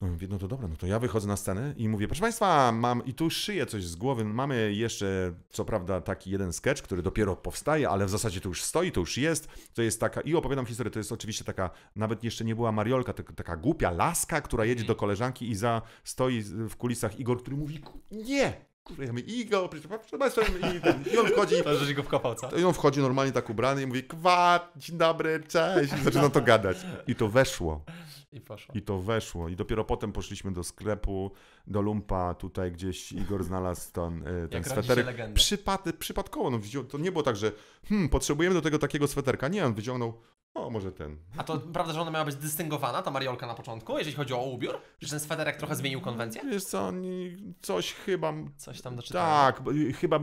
No, mówię, no to dobra, no to ja wychodzę na scenę i mówię, proszę Państwa, mam i tu szyję coś z głowy. Mamy jeszcze, co prawda, taki jeden sketch, który dopiero powstaje, ale w zasadzie to już stoi, to już jest. To jest taka, i opowiadam historię, to jest oczywiście taka, nawet jeszcze nie była Mariolka, tak, taka głupia laska, która jedzie mhm. do koleżanki i za stoi w kulisach Igor, który mówi, nie, kurwa, ja mówię, Igo, proszę i, i on wchodzi. To, żeś go wkopał, co? I on wchodzi normalnie tak ubrany i mówi, kwa, dzień dobry, cześć, i zaczyna to gadać. I to weszło. I poszło. I to weszło. I dopiero potem poszliśmy do sklepu, do lumpa, tutaj gdzieś Igor znalazł ten, y, ten Jak sweterek. Przypad, przypadkowo, no, to nie było tak, że hmm, potrzebujemy do tego takiego sweterka. Nie, on wyciągnął, o, może ten. A to prawda, że ona miała być dystyngowana, ta mariolka na początku, jeżeli chodzi o ubiór? Że ten swederek trochę zmienił konwencję? Wiesz co, oni coś chyba... Coś tam doczytałem. Tak, chyba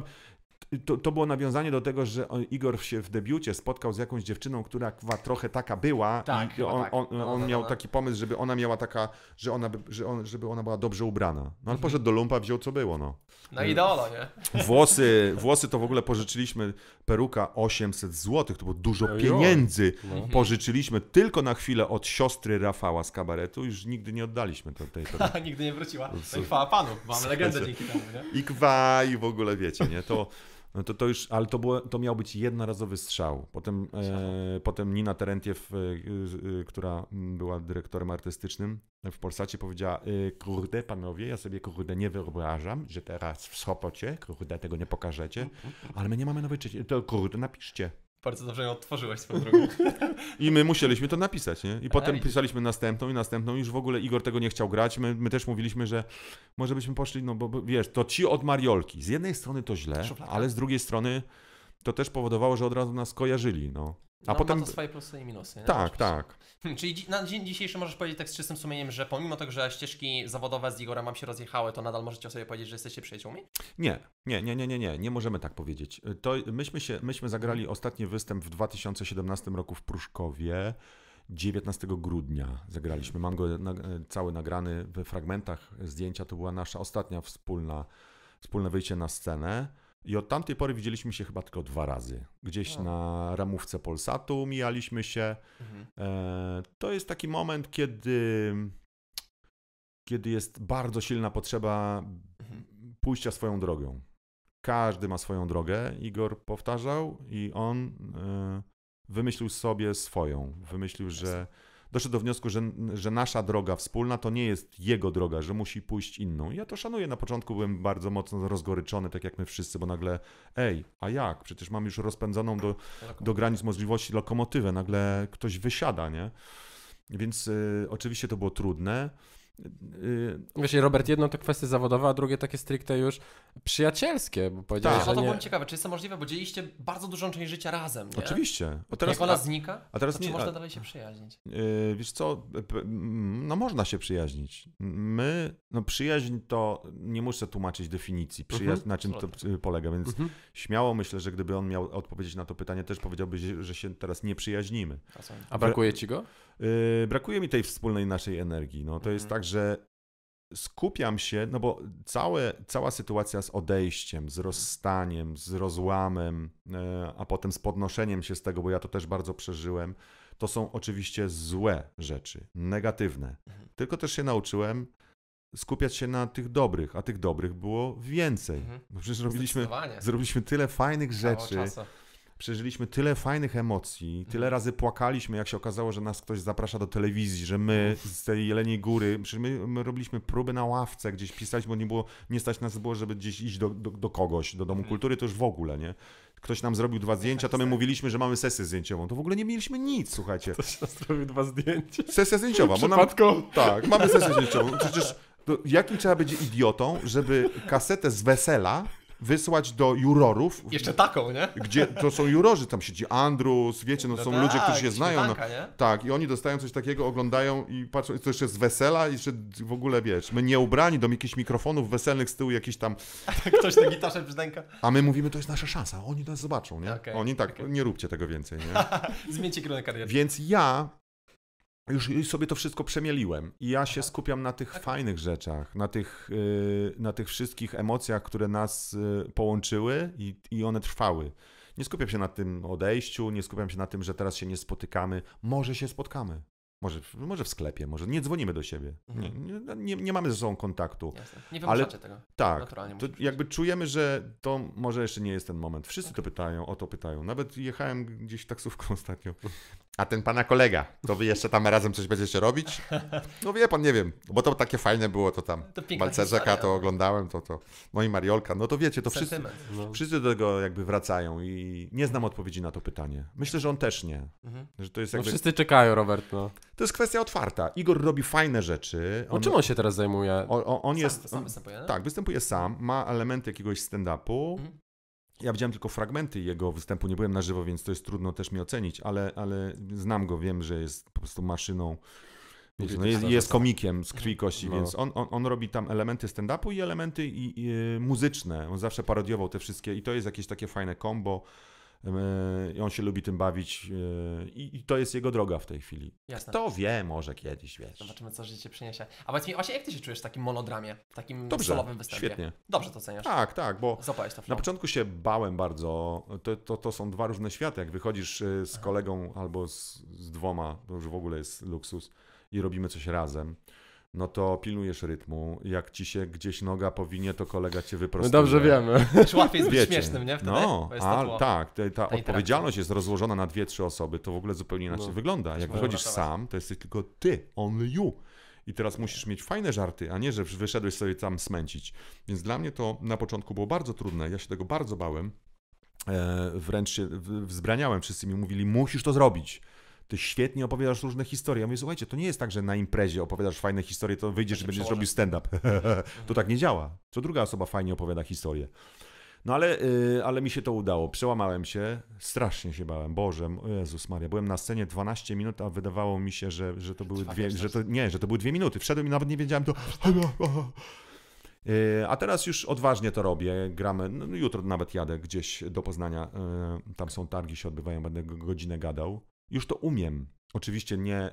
to, to było nawiązanie do tego, że on, Igor się w debiucie spotkał z jakąś dziewczyną, która trochę taka była. Tak, i on, tak. on, no, on no, no, miał no, taki pomysł, żeby ona miała taka, że ona, że on, żeby ona była dobrze ubrana. No ale mhm. poszedł do lumpa, wziął co było, no. No i dolo, nie? Włosy, włosy to w ogóle pożyczyliśmy, peruka 800 zł, to było dużo pieniędzy. No. Mhm. Pożyczyliśmy tylko na chwilę od siostry Rafała z kabaretu, już nigdy nie oddaliśmy tej peruki. (laughs) nigdy nie wróciła. No i chwała panu, mamy legendę dzięki temu, nie? I kwa, i w ogóle wiecie, nie? To no to, to już, ale to, było, to miał być jednorazowy strzał. Potem, e, potem Nina Terentiew, e, e, która była dyrektorem artystycznym w Polsacie, powiedziała: e, Kurde, panowie, ja sobie kurde nie wyobrażam, że teraz w Sopocie, kurde, tego nie pokażecie, mhm. ale my nie mamy nowej części. To kurde, napiszcie. Bardzo dobrze ją odtworzyłeś swoją drogą. (laughs) I my musieliśmy to napisać, nie? I potem pisaliśmy następną i następną. Już w ogóle Igor tego nie chciał grać. My, my też mówiliśmy, że może byśmy poszli, no bo wiesz, to ci od Mariolki. Z jednej strony to źle, ale z drugiej strony to też powodowało, że od razu nas kojarzyli, no. A no, potem. Ma to swoje plusy i minusy. Nie? Tak, tak. (laughs) czyli na dzień dzisiejszy możesz powiedzieć tak z czystym sumieniem, że pomimo tego, że ścieżki zawodowe z Igorem Mam się rozjechały, to nadal możecie sobie powiedzieć, że jesteście przyjaciółmi? Nie, nie, nie, nie, nie, nie, nie możemy tak powiedzieć. Y, to myśmy, się, myśmy zagrali ostatni występ w 2017 roku w Pruszkowie. 19 grudnia zagraliśmy. Mam go na, y, cały nagrany we fragmentach zdjęcia. To była nasza ostatnia wspólna, wspólne wyjście na scenę. I od tamtej pory widzieliśmy się chyba tylko dwa razy. Gdzieś no. na ramówce Polsatu mijaliśmy się. Mhm. E, to jest taki moment, kiedy, kiedy jest bardzo silna potrzeba mhm. pójścia swoją drogą. Każdy ma swoją drogę, Igor powtarzał, i on e, wymyślił sobie swoją. Wymyślił, że doszedł do wniosku, że, że nasza droga wspólna to nie jest jego droga, że musi pójść inną. Ja to szanuję. Na początku byłem bardzo mocno rozgoryczony, tak jak my wszyscy, bo nagle, ej, a jak? Przecież mam już rozpędzoną do, do granic możliwości lokomotywę, nagle ktoś wysiada, nie? Więc y, oczywiście to było trudne. Yy, wiesz, Robert, jedno to kwestie zawodowe, a drugie takie stricte już przyjacielskie, bo tak. że no to nie... byłem czy jest to możliwe, bo dzieliście bardzo dużą część życia razem, nie? Oczywiście. A teraz, Jak ona a, znika, a teraz nie, można a, dalej się przyjaźnić? Yy, wiesz co, no można się przyjaźnić. My, no przyjaźń to, nie muszę tłumaczyć definicji, przyjaźń, mhm. na czym to polega, więc mhm. śmiało myślę, że gdyby on miał odpowiedzieć na to pytanie, też powiedziałby, że się teraz nie przyjaźnimy. A brakuje ci go? Yy, brakuje mi tej wspólnej naszej energii. No, to mhm. jest tak, że skupiam się, no bo całe, cała sytuacja z odejściem, z rozstaniem, z rozłamem, yy, a potem z podnoszeniem się z tego, bo ja to też bardzo przeżyłem, to są oczywiście złe rzeczy, negatywne. Mhm. Tylko też się nauczyłem skupiać się na tych dobrych, a tych dobrych było więcej. Mhm. Przecież robiliśmy, zrobiliśmy tyle fajnych Cało rzeczy. Czasu przeżyliśmy tyle fajnych emocji, tyle mhm. razy płakaliśmy, jak się okazało, że nas ktoś zaprasza do telewizji, że my z tej Jeleniej Góry, przecież my, my robiliśmy próby na ławce, gdzieś pisaliśmy, bo nie, było, nie stać nas było, żeby gdzieś iść do, do, do kogoś, do Domu mhm. Kultury, to już w ogóle, nie? ktoś nam zrobił dwa zdjęcia, to my mówiliśmy, że mamy sesję zdjęciową. To w ogóle nie mieliśmy nic, słuchajcie. Ktoś nam zrobił dwa zdjęcia. Sesja zdjęciowa. Bo nam, tak, mamy sesję zdjęciową. Przecież jakim trzeba być idiotą, żeby kasetę z wesela wysłać do jurorów. Jeszcze taką, nie? Gdzie to są jurorzy, tam siedzi Andrus, wiecie, no, no są tak, ludzie, którzy się znają. No, tak, i oni dostają coś takiego, oglądają i patrzą, to jeszcze z wesela, i jeszcze w ogóle wiesz, my nie ubrani do jakichś mikrofonów weselnych z tyłu jakiś tam. (laughs) Tak, ktoś na gitarze brzdęka. A my mówimy, to jest nasza szansa, oni nas zobaczą, nie? Okay, oni tak, okay. nie róbcie tego więcej, nie? (laughs) Zmieńcie kierunek kariery. Więc ja już, sobie to wszystko przemieliłem i ja się skupiam na tych fajnych rzeczach, na tych, y, na tych wszystkich emocjach, które nas y, połączyły i, i one trwały. Nie skupiam się na tym odejściu, nie skupiam się na tym, że teraz się nie spotykamy. Może się spotkamy. Może, może w sklepie, może nie dzwonimy do siebie. Mhm. Nie, nie, no, nie, mamy ze sobą kontaktu. Jasne. Nie ale tego. Tak, to jakby czujemy, że to może jeszcze nie jest ten moment. Wszyscy okay. Tak. to pytają, o to pytają. Nawet jechałem gdzieś taksówką (laughs) ostatnio a ten pana kolega, to wy jeszcze tam razem coś będziecie robić? No wie pan, nie wiem, bo to takie fajne było to tam. To Balcerzeka to oglądałem, to, to. No i Mariolka, no to wiecie, to wszyscy, no. wszyscy do tego jakby wracają i nie znam odpowiedzi na to pytanie. Myślę, że on też nie. Mhm. Że to jest no jakby... no wszyscy czekają, Robert. No. To jest kwestia otwarta. Igor robi fajne rzeczy. On... O czym on się teraz zajmuje? O, o, on sam, jest. Sam występuje, on, no? tak, występuje sam, ma elementy jakiegoś stand-upu. Mhm. Ja widziałem tylko fragmenty jego występu, nie byłem na żywo, więc to jest trudno też mi ocenić, ale, ale znam go, wiem, że jest po prostu maszyną. No, jest, jest, komikiem z krwi kości, no. więc on, on, on, robi tam elementy stand-upu i elementy i, i, y, muzyczne. On zawsze parodiował te wszystkie i to jest jakieś takie fajne combo. E, I on się lubi tym bawić e, i, to jest jego droga w tej chwili. Jasne. Kto wie, może kiedyś, wiesz. Zobaczymy, co życie przyniesie. A powiedz mi, Osie, jak ty się czujesz w takim monodramie, w takim Dobrze, solowym występie? świetnie. Dobrze to ceniasz. Tak, tak, bo to na początku się bałem bardzo. To, to, to są dwa różne światy. Jak wychodzisz e, z kolegą albo z, z dwoma, to już w ogóle jest luksus i robimy coś razem no to pilnujesz rytmu. Jak ci się gdzieś noga powinie, to kolega cię wyprostuje. No dobrze wiemy. Też (laughs) łatwiej jest być śmiesznym, nie? Wtedy? No, a, tak. Ta, ta odpowiedzialność jest rozłożona na dwie, trzy osoby. To w ogóle zupełnie inaczej no. wygląda. Jak wychodzisz sam, to jesteś tylko ty, only you. I teraz musisz mieć fajne żarty, a nie, że wyszedłeś sobie tam smęcić. Więc dla mnie to na początku było bardzo trudne. Ja się tego bardzo bałem. E, wręcz się wzbraniałem. Wszyscy mi mówili, musisz to zrobić ty świetnie opowiadasz różne historie. Ja mówię, słuchajcie, to nie jest tak, że na imprezie opowiadasz fajne historie, to wyjdziesz i będziesz robił stand-up. (laughs) to tak nie działa. Co druga osoba fajnie opowiada historię. No ale, y, ale mi się to udało. Przełamałem się, strasznie się bałem. Boże, Jezus Maria, byłem na scenie 12 minut, a wydawało mi się, że, że to były dwie, że to, nie, że to były dwie minuty. Wszedłem i nawet nie wiedziałem to. Y, a teraz już odważnie to robię. Gramy, no, no jutro nawet jadę gdzieś do Poznania. Y, tam są targi, się odbywają, będę godzinę gadał już to umiem. Oczywiście nie,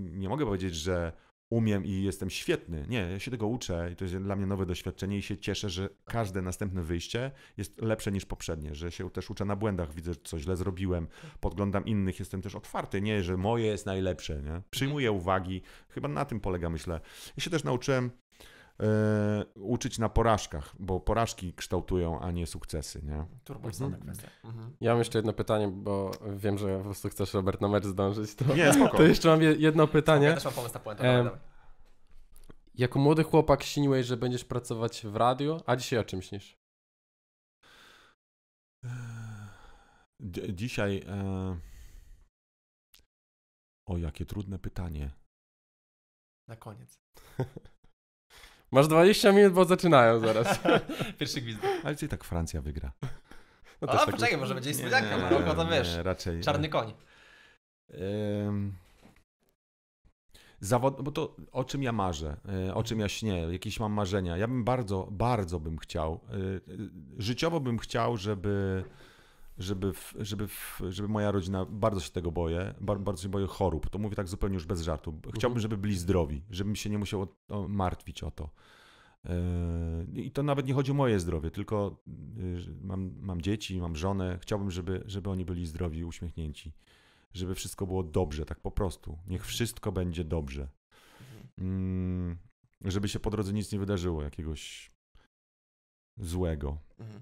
nie mogę powiedzieć, że umiem i jestem świetny. Nie, ja się tego uczę i to jest dla mnie nowe doświadczenie i się cieszę, że każde następne wyjście jest lepsze niż poprzednie, że się też uczę na błędach, widzę, co źle zrobiłem, podglądam innych, jestem też otwarty, nie, że moje jest najlepsze, nie? Przyjmuję mhm. uwagi, chyba na tym polega, myślę. Ja się też nauczyłem E, uczyć na porażkach, bo porażki kształtują, a nie sukcesy, nie? Turbo jest mhm. kwestia. Mhm. Ja mam jeszcze jedno pytanie, bo wiem, że po prostu chcesz Robert na mecz zdążyć. To, nie, spoko. to jeszcze mam jedno pytanie. Ja też mam pomysł na puentę, e, Jako młody chłopak śniłeś, że będziesz pracować w radio, a dzisiaj o czym śnisz? D dzisiaj... E... O, jakie trudne pytanie. Na koniec. (laughs) Masz 20 minut, bo zaczynają zaraz. (laughs) Pierwszy gwizd. Ale czy tak Francja wygra. No A, tak poczekaj, może będzie niespodzianka, Maroko to wiesz, nie, raczej, e, czarny koń. Ym... Zawod... Bo to o czym ja marzę, e, o czym ja śnię, jakieś mam marzenia. Ja bym bardzo, bardzo bym chciał, e, życiowo bym chciał, żeby żeby, w, żeby, w, żeby moja rodzina, bardzo się tego boję, bardzo się boję chorób. To mówię tak zupełnie już bez żartu. Mhm. Chciałbym, żeby byli zdrowi, żebym się nie musiał martwić o to. E, I to nawet nie chodzi o moje zdrowie, tylko y, mam, mam dzieci, mam żonę. Chciałbym, żeby, żeby oni byli zdrowi, uśmiechnięci, żeby wszystko było dobrze, tak po prostu. Niech mhm. wszystko będzie dobrze. Mhm. Mm, żeby się po drodze nic nie wydarzyło, jakiegoś złego. Mhm.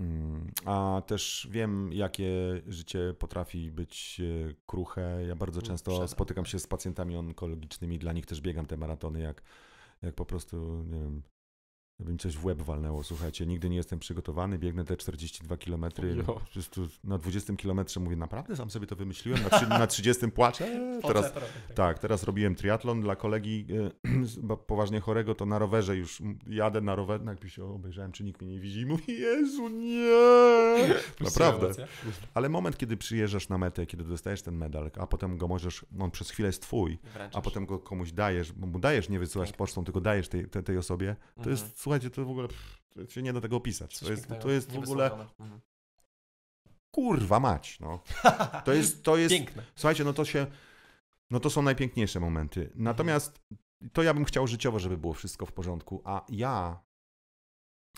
Mm, a też wiem, jakie życie potrafi być e, kruche. Ja bardzo mm, często spotykam się z pacjentami onkologicznymi, dla nich też biegam te maratony, jak, jak po prostu, nie wiem, Gdyby mi coś w łeb walnęło, słuchajcie, nigdy nie jestem przygotowany, biegnę te 42 km. na 20 km mówię, naprawdę sam sobie to wymyśliłem, na, na 30 płaczę. (laughs) Teraz, tak, teraz robiłem triatlon dla kolegi e, (clears throat) poważnie chorego, to na rowerze już jadę na rowerze, jak się obejrzałem, czy nikt mnie nie widzi i mówi, Jezu, nie! (laughs) Naprawdę. Ale moment, kiedy przyjeżdżasz na metę, kiedy dostajesz ten medal, a potem go możesz, on przez chwilę jest twój, a potem go komuś dajesz, bo mu dajesz, nie wysyłasz tak. pocztą, tylko dajesz tej, tej osobie, to jest mhm słuchajcie, to w ogóle pff, to się nie da tego opisać. To jest, to jest w ogóle mhm. kurwa mać, no. (laughs) To jest, to jest, Piękne. słuchajcie, no to się, no to są najpiękniejsze momenty. Mhm. Natomiast to ja bym chciał życiowo, żeby było wszystko w porządku, a ja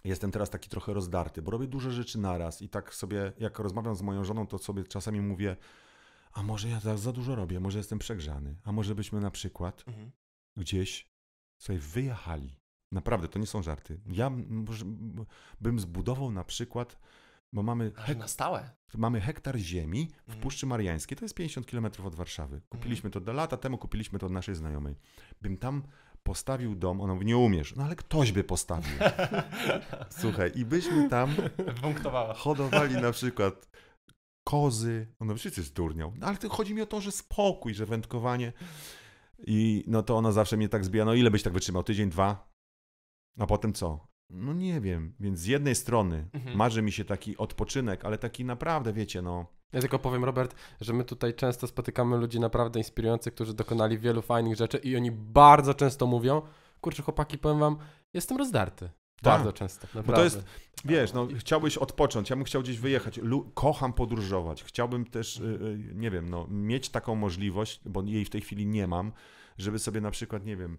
jestem teraz taki trochę rozdarty, bo robię duże rzeczy naraz i tak sobie, jak rozmawiam z moją żoną, to sobie czasami mówię, a może ja za, za dużo robię, może jestem przegrzany, a może byśmy na przykład mhm. gdzieś sobie wyjechali Naprawdę, to nie są żarty. Ja bym zbudował na przykład, bo mamy... Hek- na stałe. Mamy hektar ziemi w mm. Puszczy Mariańskiej, to jest 50 km od Warszawy. Mm. Kupiliśmy to do lata temu, kupiliśmy to od naszej znajomej. Bym tam postawił dom, ona mówi, nie umiesz, no ale ktoś by postawił. (laughs) Słuchaj, i byśmy tam hodowali na przykład kozy, ona wszyscy zdurnią, no ale chodzi mi o to, że spokój, że wędkowanie i no to ona zawsze mnie tak zbija, no ile byś tak wytrzymał, tydzień, dwa? A potem co? No nie wiem, więc z jednej strony mhm. marzy mi się taki odpoczynek, ale taki naprawdę, wiecie, no. Ja tylko powiem, Robert, że my tutaj często spotykamy ludzi naprawdę inspirujących, którzy dokonali wielu fajnych rzeczy i oni bardzo często mówią, kurczę chłopaki, powiem wam, jestem rozdarty. Tak. Bardzo często, naprawdę. Bo to jest, wiesz, no, chciałbyś odpocząć, ja bym chciał gdzieś wyjechać, Lu kocham podróżować, chciałbym też, y, y, nie wiem, no, mieć taką możliwość, bo jej w tej chwili nie mam, żeby sobie na przykład, nie wiem,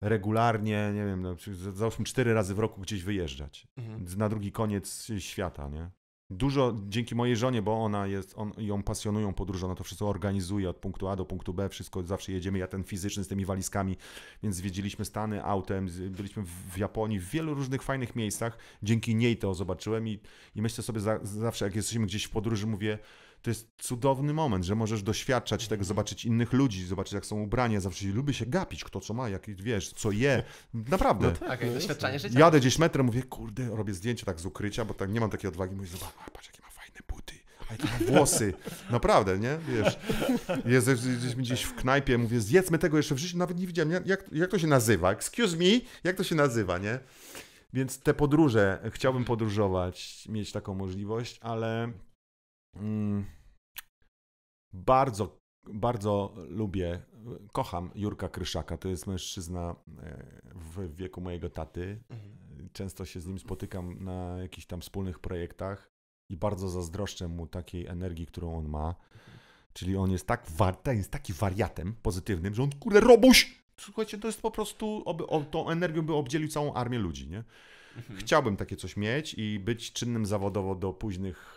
regularnie, nie wiem, no, załóżmy cztery razy w roku gdzieś wyjeżdżać mhm. na drugi koniec świata, nie? Dużo dzięki mojej żonie, bo ona jest, on, ją pasjonują podróże, ona to wszystko organizuje od punktu A do punktu B, wszystko zawsze jedziemy, ja ten fizyczny z tymi walizkami, więc zwiedziliśmy Stany autem, byliśmy w Japonii, w wielu różnych fajnych miejscach, dzięki niej to zobaczyłem i, i myślę sobie za, zawsze, jak jesteśmy gdzieś w podróży, mówię, to jest cudowny moment, że możesz doświadczać tego, zobaczyć innych ludzi, zobaczyć jak są ubrania, zawsze lubi się gapić, kto co ma, jak wiesz, co je. Naprawdę. No tak, okay, no doświadczanie życia. Jadę gdzieś metrem, mówię, kurde, robię zdjęcie tak z ukrycia, bo tak nie mam takiej odwagi, mówię, zobacz, patrz jakie ma fajne buty. A jakie ma włosy. Naprawdę, nie? Wiesz, jest gdzieś w knajpie, mówię, zjedzmy tego jeszcze w życiu, nawet nie widziałem, jak, jak to się nazywa? Excuse me, jak to się nazywa, nie? Więc te podróże, chciałbym podróżować, mieć taką możliwość, ale Mm, bardzo, bardzo lubię, kocham Jurka Kryszaka. To jest mężczyzna e, w wieku mojego taty. Mhm. Często się z nim spotykam na jakichś tam wspólnych projektach i bardzo zazdroszczę mu takiej energii, którą on ma. Czyli on jest tak war, jest taki wariatem pozytywnym, że on kurde robuś! Słuchajcie, to jest po prostu, oby, o, tą energią by obdzielił całą armię ludzi, nie? Mhm. Chciałbym takie coś mieć i być czynnym zawodowo do późnych,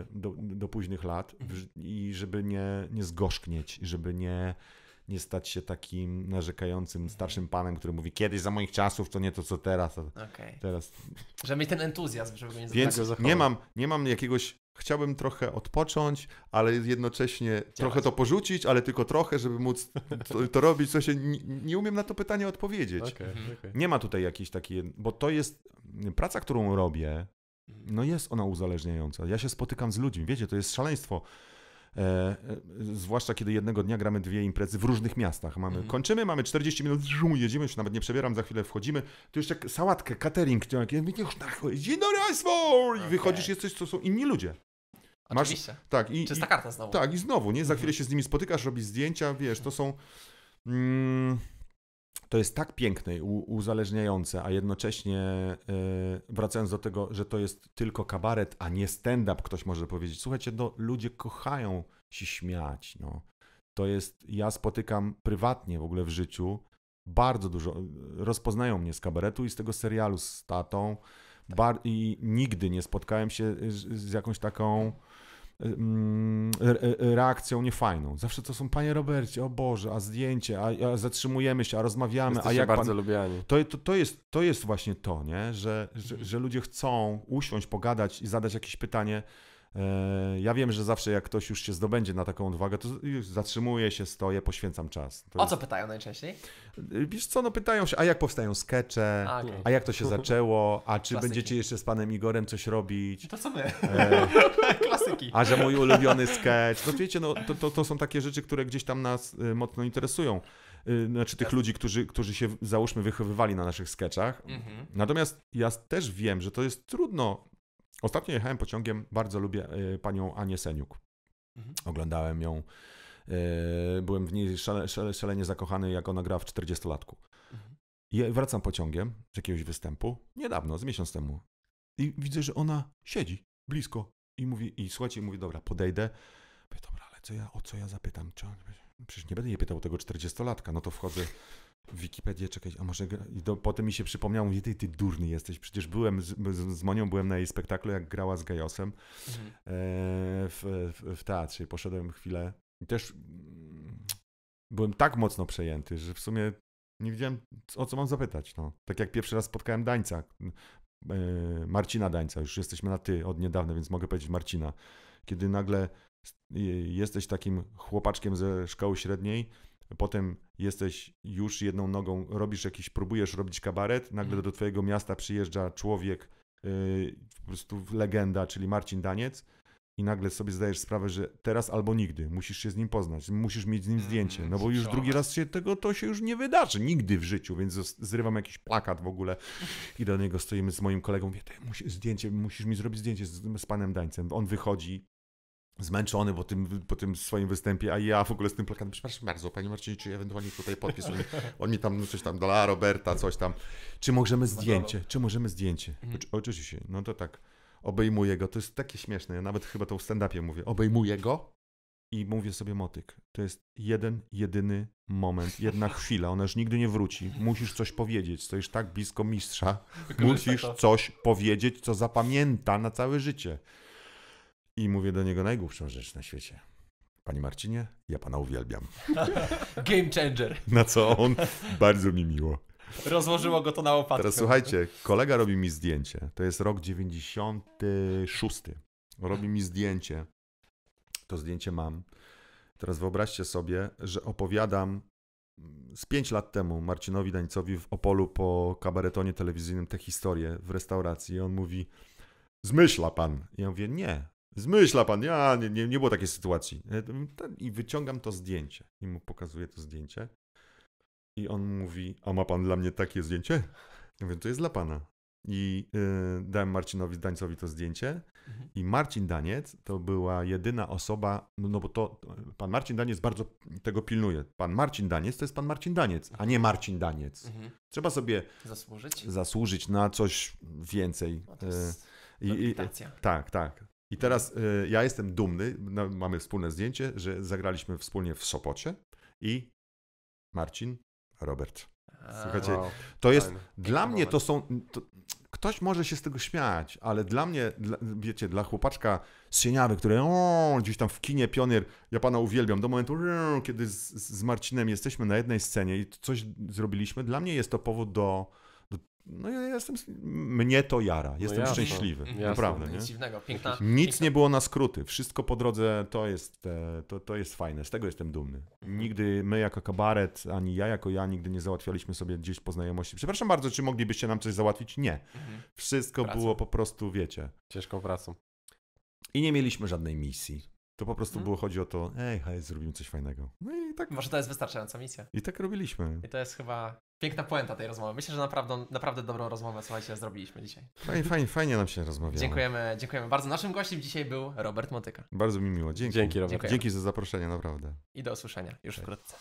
e, do, do późnych lat i żeby nie, nie zgorzknieć, żeby nie nie stać się takim narzekającym starszym panem, który mówi kiedyś za moich czasów to nie to co teraz. Okay. teraz... Żeby mieć ten entuzjazm, żeby go nie Więc nie mam, nie mam jakiegoś chciałbym trochę odpocząć, ale jednocześnie Działać. trochę to porzucić, ale tylko trochę, żeby móc to, to robić, co się nie, nie, umiem na to pytanie odpowiedzieć. Okay, mhm. okay. Nie ma tutaj jakiejś takiej, bo to jest praca, którą robię, mhm. no jest ona uzależniająca. Ja się spotykam z ludźmi, wiecie, to jest szaleństwo. E, e, zwłaszcza kiedy jednego dnia gramy dwie imprezy w różnych miastach. Mamy, mm. Kończymy, mamy 40 minut, żum, jedziemy, już nawet nie przebieram, za chwilę wchodzimy. To już jak sałatkę, catering, to jak już na dzień dobry, i wychodzisz, jesteś, to są inni ludzie. Masz, Oczywiście. Tak, i, Czysta karta znowu. tak, i znowu, nie? Za mhm. chwilę się z nimi spotykasz, robisz zdjęcia, wiesz, to są... Mm, to jest tak piękne i uzależniające, a jednocześnie e, wracając do tego, że to jest tylko kabaret, a nie stand-up, ktoś może powiedzieć. Słuchajcie, no, ludzie kochają się śmiać. No. To jest, ja spotykam prywatnie w ogóle w życiu bardzo dużo, rozpoznają mnie z kabaretu i z tego serialu z tatą. Bar I nigdy nie spotkałem się z, z jakąś taką Mm, e, reakcją niefajną. Zawsze to są, panie Robercie, o Boże, a zdjęcie, a, a zatrzymujemy się, a rozmawiamy, Jesteście a jak bardzo pan... lubiani. To, to, to, jest, to jest właśnie to, nie? Że, że, że ludzie chcą usiąść, pogadać i zadać jakieś pytanie, E, ja wiem, że zawsze jak ktoś już się zdobędzie na taką odwagę, to zatrzymuję się, stoję, poświęcam czas. To o co pytają najczęściej? E, wiesz co, no pytają się, a jak powstają skecze, a, okay. a jak to się zaczęło, a czy Klasyki. będziecie jeszcze z panem Igorem coś robić? To co my? E... (laughs) Klasyki. A że mój ulubiony sketch. No wiecie, no, to, to, to są takie rzeczy, które gdzieś tam nas e, mocno interesują znaczy tych ludzi, którzy, którzy się załóżmy wychowywali na naszych sketchach. Mhm. Natomiast ja też wiem, że to jest trudno Ostatnio jechałem pociągiem, bardzo lubię e, panią Anię Seniuk. Mhm. Oglądałem ją, e, byłem w niej szale, szale, szalenie zakochany, jak ona gra w 40-latku. Mhm. I wracam pociągiem z jakiegoś występu, niedawno, z miesiąc temu. I widzę, że ona siedzi blisko i mówi, i słuchajcie, mówi, dobra, podejdę. Mówię, dobra, ale co ja, o co ja zapytam? Czy on, przecież nie będę jej pytał tego 40-latka. No to wchodzę, Wikipedię czekać, a może gra... I do, potem mi się przypomniał, mówię, ty, ty durny jesteś, przecież byłem z, z, z Monią, byłem na jej spektaklu, jak grała z Gajosem mhm. e, w, w, w teatrze. Poszedłem chwilę i też mm, byłem tak mocno przejęty, że w sumie nie wiedziałem, o co mam zapytać. No. Tak jak pierwszy raz spotkałem Dańca, e, Marcina Dańca, już jesteśmy na ty od niedawna, więc mogę powiedzieć Marcina. Kiedy nagle jesteś takim chłopaczkiem ze szkoły średniej, potem jesteś już jedną nogą, robisz jakiś, próbujesz robić kabaret, nagle mm. do twojego miasta przyjeżdża człowiek, yy, po prostu legenda, czyli Marcin Daniec i nagle sobie zdajesz sprawę, że teraz albo nigdy, musisz się z nim poznać, musisz mieć z nim zdjęcie, mhm, no bo już drugi raz się tego, to się już nie wydarzy nigdy w życiu, więc zrywam jakiś plakat w ogóle (laughs) i do niego stoimy z moim kolegą, mówię, ty musisz, zdjęcie, musisz mi zrobić zdjęcie z, z panem Dańcem, on wychodzi, zmęczony po tym, po tym swoim występie, a ja w ogóle z tym plakatem, przepraszam bardzo, panie Marcinie, czy ewentualnie tutaj podpis, on, on mi tam coś tam dola, Roberta, coś tam, czy możemy zdjęcie, czy możemy zdjęcie, mhm. oczywiście, no to tak, obejmuję go, to jest takie śmieszne, ja nawet chyba to w stand-upie mówię, obejmuję go i mówię sobie motyk, to jest jeden, jedyny moment, jedna (laughs) chwila, ona już nigdy nie wróci, musisz coś powiedzieć, stoisz tak blisko mistrza, musisz tak, coś powiedzieć, co zapamięta na całe życie. I mówię do niego najgłupszą rzecz na świecie. Panie Marcinie, ja pana uwielbiam. (laughs) Game changer. Na co on bardzo mi miło. Rozłożyło go to na łopatkę. Teraz słuchajcie, kolega robi mi zdjęcie. To jest rok 96. Robi mi zdjęcie. To zdjęcie mam. Teraz wyobraźcie sobie, że opowiadam z 5 lat temu Marcinowi Dańcowi w Opolu po kabaretonie telewizyjnym tę historię w restauracji. I on mówi, zmyśla pan. I ja mówię, nie, Zmyśla pan, ja nie, nie, nie było takiej sytuacji. E, I wyciągam to zdjęcie. I mu pokazuję to zdjęcie. I on mówi, a ma pan dla mnie takie zdjęcie? Ja mówię, to jest dla pana. I yy, dałem Marcinowi Dańcowi to zdjęcie. Mhm. I Marcin Daniec to była jedyna osoba, no, no bo to pan Marcin Daniec bardzo tego pilnuje. Pan Marcin Daniec to jest pan Marcin Daniec, a nie Marcin Daniec. Mhm. Trzeba sobie zasłużyć? zasłużyć na coś więcej. No to e, jest I, i, tak, tak. I teraz y, ja jestem dumny, no, mamy wspólne zdjęcie, że zagraliśmy wspólnie w Sopocie i Marcin, Robert. Słuchajcie, to jest, Fajne. dla Fajne. mnie to są, to, ktoś może się z tego śmiać, ale dla mnie, dla, wiecie, dla chłopaczka z Sieniawy, który o, gdzieś tam w kinie pionier, ja pana uwielbiam, do momentu, kiedy z, z Marcinem jesteśmy na jednej scenie i coś zrobiliśmy, dla mnie jest to powód do no ja jestem, mnie to jara, no jestem no jasne, szczęśliwy, jasne, naprawdę. Nic nie? dziwnego, piękna. Nic piękna. nie było na skróty, wszystko po drodze to jest, e, to, to jest fajne, z tego jestem dumny. Nigdy my jako kabaret, ani ja jako ja, nigdy nie załatwialiśmy sobie gdzieś poznajomości. Przepraszam bardzo, czy moglibyście nam coś załatwić? Nie. Mhm. Wszystko Praca. było po prostu, wiecie. Ciężką pracą. I nie mieliśmy żadnej misji. To po prostu mhm. było, chodzi o to, ej, hej, zrobimy coś fajnego. No i tak. Może to jest wystarczająca misja. I tak robiliśmy. I to jest chyba piękna puenta tej rozmowy. Myślę, że naprawdę, naprawdę dobrą rozmowę, słuchajcie, zrobiliśmy dzisiaj. Fajnie, fajnie, fajnie nam się rozmawiało. Dziękujemy, dziękujemy bardzo. Naszym gościem dzisiaj był Robert Motyka. Bardzo mi miło. Dzięki. Dzięki, Robert. Dziękujemy. Dzięki za zaproszenie, naprawdę. I do usłyszenia już Cześć. wkrótce.